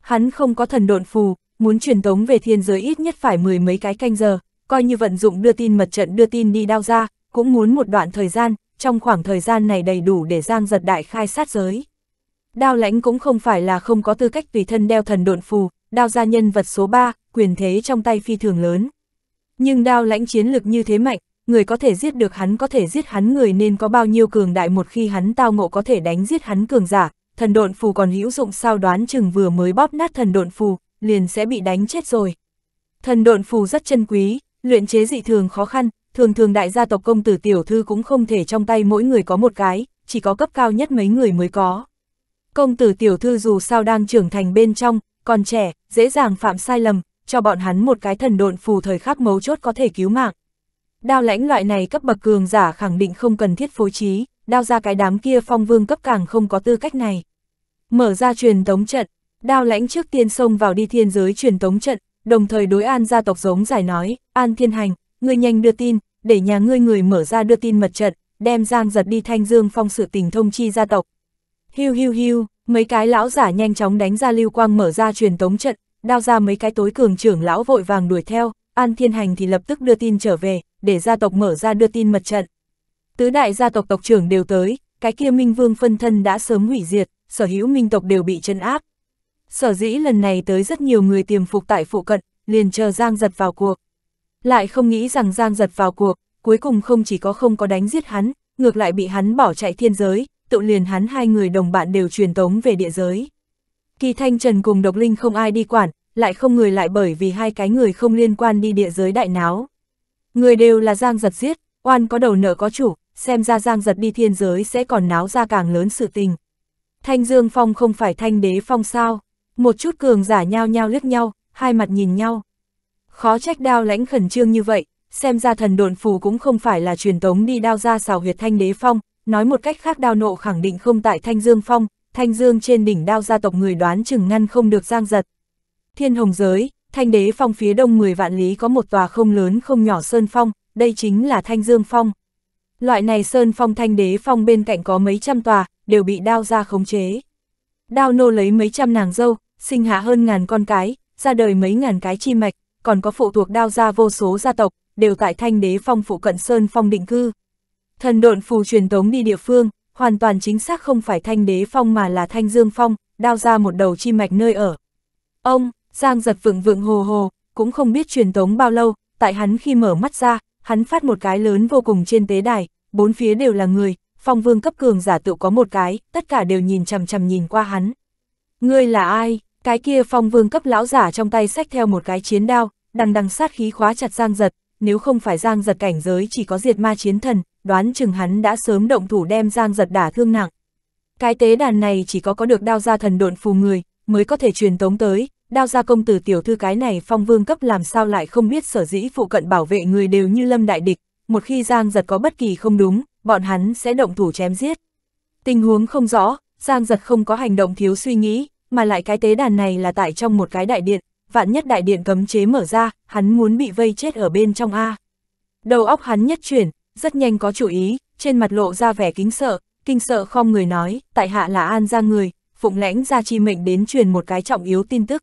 hắn không có thần độn phù, muốn truyền tống về thiên giới ít nhất phải mười mấy cái canh giờ, coi như vận dụng đưa tin mật trận đưa tin đi đao ra, cũng muốn một đoạn thời gian, trong khoảng thời gian này đầy đủ để Giang giật đại khai sát giới. Đao lãnh cũng không phải là không có tư cách tùy thân đeo thần độn phù, đao gia nhân vật số 3, quyền thế trong tay phi thường lớn. Nhưng đao lãnh chiến lực như thế mạnh, người có thể giết được hắn có thể giết hắn người nên có bao nhiêu cường đại một khi hắn tao ngộ có thể đánh giết hắn cường giả, thần độn phù còn hữu dụng sao đoán chừng vừa mới bóp nát thần độn phù, liền sẽ bị đánh chết rồi. Thần độn phù rất chân quý, luyện chế dị thường khó khăn, thường thường đại gia tộc công tử tiểu thư cũng không thể trong tay mỗi người có một cái, chỉ có cấp cao nhất mấy người mới có. Công tử tiểu thư dù sao đang trưởng thành bên trong, còn trẻ, dễ dàng phạm sai lầm, cho bọn hắn một cái thần độn phù thời khắc mấu chốt có thể cứu mạng. Đao lãnh loại này cấp bậc cường giả khẳng định không cần thiết phối trí đao ra cái đám kia phong vương cấp càng không có tư cách này. Mở ra truyền tống trận, đao lãnh trước tiên xông vào đi thiên giới truyền tống trận, đồng thời đối an gia tộc giống giải nói, an thiên hành, ngươi nhanh đưa tin, để nhà ngươi người mở ra đưa tin mật trận, đem giang giật đi thanh dương phong sự tình thông chi gia tộc. Hiu hiu hiu, mấy cái lão giả nhanh chóng đánh ra lưu quang mở ra truyền tống trận, đao ra mấy cái tối cường trưởng lão vội vàng đuổi theo, an thiên hành thì lập tức đưa tin trở về, để gia tộc mở ra đưa tin mật trận. Tứ đại gia tộc tộc trưởng đều tới, cái kia Minh Vương phân thân đã sớm hủy diệt, sở hữu Minh tộc đều bị chân áp. Sở dĩ lần này tới rất nhiều người tiềm phục tại phụ cận, liền chờ Giang giật vào cuộc. Lại không nghĩ rằng Giang giật vào cuộc, cuối cùng không chỉ có không có đánh giết hắn, ngược lại bị hắn bỏ chạy thiên giới, tự liền hắn hai người đồng bạn đều truyền tống về địa giới. Kỳ Thanh Trần cùng Độc Linh không ai đi quản, lại không người lại bởi vì hai cái người không liên quan đi địa giới đại náo. Người đều là Giang giật giết, oan có đầu nợ có chủ, xem ra Giang giật đi thiên giới sẽ còn náo ra càng lớn sự tình. Thanh Dương Phong không phải Thanh Đế Phong sao? Một chút cường giả nhao nhao liếc nhau, hai mặt nhìn nhau. Khó trách đao lãnh khẩn trương như vậy, xem ra thần đồn phù cũng không phải là truyền tống đi đao ra xào huyệt Thanh Đế Phong, nói một cách khác đao nộ khẳng định không tại Thanh Dương Phong, Thanh Dương trên đỉnh đao gia tộc người đoán chừng ngăn không được Giang giật. Thiên Hồng Giới, Thanh Đế Phong phía đông 10 vạn lý có một tòa không lớn không nhỏ sơn phong, đây chính là Thanh Dương Phong. Loại này sơn phong thanh đế phong bên cạnh có mấy trăm tòa, đều bị đao ra khống chế. Đao nô lấy mấy trăm nàng dâu, sinh hạ hơn ngàn con cái, ra đời mấy ngàn cái chi mạch, còn có phụ thuộc đao ra vô số gia tộc, đều tại thanh đế phong phụ cận sơn phong định cư. Thần độn phù truyền tống đi địa phương, hoàn toàn chính xác không phải thanh đế phong mà là thanh dương phong, đao ra một đầu chi mạch nơi ở. Ông, Giang giật vượng vượng hồ hồ, cũng không biết truyền tống bao lâu, tại hắn khi mở mắt ra, hắn phát một cái lớn vô cùng trên tế đài, bốn phía đều là người, phong vương cấp cường giả tự có một cái, tất cả đều nhìn chằm chằm nhìn qua hắn. Ngươi là ai? Cái kia phong vương cấp lão giả trong tay sách theo một cái chiến đao, đằng đằng sát khí khóa chặt giang giật, nếu không phải giang giật cảnh giới chỉ có diệt ma chiến thần, đoán chừng hắn đã sớm động thủ đem giang giật đả thương nặng. Cái tế đàn này chỉ có có được đao gia thần độn phù người, mới có thể truyền tống tới, đao gia công tử tiểu thư cái này phong vương cấp làm sao lại không biết sở dĩ phụ cận bảo vệ người đều như lâm đại địch, một khi Giang giật có bất kỳ không đúng, bọn hắn sẽ động thủ chém giết. Tình huống không rõ, Giang giật không có hành động thiếu suy nghĩ, mà lại cái tế đàn này là tại trong một cái đại điện, vạn nhất đại điện cấm chế mở ra, hắn muốn bị vây chết ở bên trong A. Đầu óc hắn nhất chuyển, rất nhanh có chủ ý, trên mặt lộ ra vẻ kính sợ, kinh sợ không người nói, tại hạ là An ra người, phụng lãnh ra chi mệnh đến truyền một cái trọng yếu tin tức.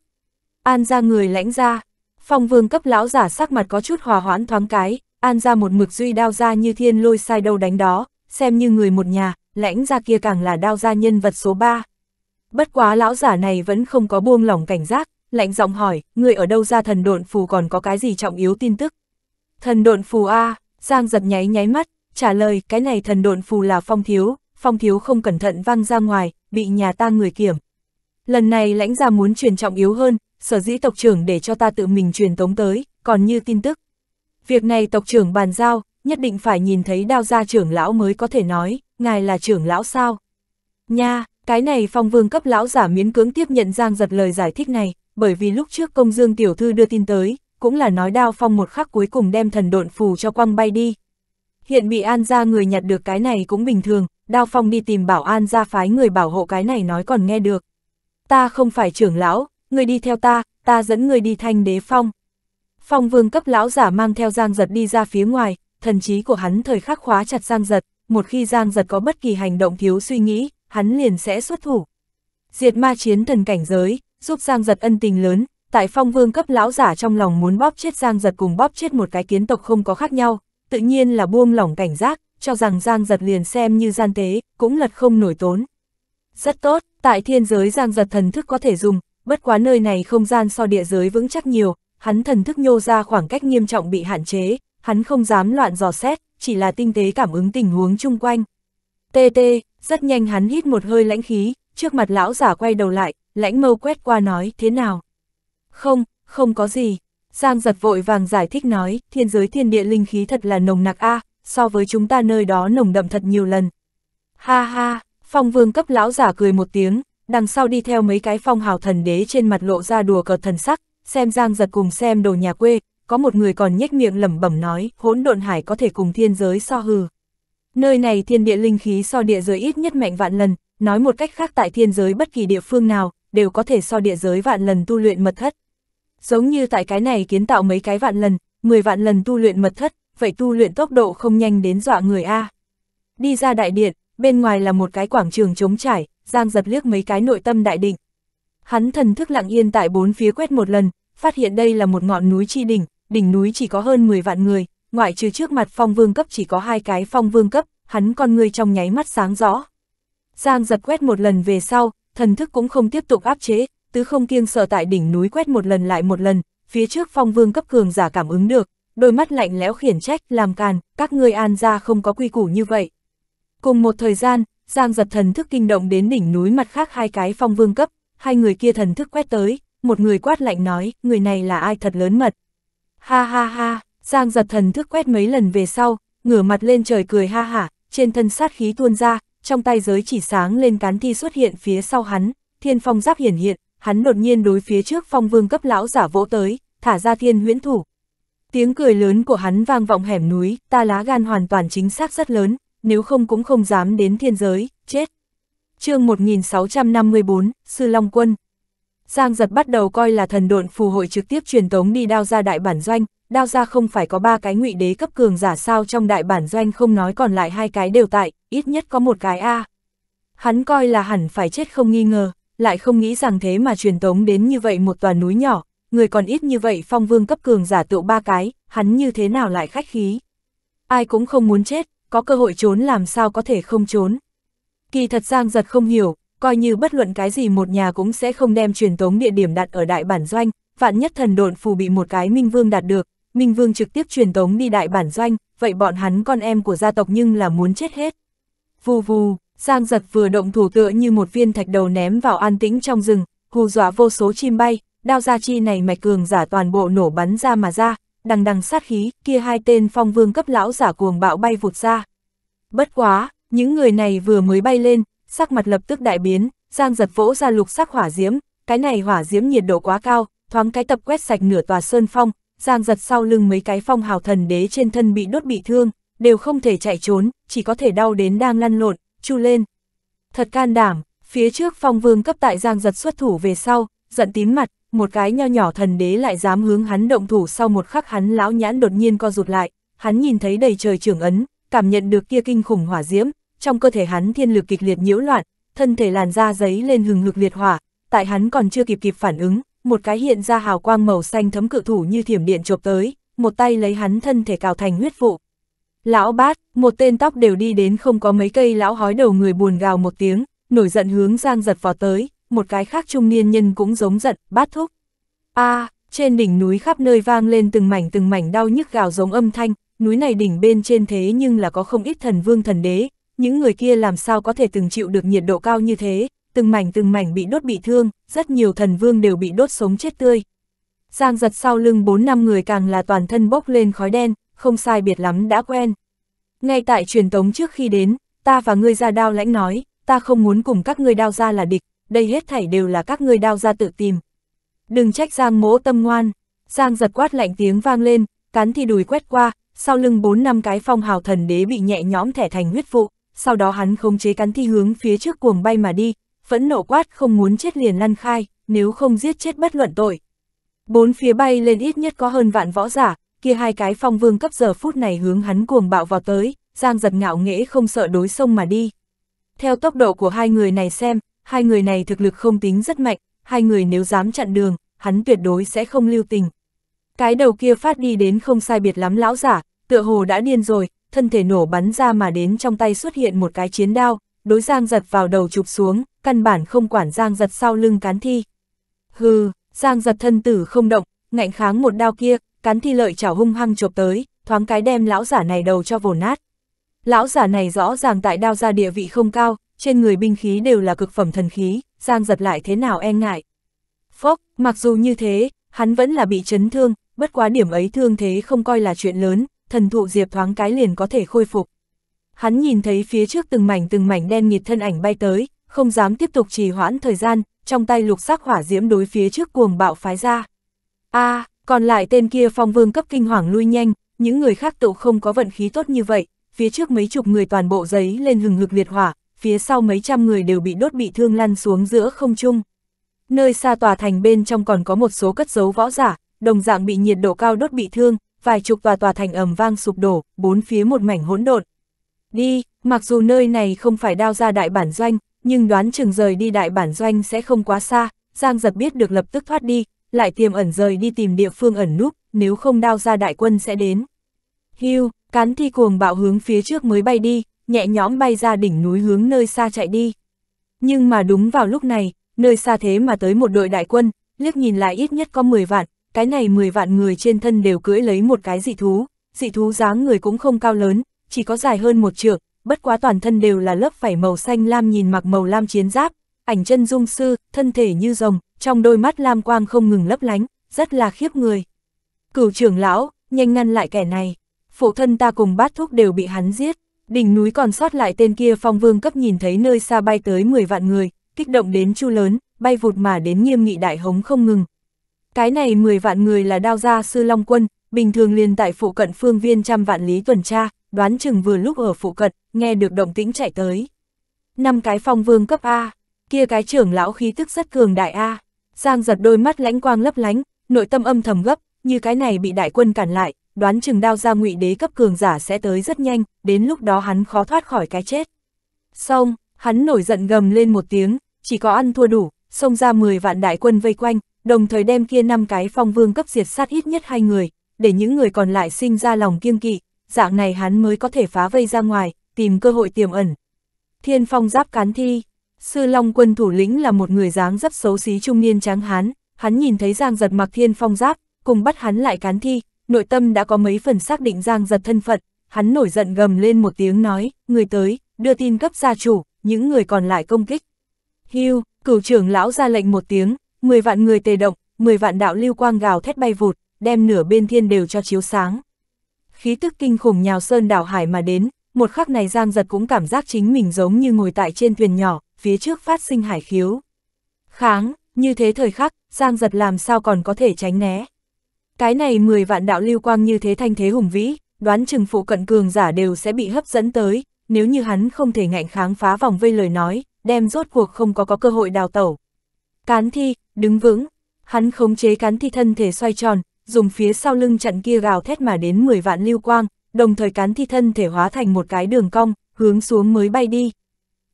An ra người lãnh ra, phong vương cấp lão giả sắc mặt có chút hòa hoãn thoáng cái, an ra một mực duy đao ra như thiên lôi sai đâu đánh đó, xem như người một nhà, lãnh ra kia càng là đao ra nhân vật số 3. Bất quá lão giả này vẫn không có buông lỏng cảnh giác, lạnh giọng hỏi, người ở đâu ra thần độn phù còn có cái gì trọng yếu tin tức? Thần độn phù A, Giang giật nháy nháy mắt, trả lời cái này thần độn phù là phong thiếu, phong thiếu không cẩn thận văng ra ngoài, bị nhà ta người kiểm. Lần này lãnh ra muốn truyền trọng yếu hơn, sở dĩ tộc trưởng để cho ta tự mình truyền tống tới, còn như tin tức. Việc này tộc trưởng bàn giao, nhất định phải nhìn thấy đao gia trưởng lão mới có thể nói, ngài là trưởng lão sao? Nha, cái này phong vương cấp lão giả miến cưỡng tiếp nhận giang giật lời giải thích này, bởi vì lúc trước công dương tiểu thư đưa tin tới, cũng là nói đao phong một khắc cuối cùng đem thần độn phù cho quăng bay đi. Hiện bị an gia người nhặt được cái này cũng bình thường, đao phong đi tìm bảo an gia phái người bảo hộ cái này nói còn nghe được. Ta không phải trưởng lão, người đi theo ta, ta dẫn người đi thanh đế phong. Phong vương cấp lão giả mang theo giang giật đi ra phía ngoài, thần trí của hắn thời khắc khóa chặt giang giật, một khi giang giật có bất kỳ hành động thiếu suy nghĩ, hắn liền sẽ xuất thủ. Diệt ma chiến thần cảnh giới, giúp giang giật ân tình lớn, tại phong vương cấp lão giả trong lòng muốn bóp chết giang giật cùng bóp chết một cái kiến tộc không có khác nhau, tự nhiên là buông lỏng cảnh giác, cho rằng giang giật liền xem như gian tế, cũng lật không nổi tốn. Rất tốt, tại thiên giới giang giật thần thức có thể dùng, bất quá nơi này không gian so địa giới vững chắc nhiều, hắn thần thức nhô ra khoảng cách nghiêm trọng bị hạn chế, hắn không dám loạn dò xét, chỉ là tinh tế cảm ứng tình huống chung quanh. tt rất nhanh hắn hít một hơi lãnh khí, trước mặt lão giả quay đầu lại, lãnh mâu quét qua nói, thế nào? Không, không có gì. Giang giật vội vàng giải thích nói, thiên giới thiên địa linh khí thật là nồng nặc a à, so với chúng ta nơi đó nồng đậm thật nhiều lần. Ha ha, phong vương cấp lão giả cười một tiếng, đằng sau đi theo mấy cái phong hào thần đế trên mặt lộ ra đùa cợt thần sắc, xem Giang giật cùng xem đồ nhà quê, có một người còn nhếch miệng lẩm bẩm nói, hỗn độn hải có thể cùng thiên giới so hừ. Nơi này thiên địa linh khí so địa giới ít nhất mạnh vạn lần, nói một cách khác tại thiên giới bất kỳ địa phương nào, đều có thể so địa giới vạn lần tu luyện mật thất. Giống như tại cái này kiến tạo mấy cái vạn lần, 10 vạn lần tu luyện mật thất, vậy tu luyện tốc độ không nhanh đến dọa người A. Đi ra đại điện, bên ngoài là một cái quảng trường trống trải, Giang giật liếc mấy cái nội tâm đại đỉnh. Hắn thần thức lặng yên tại bốn phía quét một lần, phát hiện đây là một ngọn núi chi đỉnh, đỉnh núi chỉ có hơn 10 vạn người, ngoại trừ trước mặt phong vương cấp chỉ có hai cái phong vương cấp, hắn con người trong nháy mắt sáng rõ. Giang giật quét một lần về sau, thần thức cũng không tiếp tục áp chế, tứ không kiêng sợ tại đỉnh núi quét một lần lại một lần, phía trước phong vương cấp cường giả cảm ứng được, đôi mắt lạnh lẽo khiển trách, làm càn, các ngươi an ra không có quy củ như vậy. Cùng một thời gian, Giang giật thần thức kinh động đến đỉnh núi mặt khác hai cái phong vương cấp, hai người kia thần thức quét tới, một người quát lạnh nói, người này là ai thật lớn mật. Ha ha ha, Giang giật thần thức quét mấy lần về sau, ngửa mặt lên trời cười ha hả, trên thân sát khí tuôn ra, trong tay giới chỉ sáng lên cán thi xuất hiện phía sau hắn, thiên phong giáp hiển hiện, hắn đột nhiên đối phía trước phong vương cấp lão giả vỗ tới, thả ra thiên huyễn thủ. Tiếng cười lớn của hắn vang vọng hẻm núi, ta lá gan hoàn toàn chính xác rất lớn, nếu không cũng không dám đến thiên giới, chết. chương 1654, Sư Long Quân Giang giật bắt đầu coi là thần độn phù hội trực tiếp truyền tống đi đao ra đại bản doanh, đao ra không phải có ba cái ngụy đế cấp cường giả sao trong đại bản doanh không nói còn lại hai cái đều tại, ít nhất có một cái A. Hắn coi là hẳn phải chết không nghi ngờ, lại không nghĩ rằng thế mà truyền tống đến như vậy một tòa núi nhỏ, người còn ít như vậy phong vương cấp cường giả tựu ba cái, hắn như thế nào lại khách khí. Ai cũng không muốn chết, có cơ hội trốn làm sao có thể không trốn. Kỳ thật Giang giật không hiểu, coi như bất luận cái gì một nhà cũng sẽ không đem truyền tống địa điểm đặt ở đại bản doanh, vạn nhất thần độn phù bị một cái Minh Vương đạt được, Minh Vương trực tiếp truyền tống đi đại bản doanh, vậy bọn hắn con em của gia tộc nhưng là muốn chết hết. Vù vù, Giang giật vừa động thủ tựa như một viên thạch đầu ném vào an tĩnh trong rừng, hù dọa vô số chim bay, đao gia chi này mạch cường giả toàn bộ nổ bắn ra mà ra, đằng đằng sát khí, kia hai tên phong vương cấp lão giả cuồng bạo bay vụt ra. Bất quá, những người này vừa mới bay lên, sắc mặt lập tức đại biến, giang giật vỗ ra lục sắc hỏa diễm, cái này hỏa diễm nhiệt độ quá cao, thoáng cái tập quét sạch nửa tòa sơn phong, giang giật sau lưng mấy cái phong hào thần đế trên thân bị đốt bị thương, đều không thể chạy trốn, chỉ có thể đau đến đang lăn lộn, chu lên. Thật can đảm, phía trước phong vương cấp tại giang giật xuất thủ về sau, giận tím mặt, một cái nho nhỏ thần đế lại dám hướng hắn động thủ sau một khắc hắn lão nhãn đột nhiên co rụt lại, hắn nhìn thấy đầy trời trưởng ấn, cảm nhận được kia kinh khủng hỏa diễm, trong cơ thể hắn thiên lực kịch liệt nhiễu loạn, thân thể làn da giấy lên hừng hực liệt hỏa, tại hắn còn chưa kịp kịp phản ứng, một cái hiện ra hào quang màu xanh thấm cự thủ như thiểm điện chộp tới, một tay lấy hắn thân thể cào thành huyết vụ. Lão bát, một tên tóc đều đi đến không có mấy cây lão hói đầu người buồn gào một tiếng, nổi giận hướng Giang giật vào tới, một cái khác trung niên nhân cũng giống giận, bát thúc. a à, trên đỉnh núi khắp nơi vang lên từng mảnh từng mảnh đau nhức gào giống âm thanh, núi này đỉnh bên trên thế nhưng là có không ít thần vương thần đế, những người kia làm sao có thể từng chịu được nhiệt độ cao như thế, từng mảnh từng mảnh bị đốt bị thương, rất nhiều thần vương đều bị đốt sống chết tươi. Giang giật sau lưng 4 năm người càng là toàn thân bốc lên khói đen, không sai biệt lắm đã quen. Ngay tại truyền tống trước khi đến, ta và ngươi ra đao lãnh nói, ta không muốn cùng các ngươi đao ra là địch, đây hết thảy đều là các ngươi đao ra tự tìm. Đừng trách Giang mỗ tâm ngoan, Giang giật quát lạnh tiếng vang lên, cắn thì đùi quét qua, sau lưng bốn năm cái phong hào thần đế bị nhẹ nhõm thẻ thành huyết vụ, sau đó hắn không chế cắn thi hướng phía trước cuồng bay mà đi, phẫn nộ quát không muốn chết liền lăn khai, nếu không giết chết bất luận tội. Bốn phía bay lên ít nhất có hơn vạn võ giả, kia hai cái phong vương cấp giờ phút này hướng hắn cuồng bạo vào tới, Giang giật ngạo nghễ không sợ đối sông mà đi. Theo tốc độ của hai người này xem, hai người này thực lực không tính rất mạnh, hai người nếu dám chặn đường, hắn tuyệt đối sẽ không lưu tình. Cái đầu kia phát đi đến không sai biệt lắm lão giả, tựa hồ đã điên rồi, thân thể nổ bắn ra mà đến trong tay xuất hiện một cái chiến đao, đối Giang giật vào đầu chụp xuống, căn bản không quản Giang giật sau lưng cán thi. Hừ, Giang giật thân tử không động, ngạnh kháng một đao kia, cán thi lợi chảo hung hăng chụp tới, thoáng cái đem lão giả này đầu cho vồ nát. Lão giả này rõ ràng tại đao ra địa vị không cao, trên người binh khí đều là cực phẩm thần khí, Giang giật lại thế nào e ngại. Phốc, mặc dù như thế, hắn vẫn là bị chấn thương, bất quá điểm ấy thương thế không coi là chuyện lớn, thần thụ diệp thoáng cái liền có thể khôi phục. Hắn nhìn thấy phía trước từng mảnh từng mảnh đen nghịt thân ảnh bay tới, không dám tiếp tục trì hoãn thời gian, trong tay lục sắc hỏa diễm đối phía trước cuồng bạo phái ra. a à, còn lại tên kia phong vương cấp kinh hoàng lui nhanh, những người khác tụ không có vận khí tốt như vậy, phía trước mấy chục người toàn bộ giấy lên hừng hực liệt hỏa, phía sau mấy trăm người đều bị đốt bị thương lăn xuống giữa không trung. Nơi xa tòa thành bên trong còn có một số cất dấu võ giả, đồng dạng bị nhiệt độ cao đốt bị thương, vài chục tòa tòa thành ầm vang sụp đổ, bốn phía một mảnh hỗn độn. Đi, mặc dù nơi này không phải đao ra đại bản doanh, nhưng đoán chừng rời đi đại bản doanh sẽ không quá xa, Giang giật biết được lập tức thoát đi, lại tiềm ẩn rời đi tìm địa phương ẩn núp, nếu không đao ra đại quân sẽ đến. Hưu, cán thi cuồng bạo hướng phía trước mới bay đi, nhẹ nhõm bay ra đỉnh núi hướng nơi xa chạy đi. Nhưng mà đúng vào lúc này, nơi xa thế mà tới một đội đại quân, liếc nhìn lại ít nhất có 10 vạn, cái này 10 vạn người trên thân đều cưỡi lấy một cái dị thú, dị thú dáng người cũng không cao lớn, chỉ có dài hơn một trượng, bất quá toàn thân đều là lớp vảy màu xanh lam nhìn mặc màu lam chiến giáp, ảnh chân dung sư, thân thể như rồng, trong đôi mắt lam quang không ngừng lấp lánh, rất là khiếp người. Cửu trưởng lão, nhanh ngăn lại kẻ này, phụ thân ta cùng bát thúc đều bị hắn giết. Đỉnh núi còn sót lại tên kia phong vương cấp nhìn thấy nơi xa bay tới 10 vạn người, kích động đến chu lớn, bay vụt mà đến nghiêm nghị đại hống không ngừng. Cái này 10 vạn người là đao gia sư Long Quân, bình thường liền tại phụ cận phương viên trăm vạn lý tuần tra, đoán chừng vừa lúc ở phụ cận, nghe được động tĩnh chạy tới. Năm cái phong vương cấp A, kia cái trưởng lão khí tức rất cường đại A, Giang giật đôi mắt lãnh quang lấp lánh, nội tâm âm thầm gấp, như cái này bị đại quân cản lại, đoán chừng đao ra ngụy đế cấp cường giả sẽ tới rất nhanh, đến lúc đó hắn khó thoát khỏi cái chết. Xong, hắn nổi giận gầm lên một tiếng, chỉ có ăn thua đủ, xông ra 10 vạn đại quân vây quanh, đồng thời đem kia năm cái phong vương cấp diệt sát ít nhất hai người, để những người còn lại sinh ra lòng kiêng kỵ, dạng này hắn mới có thể phá vây ra ngoài, tìm cơ hội tiềm ẩn. Thiên phong giáp cán thi, sư long quân thủ lĩnh là một người dáng dấp xấu xí trung niên tráng hán, hắn nhìn thấy giang giật mặc thiên phong giáp, cùng bắt hắn lại cán thi, nội tâm đã có mấy phần xác định Giang giật thân phận, hắn nổi giận gầm lên một tiếng nói, người tới, đưa tin cấp gia chủ, những người còn lại công kích. Hưu, cửu trưởng lão ra lệnh một tiếng, 10 vạn người tề động, 10 vạn đạo lưu quang gào thét bay vụt, đem nửa bên thiên đều cho chiếu sáng. Khí tức kinh khủng nhào sơn đảo hải mà đến, một khắc này Giang Giật cũng cảm giác chính mình giống như ngồi tại trên thuyền nhỏ, phía trước phát sinh hải khiếu. Kháng, như thế thời khắc, Giang Giật làm sao còn có thể tránh né. Cái này 10 vạn đạo lưu quang như thế thanh thế hùng vĩ, đoán chừng phụ cận cường giả đều sẽ bị hấp dẫn tới, nếu như hắn không thể ngạnh kháng phá vòng vây lời nói, đem rốt cuộc không có có cơ hội đào tẩu. Cán thi, đứng vững, hắn khống chế cán thi thân thể xoay tròn, dùng phía sau lưng chặn kia gào thét mà đến 10 vạn lưu quang, đồng thời cán thi thân thể hóa thành một cái đường cong, hướng xuống mới bay đi.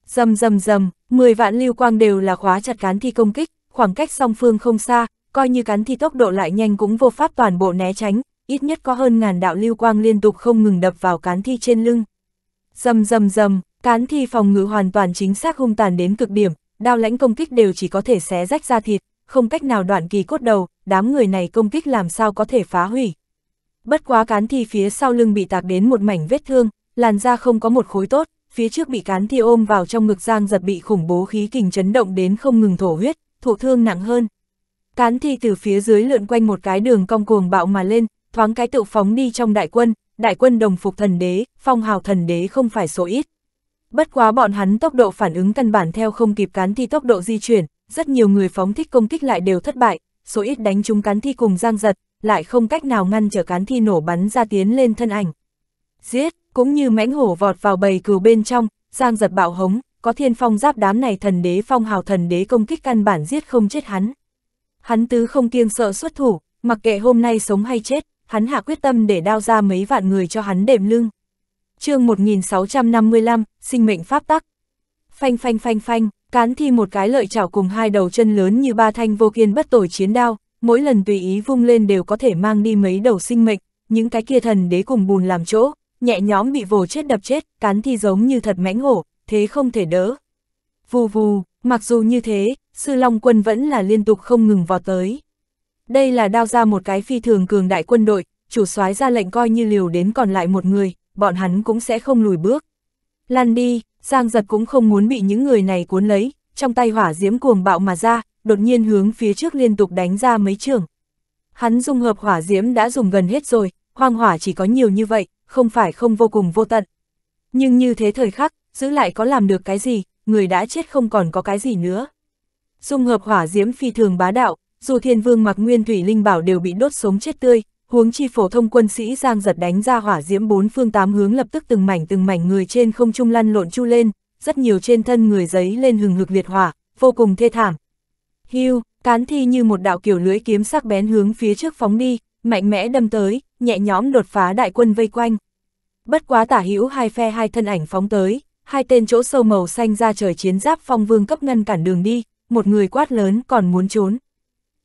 Dầm dầm dầm, 10 vạn lưu quang đều là khóa chặt cán thi công kích, khoảng cách song phương không xa, coi như cắn thì tốc độ lại nhanh cũng vô pháp toàn bộ né tránh, ít nhất có hơn ngàn đạo lưu quang liên tục không ngừng đập vào cán thi trên lưng. Dầm dầm dầm, cán thi phòng ngự hoàn toàn chính xác hung tàn đến cực điểm, đao lãnh công kích đều chỉ có thể xé rách ra thịt, không cách nào đoạn kỳ cốt đầu, đám người này công kích làm sao có thể phá hủy. Bất quá cán thi phía sau lưng bị tạc đến một mảnh vết thương, làn da không có một khối tốt, phía trước bị cán thi ôm vào trong ngực giang giật bị khủng bố khí kình chấn động đến không ngừng thổ huyết, thụ thương nặng hơn. Cán thi từ phía dưới lượn quanh một cái đường cong cuồng bạo mà lên, thoáng cái tự phóng đi trong đại quân, đại quân đồng phục thần đế, phong hào thần đế không phải số ít. Bất quá bọn hắn tốc độ phản ứng căn bản theo không kịp cán thi tốc độ di chuyển, rất nhiều người phóng thích công kích lại đều thất bại, số ít đánh trúng cán thi cùng giang giật, lại không cách nào ngăn trở cán thi nổ bắn ra tiến lên thân ảnh. Giết, cũng như mãnh hổ vọt vào bầy cừu bên trong, giang giật bạo hống, có thiên phong giáp đám này thần đế phong hào thần đế công kích căn bản giết không chết hắn. Hắn tứ không kiêng sợ xuất thủ, mặc kệ hôm nay sống hay chết, hắn hạ quyết tâm để đao ra mấy vạn người cho hắn đệm lưng. chương 1655, sinh mệnh pháp tắc. Phanh phanh phanh phanh, cán thi một cái lợi chảo cùng hai đầu chân lớn như ba thanh vô kiên bất tội chiến đao, mỗi lần tùy ý vung lên đều có thể mang đi mấy đầu sinh mệnh, những cái kia thần đế cùng bùn làm chỗ, nhẹ nhõm bị vồ chết đập chết, cán thi giống như thật mãnh hổ, thế không thể đỡ, vù vù, mặc dù như thế, sư long quân vẫn là liên tục không ngừng vào tới. Đây là đao ra một cái phi thường cường đại quân đội, chủ soái ra lệnh coi như liều đến còn lại một người, bọn hắn cũng sẽ không lùi bước. Lan đi, Giang giật cũng không muốn bị những người này cuốn lấy, trong tay hỏa diễm cuồng bạo mà ra, đột nhiên hướng phía trước liên tục đánh ra mấy trường. Hắn dung hợp hỏa diễm đã dùng gần hết rồi, hoang hỏa chỉ có nhiều như vậy, không phải không vô cùng vô tận. Nhưng như thế thời khắc, giữ lại có làm được cái gì, người đã chết không còn có cái gì nữa. Dung hợp hỏa diễm phi thường bá đạo, dù thiên vương mặc nguyên thủy linh bảo đều bị đốt sống chết tươi, huống chi phổ thông quân sĩ giang giật đánh ra hỏa diễm bốn phương tám hướng lập tức từng mảnh từng mảnh người trên không trung lăn lộn chu lên, rất nhiều trên thân người giấy lên hừng hực liệt hỏa, vô cùng thê thảm. Hưu, cán thi như một đạo kiểu lưới kiếm sắc bén hướng phía trước phóng đi, mạnh mẽ đâm tới, nhẹ nhõm đột phá đại quân vây quanh. Bất quá tả hữu hai phe hai thân ảnh phóng tới, hai tên chỗ sâu màu xanh ra trời chiến giáp phong vương cấp ngăn cản đường đi, một người quát lớn còn muốn trốn.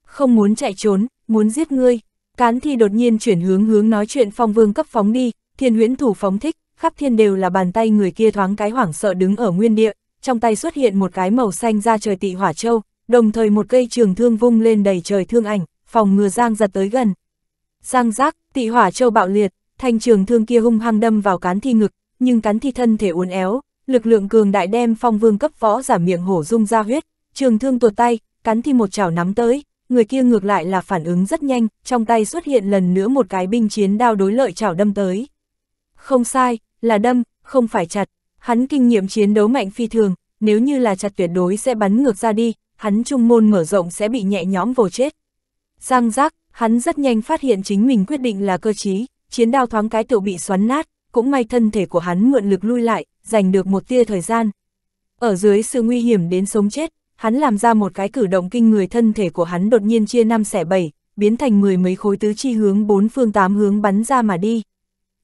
Không muốn chạy trốn, muốn giết ngươi. Cán thi đột nhiên chuyển hướng hướng nói chuyện phong vương cấp phóng đi, thiên huyễn thủ phóng thích, khắp thiên đều là bàn tay người kia thoáng cái hoảng sợ đứng ở nguyên địa, trong tay xuất hiện một cái màu xanh ra trời tị hỏa châu, đồng thời một cây trường thương vung lên đầy trời thương ảnh, phòng ngừa Giang giật tới gần. Giang giác, tị hỏa châu bạo liệt, thanh trường thương kia hung hăng đâm vào cán thi ngực, nhưng cán thi thân thể uốn éo, lực lượng cường đại đem phong vương cấp võ giả miệng hổ dung ra huyết, trường thương tuột tay, cắn thì một chảo nắm tới, người kia ngược lại là phản ứng rất nhanh, trong tay xuất hiện lần nữa một cái binh chiến đao đối lợi chảo đâm tới. Không sai, là đâm, không phải chặt, hắn kinh nghiệm chiến đấu mạnh phi thường, nếu như là chặt tuyệt đối sẽ bắn ngược ra đi, hắn trung môn mở rộng sẽ bị nhẹ nhõm vồ chết. Giang giác, hắn rất nhanh phát hiện chính mình quyết định là cơ trí chiến đao thoáng cái tự bị xoắn nát, cũng may thân thể của hắn mượn lực lui lại, giành được một tia thời gian. Ở dưới sự nguy hiểm đến sống chết, hắn làm ra một cái cử động kinh người thân thể của hắn đột nhiên chia năm xẻ bảy, biến thành mười mấy khối tứ chi hướng bốn phương tám hướng bắn ra mà đi.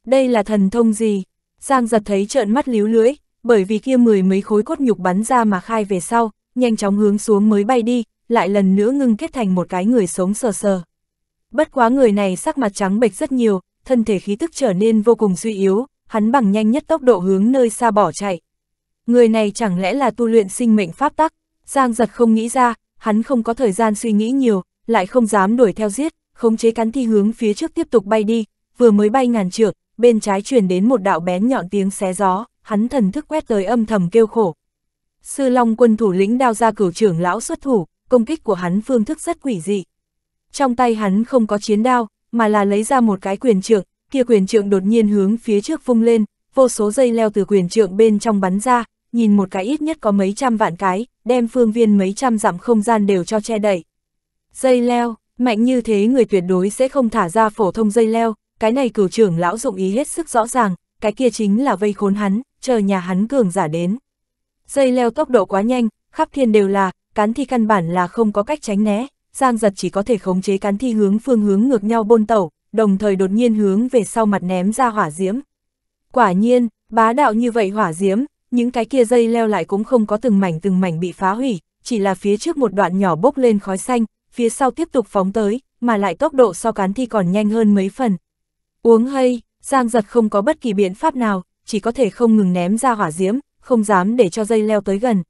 Đây là thần thông gì? Giang giật thấy trợn mắt líu lưỡi, bởi vì kia mười mấy khối cốt nhục bắn ra mà khai về sau, nhanh chóng hướng xuống mới bay đi, lại lần nữa ngưng kết thành một cái người sống sờ sờ. Bất quá người này sắc mặt trắng bệch rất nhiều, thân thể khí tức trở nên vô cùng suy yếu, hắn bằng nhanh nhất tốc độ hướng nơi xa bỏ chạy. Người này chẳng lẽ là tu luyện sinh mệnh pháp tắc, Giang giật không nghĩ ra, hắn không có thời gian suy nghĩ nhiều, lại không dám đuổi theo giết, khống chế cắn thi hướng phía trước tiếp tục bay đi, vừa mới bay ngàn trượt bên trái truyền đến một đạo bén nhọn tiếng xé gió, hắn thần thức quét tới âm thầm kêu khổ. Sư Long quân thủ lĩnh đao ra cửu trưởng lão xuất thủ, công kích của hắn phương thức rất quỷ dị. Trong tay hắn không có chiến đao, mà là lấy ra một cái quyền trượng, kia quyền trượng đột nhiên hướng phía trước vung lên, vô số dây leo từ quyền trượng bên trong bắn ra, nhìn một cái ít nhất có mấy trăm vạn cái, đem phương viên mấy trăm dặm không gian đều cho che đẩy. Dây leo, mạnh như thế người tuyệt đối sẽ không thả ra phổ thông dây leo, cái này cửu trưởng lão dụng ý hết sức rõ ràng, cái kia chính là vây khốn hắn, chờ nhà hắn cường giả đến. Dây leo tốc độ quá nhanh, khắp thiên đều là, cán thi căn bản là không có cách tránh né, Giang giật chỉ có thể khống chế cán thi hướng phương hướng ngược nhau bôn tẩu, đồng thời đột nhiên hướng về sau mặt ném ra hỏa diễm. Quả nhiên, bá đạo như vậy hỏa diễm, những cái kia dây leo lại cũng không có từng mảnh từng mảnh bị phá hủy, chỉ là phía trước một đoạn nhỏ bốc lên khói xanh, phía sau tiếp tục phóng tới, mà lại tốc độ so cán thi còn nhanh hơn mấy phần. Uống hay, Giang giật không có bất kỳ biện pháp nào, chỉ có thể không ngừng ném ra hỏa diễm, không dám để cho dây leo tới gần.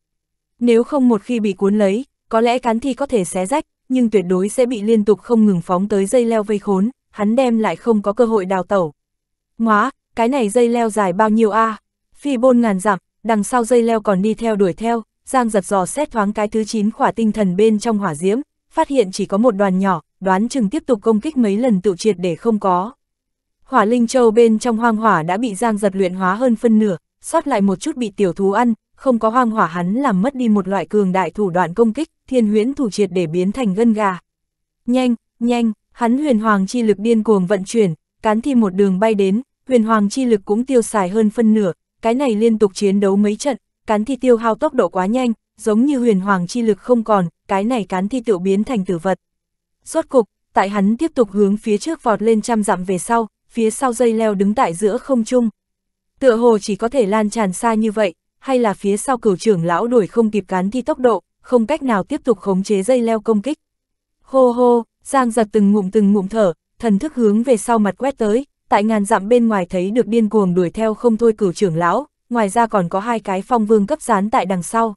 Nếu không một khi bị cuốn lấy, có lẽ cán thi có thể xé rách, nhưng tuyệt đối sẽ bị liên tục không ngừng phóng tới dây leo vây khốn hắn đem lại không có cơ hội đào tẩu. Ngoá, cái này dây leo dài bao nhiêu a? Phi bôn ngàn dặm, đằng sau dây leo còn đi theo đuổi theo, Giang giật giò xét thoáng cái thứ 9 khỏa tinh thần bên trong hỏa diễm, phát hiện chỉ có một đoàn nhỏ, đoán chừng tiếp tục công kích mấy lần tự triệt để không có. Hỏa linh châu bên trong hoang hỏa đã bị Giang giật luyện hóa hơn phân nửa, sót lại một chút bị tiểu thú ăn, không có hoang hỏa hắn làm mất đi một loại cường đại thủ đoạn công kích, thiên huyễn thủ triệt để biến thành gân gà. Nhanh, nhanh, Hắn huyền hoàng chi lực điên cuồng vận chuyển, cán thi một đường bay đến, huyền hoàng chi lực cũng tiêu xài hơn phân nửa, cái này liên tục chiến đấu mấy trận, cán thi tiêu hao tốc độ quá nhanh, giống như huyền hoàng chi lực không còn, cái này cán thi tự biến thành tử vật. Rốt cục, tại hắn tiếp tục hướng phía trước vọt lên trăm dặm về sau, phía sau dây leo đứng tại giữa không trung. Tựa hồ chỉ có thể lan tràn xa như vậy, hay là phía sau cửu trưởng lão đuổi không kịp cán thi tốc độ, không cách nào tiếp tục khống chế dây leo công kích. Hô hô, Giang giật từng ngụm từng ngụm thở, thần thức hướng về sau mặt quét tới, tại ngàn dặm bên ngoài thấy được điên cuồng đuổi theo không thôi cửu trưởng lão, ngoài ra còn có hai cái phong vương cấp dán tại đằng sau.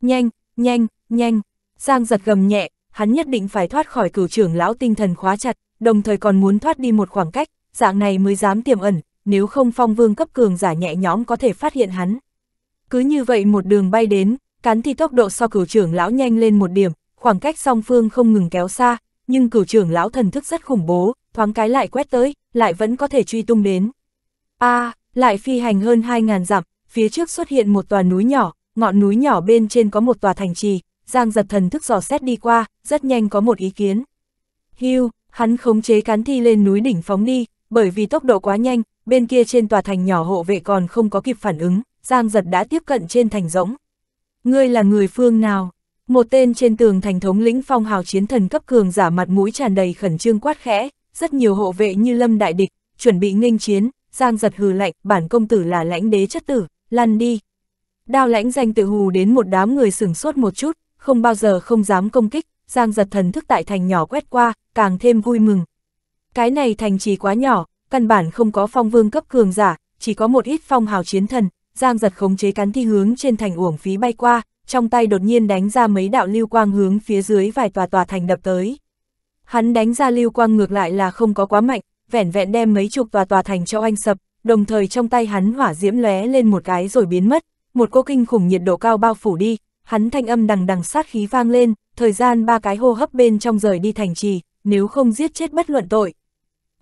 Nhanh, nhanh, nhanh, Giang giật gầm nhẹ, hắn nhất định phải thoát khỏi cửu trưởng lão tinh thần khóa chặt, đồng thời còn muốn thoát đi một khoảng cách, dạng này mới dám tiềm ẩn, nếu không phong vương cấp cường giả nhẹ nhóm có thể phát hiện hắn. Cứ như vậy một đường bay đến, cắn thì tốc độ so cửu trưởng lão nhanh lên một điểm, khoảng cách song phương không ngừng kéo xa, nhưng cửu trưởng lão thần thức rất khủng bố, thoáng cái lại quét tới, lại vẫn có thể truy tung đến. A, lại phi hành hơn 2.000 dặm, phía trước xuất hiện một tòa núi nhỏ, ngọn núi nhỏ bên trên có một tòa thành trì, Giang giật thần thức dò xét đi qua, rất nhanh có một ý kiến. Hưu, hắn khống chế cán thi lên núi đỉnh phóng đi, bởi vì tốc độ quá nhanh, bên kia trên tòa thành nhỏ hộ vệ còn không có kịp phản ứng, Giang giật đã tiếp cận trên thành rỗng. Ngươi là người phương nào? Một tên trên tường thành thống lĩnh phong hào chiến thần cấp cường giả mặt mũi tràn đầy khẩn trương quát khẽ, rất nhiều hộ vệ như lâm đại địch, chuẩn bị nghênh chiến, giang giật hừ lạnh, bản công tử là lãnh đế chất tử, lăn đi. Đao lãnh danh tự hù đến một đám người sửng sốt một chút, không bao giờ không dám công kích, giang giật thần thức tại thành nhỏ quét qua, càng thêm vui mừng. Cái này thành trì quá nhỏ, căn bản không có phong vương cấp cường giả, chỉ có một ít phong hào chiến thần, giang giật khống chế cắn thi hướng trên thành uổng phí bay qua, trong tay đột nhiên đánh ra mấy đạo lưu quang hướng phía dưới vài tòa tòa thành đập tới. Hắn đánh ra lưu quang ngược lại là không có quá mạnh, vẻn vẹn đem mấy chục tòa tòa thành cho anh sập, đồng thời trong tay hắn hỏa diễm lóe lên một cái rồi biến mất, một cô kinh khủng nhiệt độ cao bao phủ đi, hắn thanh âm đằng đằng sát khí vang lên, thời gian ba cái hô hấp bên trong rời đi thành trì, nếu không giết chết bất luận tội.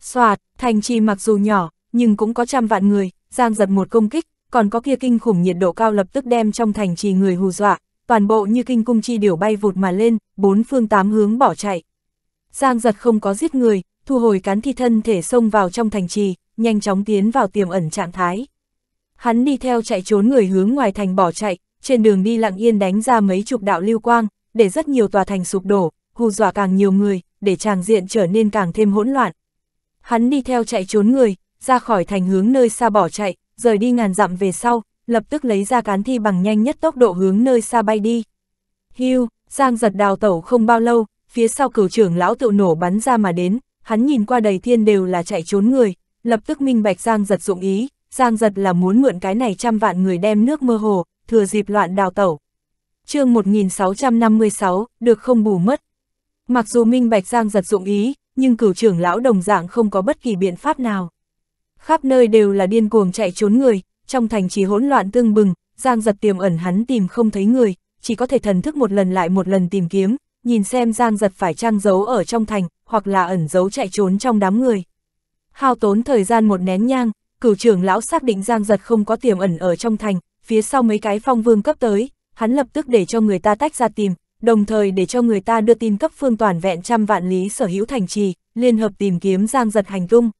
Xoạt, thành trì mặc dù nhỏ, nhưng cũng có trăm vạn người, giang giật một công kích, còn có kia kinh khủng nhiệt độ cao lập tức đem trong thành trì người hù dọa, toàn bộ như kinh cung chi điểu bay vụt mà lên, bốn phương tám hướng bỏ chạy. Giang giật không có giết người, thu hồi cán thi thân thể xông vào trong thành trì, nhanh chóng tiến vào tiềm ẩn trạng thái. Hắn đi theo chạy trốn người hướng ngoài thành bỏ chạy, trên đường đi lặng yên đánh ra mấy chục đạo lưu quang, để rất nhiều tòa thành sụp đổ, hù dọa càng nhiều người, để tràng diện trở nên càng thêm hỗn loạn. Hắn đi theo chạy trốn người, ra khỏi thành hướng nơi xa bỏ chạy, rời đi ngàn dặm về sau, lập tức lấy ra cán thi bằng nhanh nhất tốc độ hướng nơi xa bay đi. Hưu, Giang giật đào tẩu không bao lâu, phía sau cửu trưởng lão tự nổ bắn ra mà đến, hắn nhìn qua đầy thiên đều là chạy trốn người, lập tức minh bạch Giang giật dụng ý, Giang giật là muốn mượn cái này trăm vạn người đem nước mơ hồ, thừa dịp loạn đào tẩu. chương 1656, được không bù mất. Mặc dù minh bạch Giang giật dụng ý, nhưng cửu trưởng lão đồng dạng không có bất kỳ biện pháp nào khắp nơi đều là điên cuồng chạy trốn người, trong thành chỉ hỗn loạn tương bừng, Giang giật tiềm ẩn hắn tìm không thấy người, chỉ có thể thần thức một lần lại một lần tìm kiếm, nhìn xem Giang giật phải trang giấu ở trong thành, hoặc là ẩn giấu chạy trốn trong đám người. Hao tốn thời gian một nén nhang, cửu trưởng lão xác định Giang giật không có tiềm ẩn ở trong thành, phía sau mấy cái phong vương cấp tới, hắn lập tức để cho người ta tách ra tìm, đồng thời để cho người ta đưa tin cấp phương toàn vẹn trăm vạn lý sở hữu thành trì, liên hợp tìm kiếm Giang giật hành tung.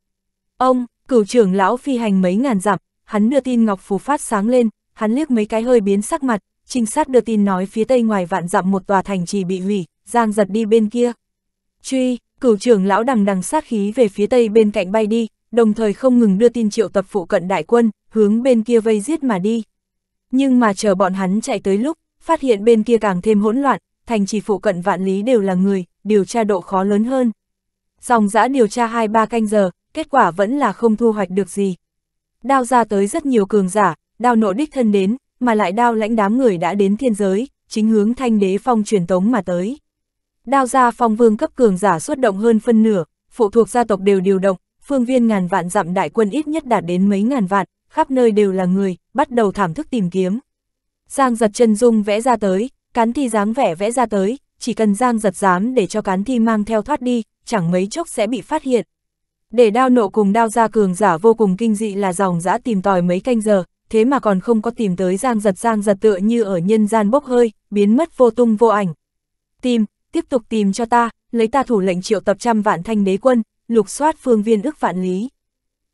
Ông, Cửu trưởng lão phi hành mấy ngàn dặm, hắn đưa tin ngọc phù phát sáng lên, hắn liếc mấy cái hơi biến sắc mặt, trinh sát đưa tin nói phía tây ngoài vạn dặm một tòa thành trì bị hủy, giang giật đi bên kia. Truy, cửu trưởng lão đằng đằng sát khí về phía tây bên cạnh bay đi, đồng thời không ngừng đưa tin triệu tập phụ cận đại quân, hướng bên kia vây giết mà đi. Nhưng mà chờ bọn hắn chạy tới lúc, phát hiện bên kia càng thêm hỗn loạn, thành trì phụ cận vạn lý đều là người, điều tra độ khó lớn hơn. Dòng giã điều tra hai ba canh giờ, kết quả vẫn là không thu hoạch được gì. Đao ra tới rất nhiều cường giả, đao nộ đích thân đến, mà lại đao lãnh đám người đã đến thiên giới, chính hướng thanh đế phong truyền tống mà tới. Đao ra phong vương cấp cường giả xuất động hơn phân nửa, phụ thuộc gia tộc đều điều động, phương viên ngàn vạn dặm đại quân ít nhất đạt đến mấy ngàn vạn, khắp nơi đều là người, bắt đầu thảm thức tìm kiếm. Giang giật chân dung vẽ ra tới, cán thi dáng vẻ vẽ ra tới, chỉ cần Giang giật dám để cho cán thi mang theo thoát đi, chẳng mấy chốc sẽ bị phát hiện. Để đao nộ cùng đao gia cường giả vô cùng kinh dị là dòng dã tìm tòi mấy canh giờ, thế mà còn không có tìm tới giang giật giang giật tựa như ở nhân gian bốc hơi, biến mất vô tung vô ảnh. Tìm, tiếp tục tìm cho ta, lấy ta thủ lệnh triệu tập trăm vạn thanh đế quân, lục soát phương viên ức vạn lý.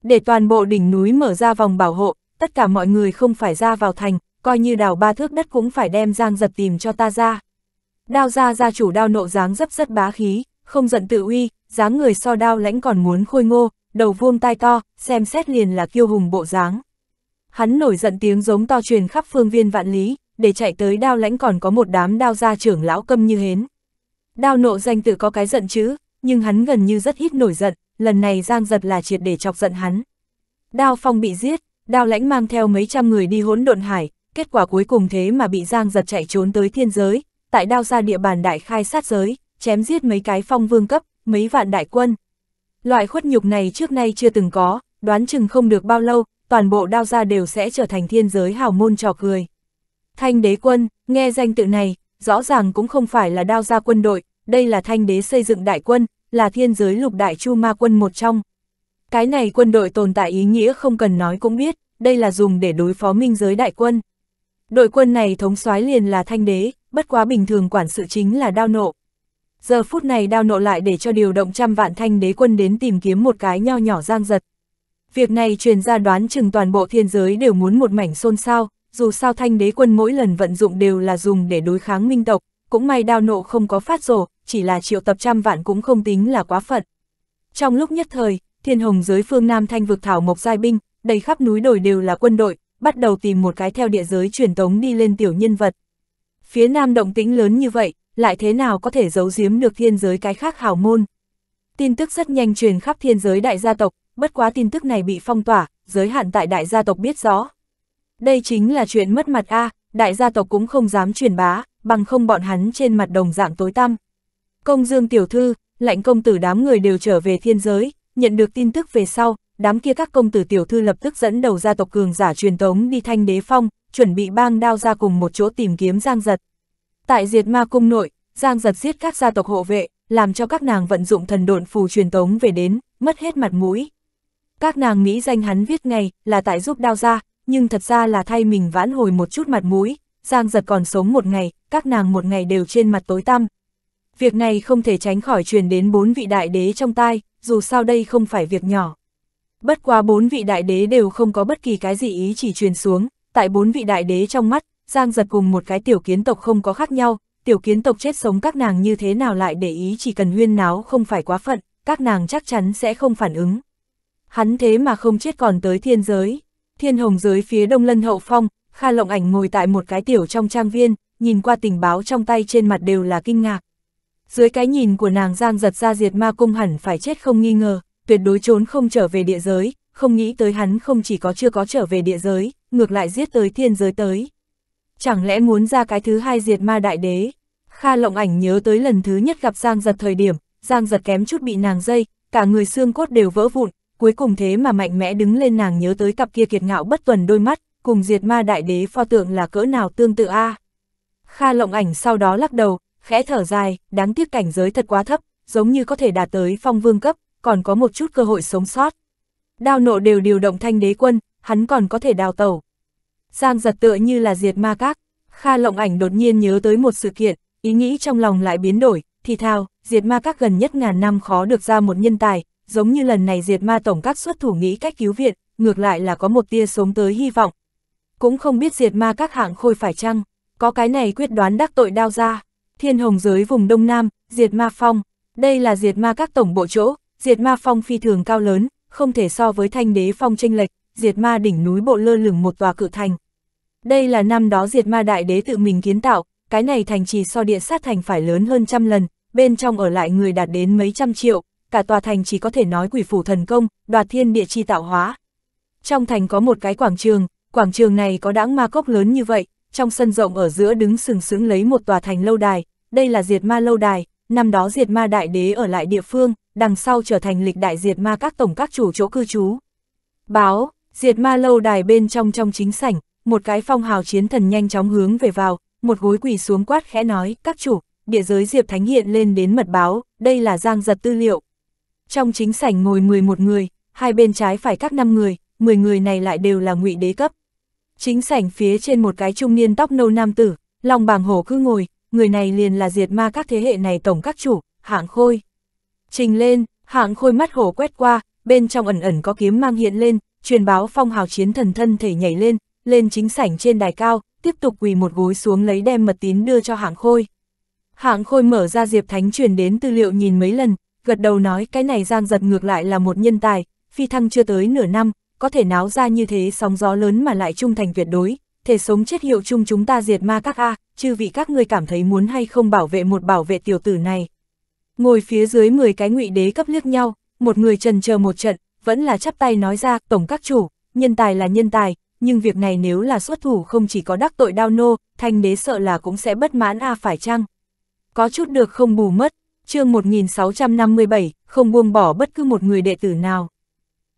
Để toàn bộ đỉnh núi mở ra vòng bảo hộ, tất cả mọi người không phải ra vào thành, coi như đào ba thước đất cũng phải đem giang giật tìm cho ta ra. Đao gia gia chủ đao nộ dáng dấp rất bá khí, không giận tự uy, dáng người so đao lãnh còn muốn khôi ngô, đầu vuông tai to, xem xét liền là kiêu hùng bộ dáng. Hắn nổi giận tiếng giống to truyền khắp phương viên vạn lý, để chạy tới đao lãnh còn có một đám đao gia trưởng lão câm như hến. Đao nộ danh tự có cái giận chữ, nhưng hắn gần như rất ít nổi giận, lần này giang giật là triệt để chọc giận hắn. Đao phong bị giết, đao lãnh mang theo mấy trăm người đi hỗn độn hải, kết quả cuối cùng thế mà bị giang giật chạy trốn tới thiên giới, tại đao gia địa bàn đại khai sát giới, chém giết mấy cái phong vương cấp, mấy vạn đại quân. Loại khuất nhục này trước nay chưa từng có, đoán chừng không được bao lâu, toàn bộ đao gia đều sẽ trở thành thiên giới hào môn trò cười. Thanh đế quân, nghe danh tự này, rõ ràng cũng không phải là đao gia quân đội, đây là thanh đế xây dựng đại quân, là thiên giới lục đại chu ma quân một trong. Cái này quân đội tồn tại ý nghĩa không cần nói cũng biết, đây là dùng để đối phó minh giới đại quân. Đội quân này thống soái liền là thanh đế, bất quá bình thường quản sự chính là đao nộ, giờ phút này đao nộ lại để cho điều động trăm vạn thanh đế quân đến tìm kiếm một cái nho nhỏ giang giật. Việc này truyền ra đoán chừng toàn bộ thiên giới đều muốn một mảnh xôn xao, dù sao thanh đế quân mỗi lần vận dụng đều là dùng để đối kháng minh tộc, cũng may đao nộ không có phát rổ, chỉ là triệu tập trăm vạn cũng không tính là quá phận. Trong lúc nhất thời, thiên hồng giới phương Nam Thanh vực thảo mộc giai binh, đầy khắp núi đồi đều là quân đội, bắt đầu tìm một cái theo địa giới truyền tống đi lên tiểu nhân vật. Phía Nam động tĩnh lớn như vậy, lại thế nào có thể giấu giếm được thiên giới cái khác hào môn. Tin tức rất nhanh truyền khắp thiên giới đại gia tộc, bất quá tin tức này bị phong tỏa, giới hạn tại đại gia tộc biết rõ. Đây chính là chuyện mất mặt a, đại gia tộc cũng không dám truyền bá, bằng không bọn hắn trên mặt đồng dạng tối tăm. Công Dương tiểu thư, lạnh công tử đám người đều trở về thiên giới, nhận được tin tức về sau, đám kia các công tử tiểu thư lập tức dẫn đầu gia tộc cường giả truyền tống đi thanh đế phong, chuẩn bị bang đao ra cùng một chỗ tìm kiếm giang giật. Tại diệt ma cung nội, Giang giật giết các gia tộc hộ vệ, làm cho các nàng vận dụng thần độn phù truyền tống về đến, mất hết mặt mũi. Các nàng nghĩ danh hắn viết ngay là tại giúp đao ra, nhưng thật ra là thay mình vãn hồi một chút mặt mũi, Giang giật còn sống một ngày, các nàng một ngày đều trên mặt tối tăm. Việc này không thể tránh khỏi truyền đến bốn vị đại đế trong tai, dù sao đây không phải việc nhỏ. Bất quá bốn vị đại đế đều không có bất kỳ cái gì ý chỉ truyền xuống, tại bốn vị đại đế trong mắt, Giang giật cùng một cái tiểu kiến tộc không có khác nhau, tiểu kiến tộc chết sống các nàng như thế nào lại để ý chỉ cần huyên náo không phải quá phận, các nàng chắc chắn sẽ không phản ứng. Hắn thế mà không chết còn tới thiên giới, thiên hồng giới phía đông lân hậu phong, Kha Lộng Ảnh ngồi tại một cái tiểu trong trang viên, nhìn qua tình báo trong tay trên mặt đều là kinh ngạc. Dưới cái nhìn của nàng Giang giật ra diệt ma cung hẳn phải chết không nghi ngờ, tuyệt đối trốn không trở về địa giới, không nghĩ tới hắn không chỉ có chưa có trở về địa giới, ngược lại giết tới thiên giới tới chẳng lẽ muốn ra cái thứ hai diệt ma đại đế. Kha lộng ảnh nhớ tới lần thứ nhất gặp Giang giật thời điểm, Giang giật kém chút bị nàng dây, cả người xương cốt đều vỡ vụn, cuối cùng thế mà mạnh mẽ đứng lên nàng nhớ tới cặp kia kiệt ngạo bất tuần đôi mắt, cùng diệt ma đại đế pho tượng là cỡ nào tương tự a Kha lộng ảnh sau đó lắc đầu, khẽ thở dài, đáng tiếc cảnh giới thật quá thấp, giống như có thể đạt tới phong vương cấp, còn có một chút cơ hội sống sót. Đao nộ đều điều động thanh đế quân, hắn còn có thể đào tẩu. Giang giật tựa như là diệt ma các, Kha lộng ảnh đột nhiên nhớ tới một sự kiện, ý nghĩ trong lòng lại biến đổi, thì thao, diệt ma các gần nhất ngàn năm khó được ra một nhân tài, giống như lần này diệt ma tổng các xuất thủ nghĩ cách cứu viện, ngược lại là có một tia sống tới hy vọng. Cũng không biết diệt ma các hạng khôi phải chăng, có cái này quyết đoán đắc tội đao ra, thiên hồng giới vùng Đông Nam, diệt ma phong, đây là diệt ma các tổng bộ chỗ, diệt ma phong phi thường cao lớn, không thể so với thanh đế phong tranh lệch, diệt ma đỉnh núi bộ lơ lửng một tòa cự thành. Đây là năm đó diệt ma đại đế tự mình kiến tạo, cái này thành trì so địa sát thành phải lớn hơn trăm lần, bên trong ở lại người đạt đến mấy trăm triệu, cả tòa thành chỉ có thể nói quỷ phủ thần công, đoạt thiên địa chi tạo hóa. Trong thành có một cái quảng trường, quảng trường này có đãng ma cốc lớn như vậy, trong sân rộng ở giữa đứng sừng sững lấy một tòa thành lâu đài, đây là diệt ma lâu đài, năm đó diệt ma đại đế ở lại địa phương, đằng sau trở thành lịch đại diệt ma các tổng các chủ chỗ cư trú. Báo, diệt ma lâu đài bên trong trong chính sảnh, một cái phong hào chiến thần nhanh chóng hướng về vào, một gối quỳ xuống quát khẽ nói, các chủ, địa giới Diệp Thánh hiện lên đến mật báo, đây là giang giật tư liệu. Trong chính sảnh ngồi 11 người, hai bên trái phải các 5 người, 10 người này lại đều là ngụy đế cấp. Chính sảnh phía trên một cái trung niên tóc nâu nam tử, lòng bàng hổ cứ ngồi, người này liền là diệt ma các thế hệ này tổng các chủ, hạng khôi. Trình lên, hạng khôi mắt hổ quét qua, bên trong ẩn ẩn có kiếm mang hiện lên, truyền báo phong hào chiến thần thân thể nhảy lên, lên chính sảnh trên đài cao, tiếp tục quỳ một gối xuống lấy đem mật tín đưa cho hạng khôi. Hạng khôi mở ra Diệp Thánh truyền đến tư liệu nhìn mấy lần, gật đầu nói cái này giang giật ngược lại là một nhân tài, phi thăng chưa tới nửa năm, có thể náo ra như thế sóng gió lớn mà lại trung thành tuyệt đối, thể sống chết hiệu chung chúng ta diệt ma các A, à, vị các ngươi cảm thấy muốn hay không bảo vệ một bảo vệ tiểu tử này. Ngồi phía dưới 10 cái ngụy đế cấp liếc nhau, một người trần chờ một trận, vẫn là chắp tay nói ra, tổng các chủ, nhân tài là nhân tài, nhưng việc này nếu là xuất thủ không chỉ có đắc tội đao nô, thanh đế sợ là cũng sẽ bất mãn a à phải chăng? Có chút được không bù mất, chương 1657, không buông bỏ bất cứ một người đệ tử nào.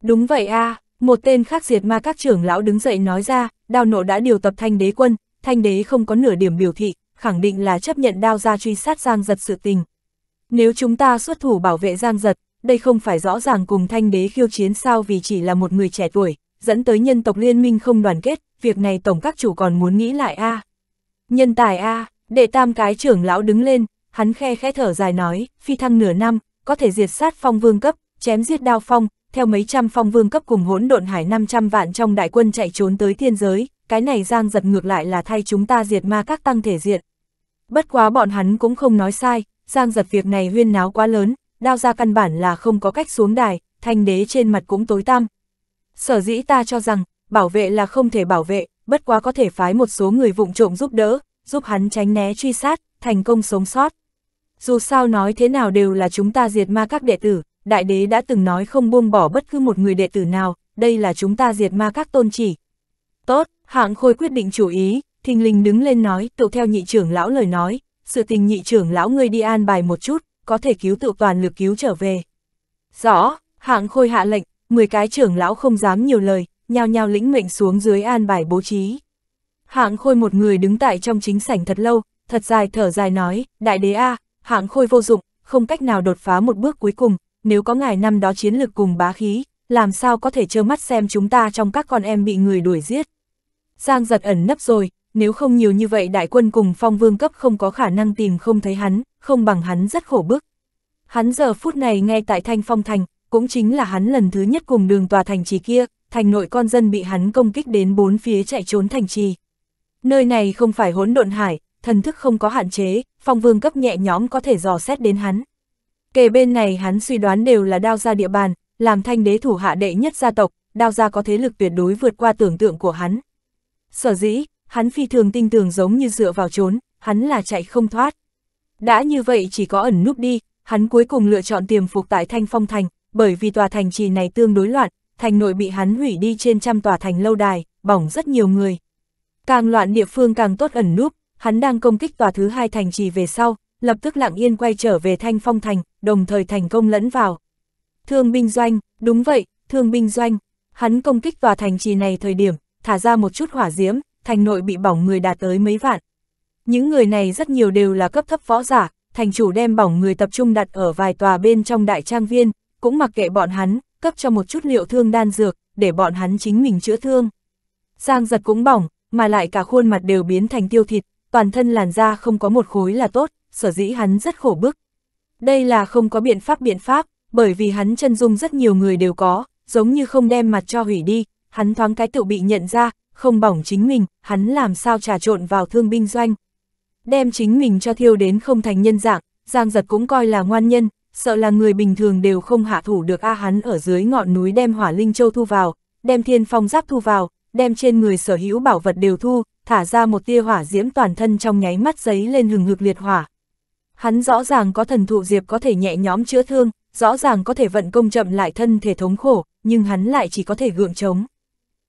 Đúng vậy a à, một tên khác diệt ma các trưởng lão đứng dậy nói ra, đao nộ đã điều tập thanh đế quân, thanh đế không có nửa điểm biểu thị, khẳng định là chấp nhận đao ra truy sát giang giật sự tình. Nếu chúng ta xuất thủ bảo vệ giang giật, đây không phải rõ ràng cùng thanh đế khiêu chiến sao vì chỉ là một người trẻ tuổi, dẫn tới nhân tộc liên minh không đoàn kết, việc này tổng các chủ còn muốn nghĩ lại a à. Nhân tài a à, đệ tam cái trưởng lão đứng lên, hắn khe khẽ thở dài nói, phi thăng nửa năm, có thể diệt sát phong vương cấp, chém giết đao phong, theo mấy trăm phong vương cấp cùng hỗn độn hải 500 vạn trong đại quân chạy trốn tới thiên giới, cái này giang giật ngược lại là thay chúng ta diệt ma các tăng thể diện. Bất quá bọn hắn cũng không nói sai, giang giật việc này huyên náo quá lớn, đao ra căn bản là không có cách xuống đài, thanh đế trên mặt cũng tối tăm, Sở dĩ ta cho rằng, bảo vệ là không thể bảo vệ, bất quá có thể phái một số người vụng trộm giúp đỡ, giúp hắn tránh né truy sát, thành công sống sót. Dù sao nói thế nào đều là chúng ta diệt ma các đệ tử, đại đế đã từng nói không buông bỏ bất cứ một người đệ tử nào, đây là chúng ta diệt ma các tôn chỉ. Tốt, hạng khôi quyết định chủ ý, thình lình đứng lên nói, tựu theo nhị trưởng lão lời nói, sự tình nhị trưởng lão ngươi đi an bài một chút, có thể cứu tự toàn lực cứu trở về. Rõ, hạng khôi hạ lệnh, 10 cái trưởng lão không dám nhiều lời, nhao nhao lĩnh mệnh xuống dưới an bài bố trí. Hạng khôi một người đứng tại trong chính sảnh thật lâu, thật dài thở dài nói, đại đế A, hạng khôi vô dụng, không cách nào đột phá một bước cuối cùng, nếu có ngài năm đó chiến lược cùng bá khí, làm sao có thể trơ mắt xem chúng ta trong các con em bị người đuổi giết. Giang giật ẩn nấp rồi, nếu không nhiều như vậy đại quân cùng phong vương cấp không có khả năng tìm không thấy hắn, không bằng hắn rất khổ bức. Hắn giờ phút này nghe tại thanh phong thành, cũng chính là hắn lần thứ nhất cùng đường tòa thành trì kia, thành nội con dân bị hắn công kích đến bốn phía chạy trốn thành trì. Nơi này không phải hỗn độn hải, thần thức không có hạn chế, phong vương cấp nhẹ nhõm có thể dò xét đến hắn. Kề bên này hắn suy đoán đều là đao gia địa bàn, làm thanh đế thủ hạ đệ nhất gia tộc, đao gia có thế lực tuyệt đối vượt qua tưởng tượng của hắn. Sở dĩ, hắn phi thường tinh tường giống như dựa vào trốn, hắn là chạy không thoát. Đã như vậy chỉ có ẩn núp đi, hắn cuối cùng lựa chọn tiềm phục tại thanh phong thành, bởi vì tòa thành trì này tương đối loạn, thành nội bị hắn hủy đi trên trăm tòa thành lâu đài, bỏng rất nhiều người. Càng loạn địa phương càng tốt ẩn núp, hắn đang công kích tòa thứ hai thành trì về sau, lập tức lặng yên quay trở về thanh phong thành, đồng thời thành công lẫn vào. Thương binh doanh, đúng vậy, thương binh doanh, hắn công kích tòa thành trì này thời điểm, thả ra một chút hỏa diễm, thành nội bị bỏng người đạt tới mấy vạn. Những người này rất nhiều đều là cấp thấp võ giả, thành chủ đem bỏng người tập trung đặt ở vài tòa bên trong đại trang viên, cũng mặc kệ bọn hắn, cấp cho một chút liệu thương đan dược, để bọn hắn chính mình chữa thương. Giang giật cũng bỏng, mà lại cả khuôn mặt đều biến thành tiêu thịt, toàn thân làn da không có một khối là tốt, sở dĩ hắn rất khổ bức. Đây là không có biện pháp biện pháp, bởi vì hắn chân dung rất nhiều người đều có, giống như không đem mặt cho hủy đi, hắn thoáng cái tự bị nhận ra, không bỏng chính mình, hắn làm sao trà trộn vào thương binh doanh. Đem chính mình cho thiêu đến không thành nhân dạng, Giang giật cũng coi là ngoan nhân, sợ là người bình thường đều không hạ thủ được A hắn ở dưới ngọn núi đem hỏa linh châu thu vào, đem thiên phong giáp thu vào, đem trên người sở hữu bảo vật đều thu, thả ra một tia hỏa diễm toàn thân trong nháy mắt giấy lên hừng hực liệt hỏa. Hắn rõ ràng có thần thụ diệp có thể nhẹ nhóm chữa thương, rõ ràng có thể vận công chậm lại thân thể thống khổ, nhưng hắn lại chỉ có thể gượng chống.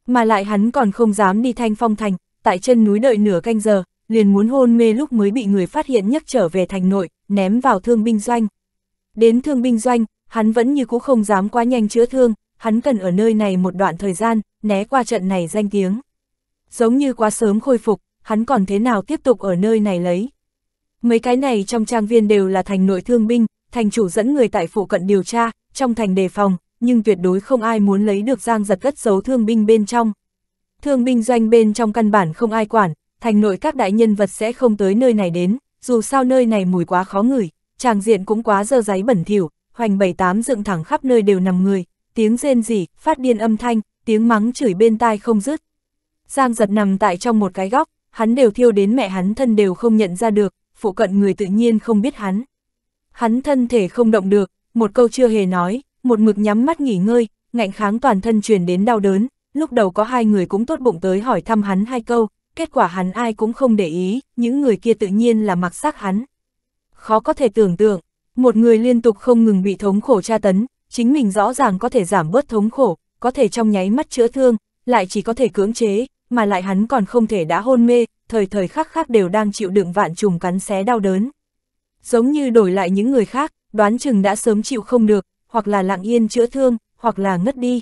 Mà lại hắn còn không dám đi thanh phong thành, tại chân núi đợi nửa canh giờ, liền muốn hôn mê lúc mới bị người phát hiện nhấc trở về thành nội, ném vào thương binh doanh. Đến thương binh doanh, hắn vẫn như cũ không dám quá nhanh chữa thương, hắn cần ở nơi này một đoạn thời gian, né qua trận này danh tiếng. Giống như quá sớm khôi phục, hắn còn thế nào tiếp tục ở nơi này lấy. Mấy cái này trong trang viên đều là thành nội thương binh, thành chủ dẫn người tại phụ cận điều tra, trong thành đề phòng, nhưng tuyệt đối không ai muốn lấy được giang giật cất giấu thương binh bên trong. Thương binh doanh bên trong căn bản không ai quản, thành nội các đại nhân vật sẽ không tới nơi này đến, dù sao nơi này mùi quá khó ngửi tràng diện cũng quá dơ giấy bẩn thỉu, hoành bảy tám dựng thẳng khắp nơi đều nằm người, tiếng rên rỉ, phát điên âm thanh, tiếng mắng chửi bên tai không dứt. Giang giật nằm tại trong một cái góc, hắn đều thiêu đến mẹ hắn thân đều không nhận ra được, phụ cận người tự nhiên không biết hắn. Hắn thân thể không động được, một câu chưa hề nói, một mực nhắm mắt nghỉ ngơi, ngạnh kháng toàn thân truyền đến đau đớn, lúc đầu có hai người cũng tốt bụng tới hỏi thăm hắn hai câu, kết quả hắn ai cũng không để ý, những người kia tự nhiên là mặc xác hắn khó có thể tưởng tượng, một người liên tục không ngừng bị thống khổ tra tấn, chính mình rõ ràng có thể giảm bớt thống khổ, có thể trong nháy mắt chữa thương, lại chỉ có thể cưỡng chế, mà lại hắn còn không thể đã hôn mê, thời thời khắc khắc đều đang chịu đựng vạn trùng cắn xé đau đớn. Giống như đổi lại những người khác, đoán chừng đã sớm chịu không được, hoặc là lặng yên chữa thương, hoặc là ngất đi.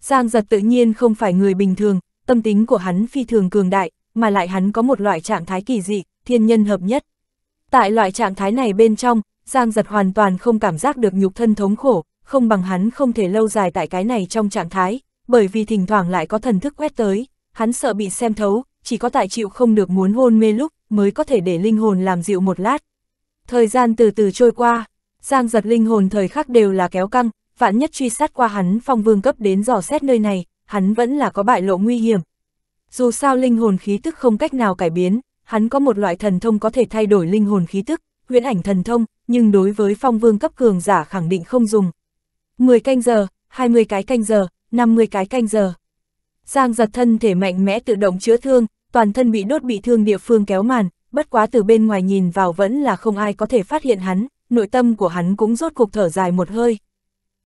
Giang giật tự nhiên không phải người bình thường, tâm tính của hắn phi thường cường đại, mà lại hắn có một loại trạng thái kỳ dị, thiên nhân hợp nhất, Tại loại trạng thái này bên trong, Giang giật hoàn toàn không cảm giác được nhục thân thống khổ, không bằng hắn không thể lâu dài tại cái này trong trạng thái, bởi vì thỉnh thoảng lại có thần thức quét tới, hắn sợ bị xem thấu, chỉ có tại chịu không được muốn hôn mê lúc mới có thể để linh hồn làm dịu một lát. Thời gian từ từ trôi qua, Giang giật linh hồn thời khắc đều là kéo căng, vạn nhất truy sát qua hắn phong vương cấp đến dò xét nơi này, hắn vẫn là có bại lộ nguy hiểm. Dù sao linh hồn khí tức không cách nào cải biến, hắn có một loại thần thông có thể thay đổi linh hồn khí tức, huyễn ảnh thần thông, nhưng đối với phong vương cấp cường giả khẳng định không dùng. 10 canh giờ, 20 cái canh giờ, 50 cái canh giờ. Giang giật thân thể mạnh mẽ tự động chữa thương, toàn thân bị đốt bị thương địa phương kéo màn, bất quá từ bên ngoài nhìn vào vẫn là không ai có thể phát hiện hắn, nội tâm của hắn cũng rốt cục thở dài một hơi.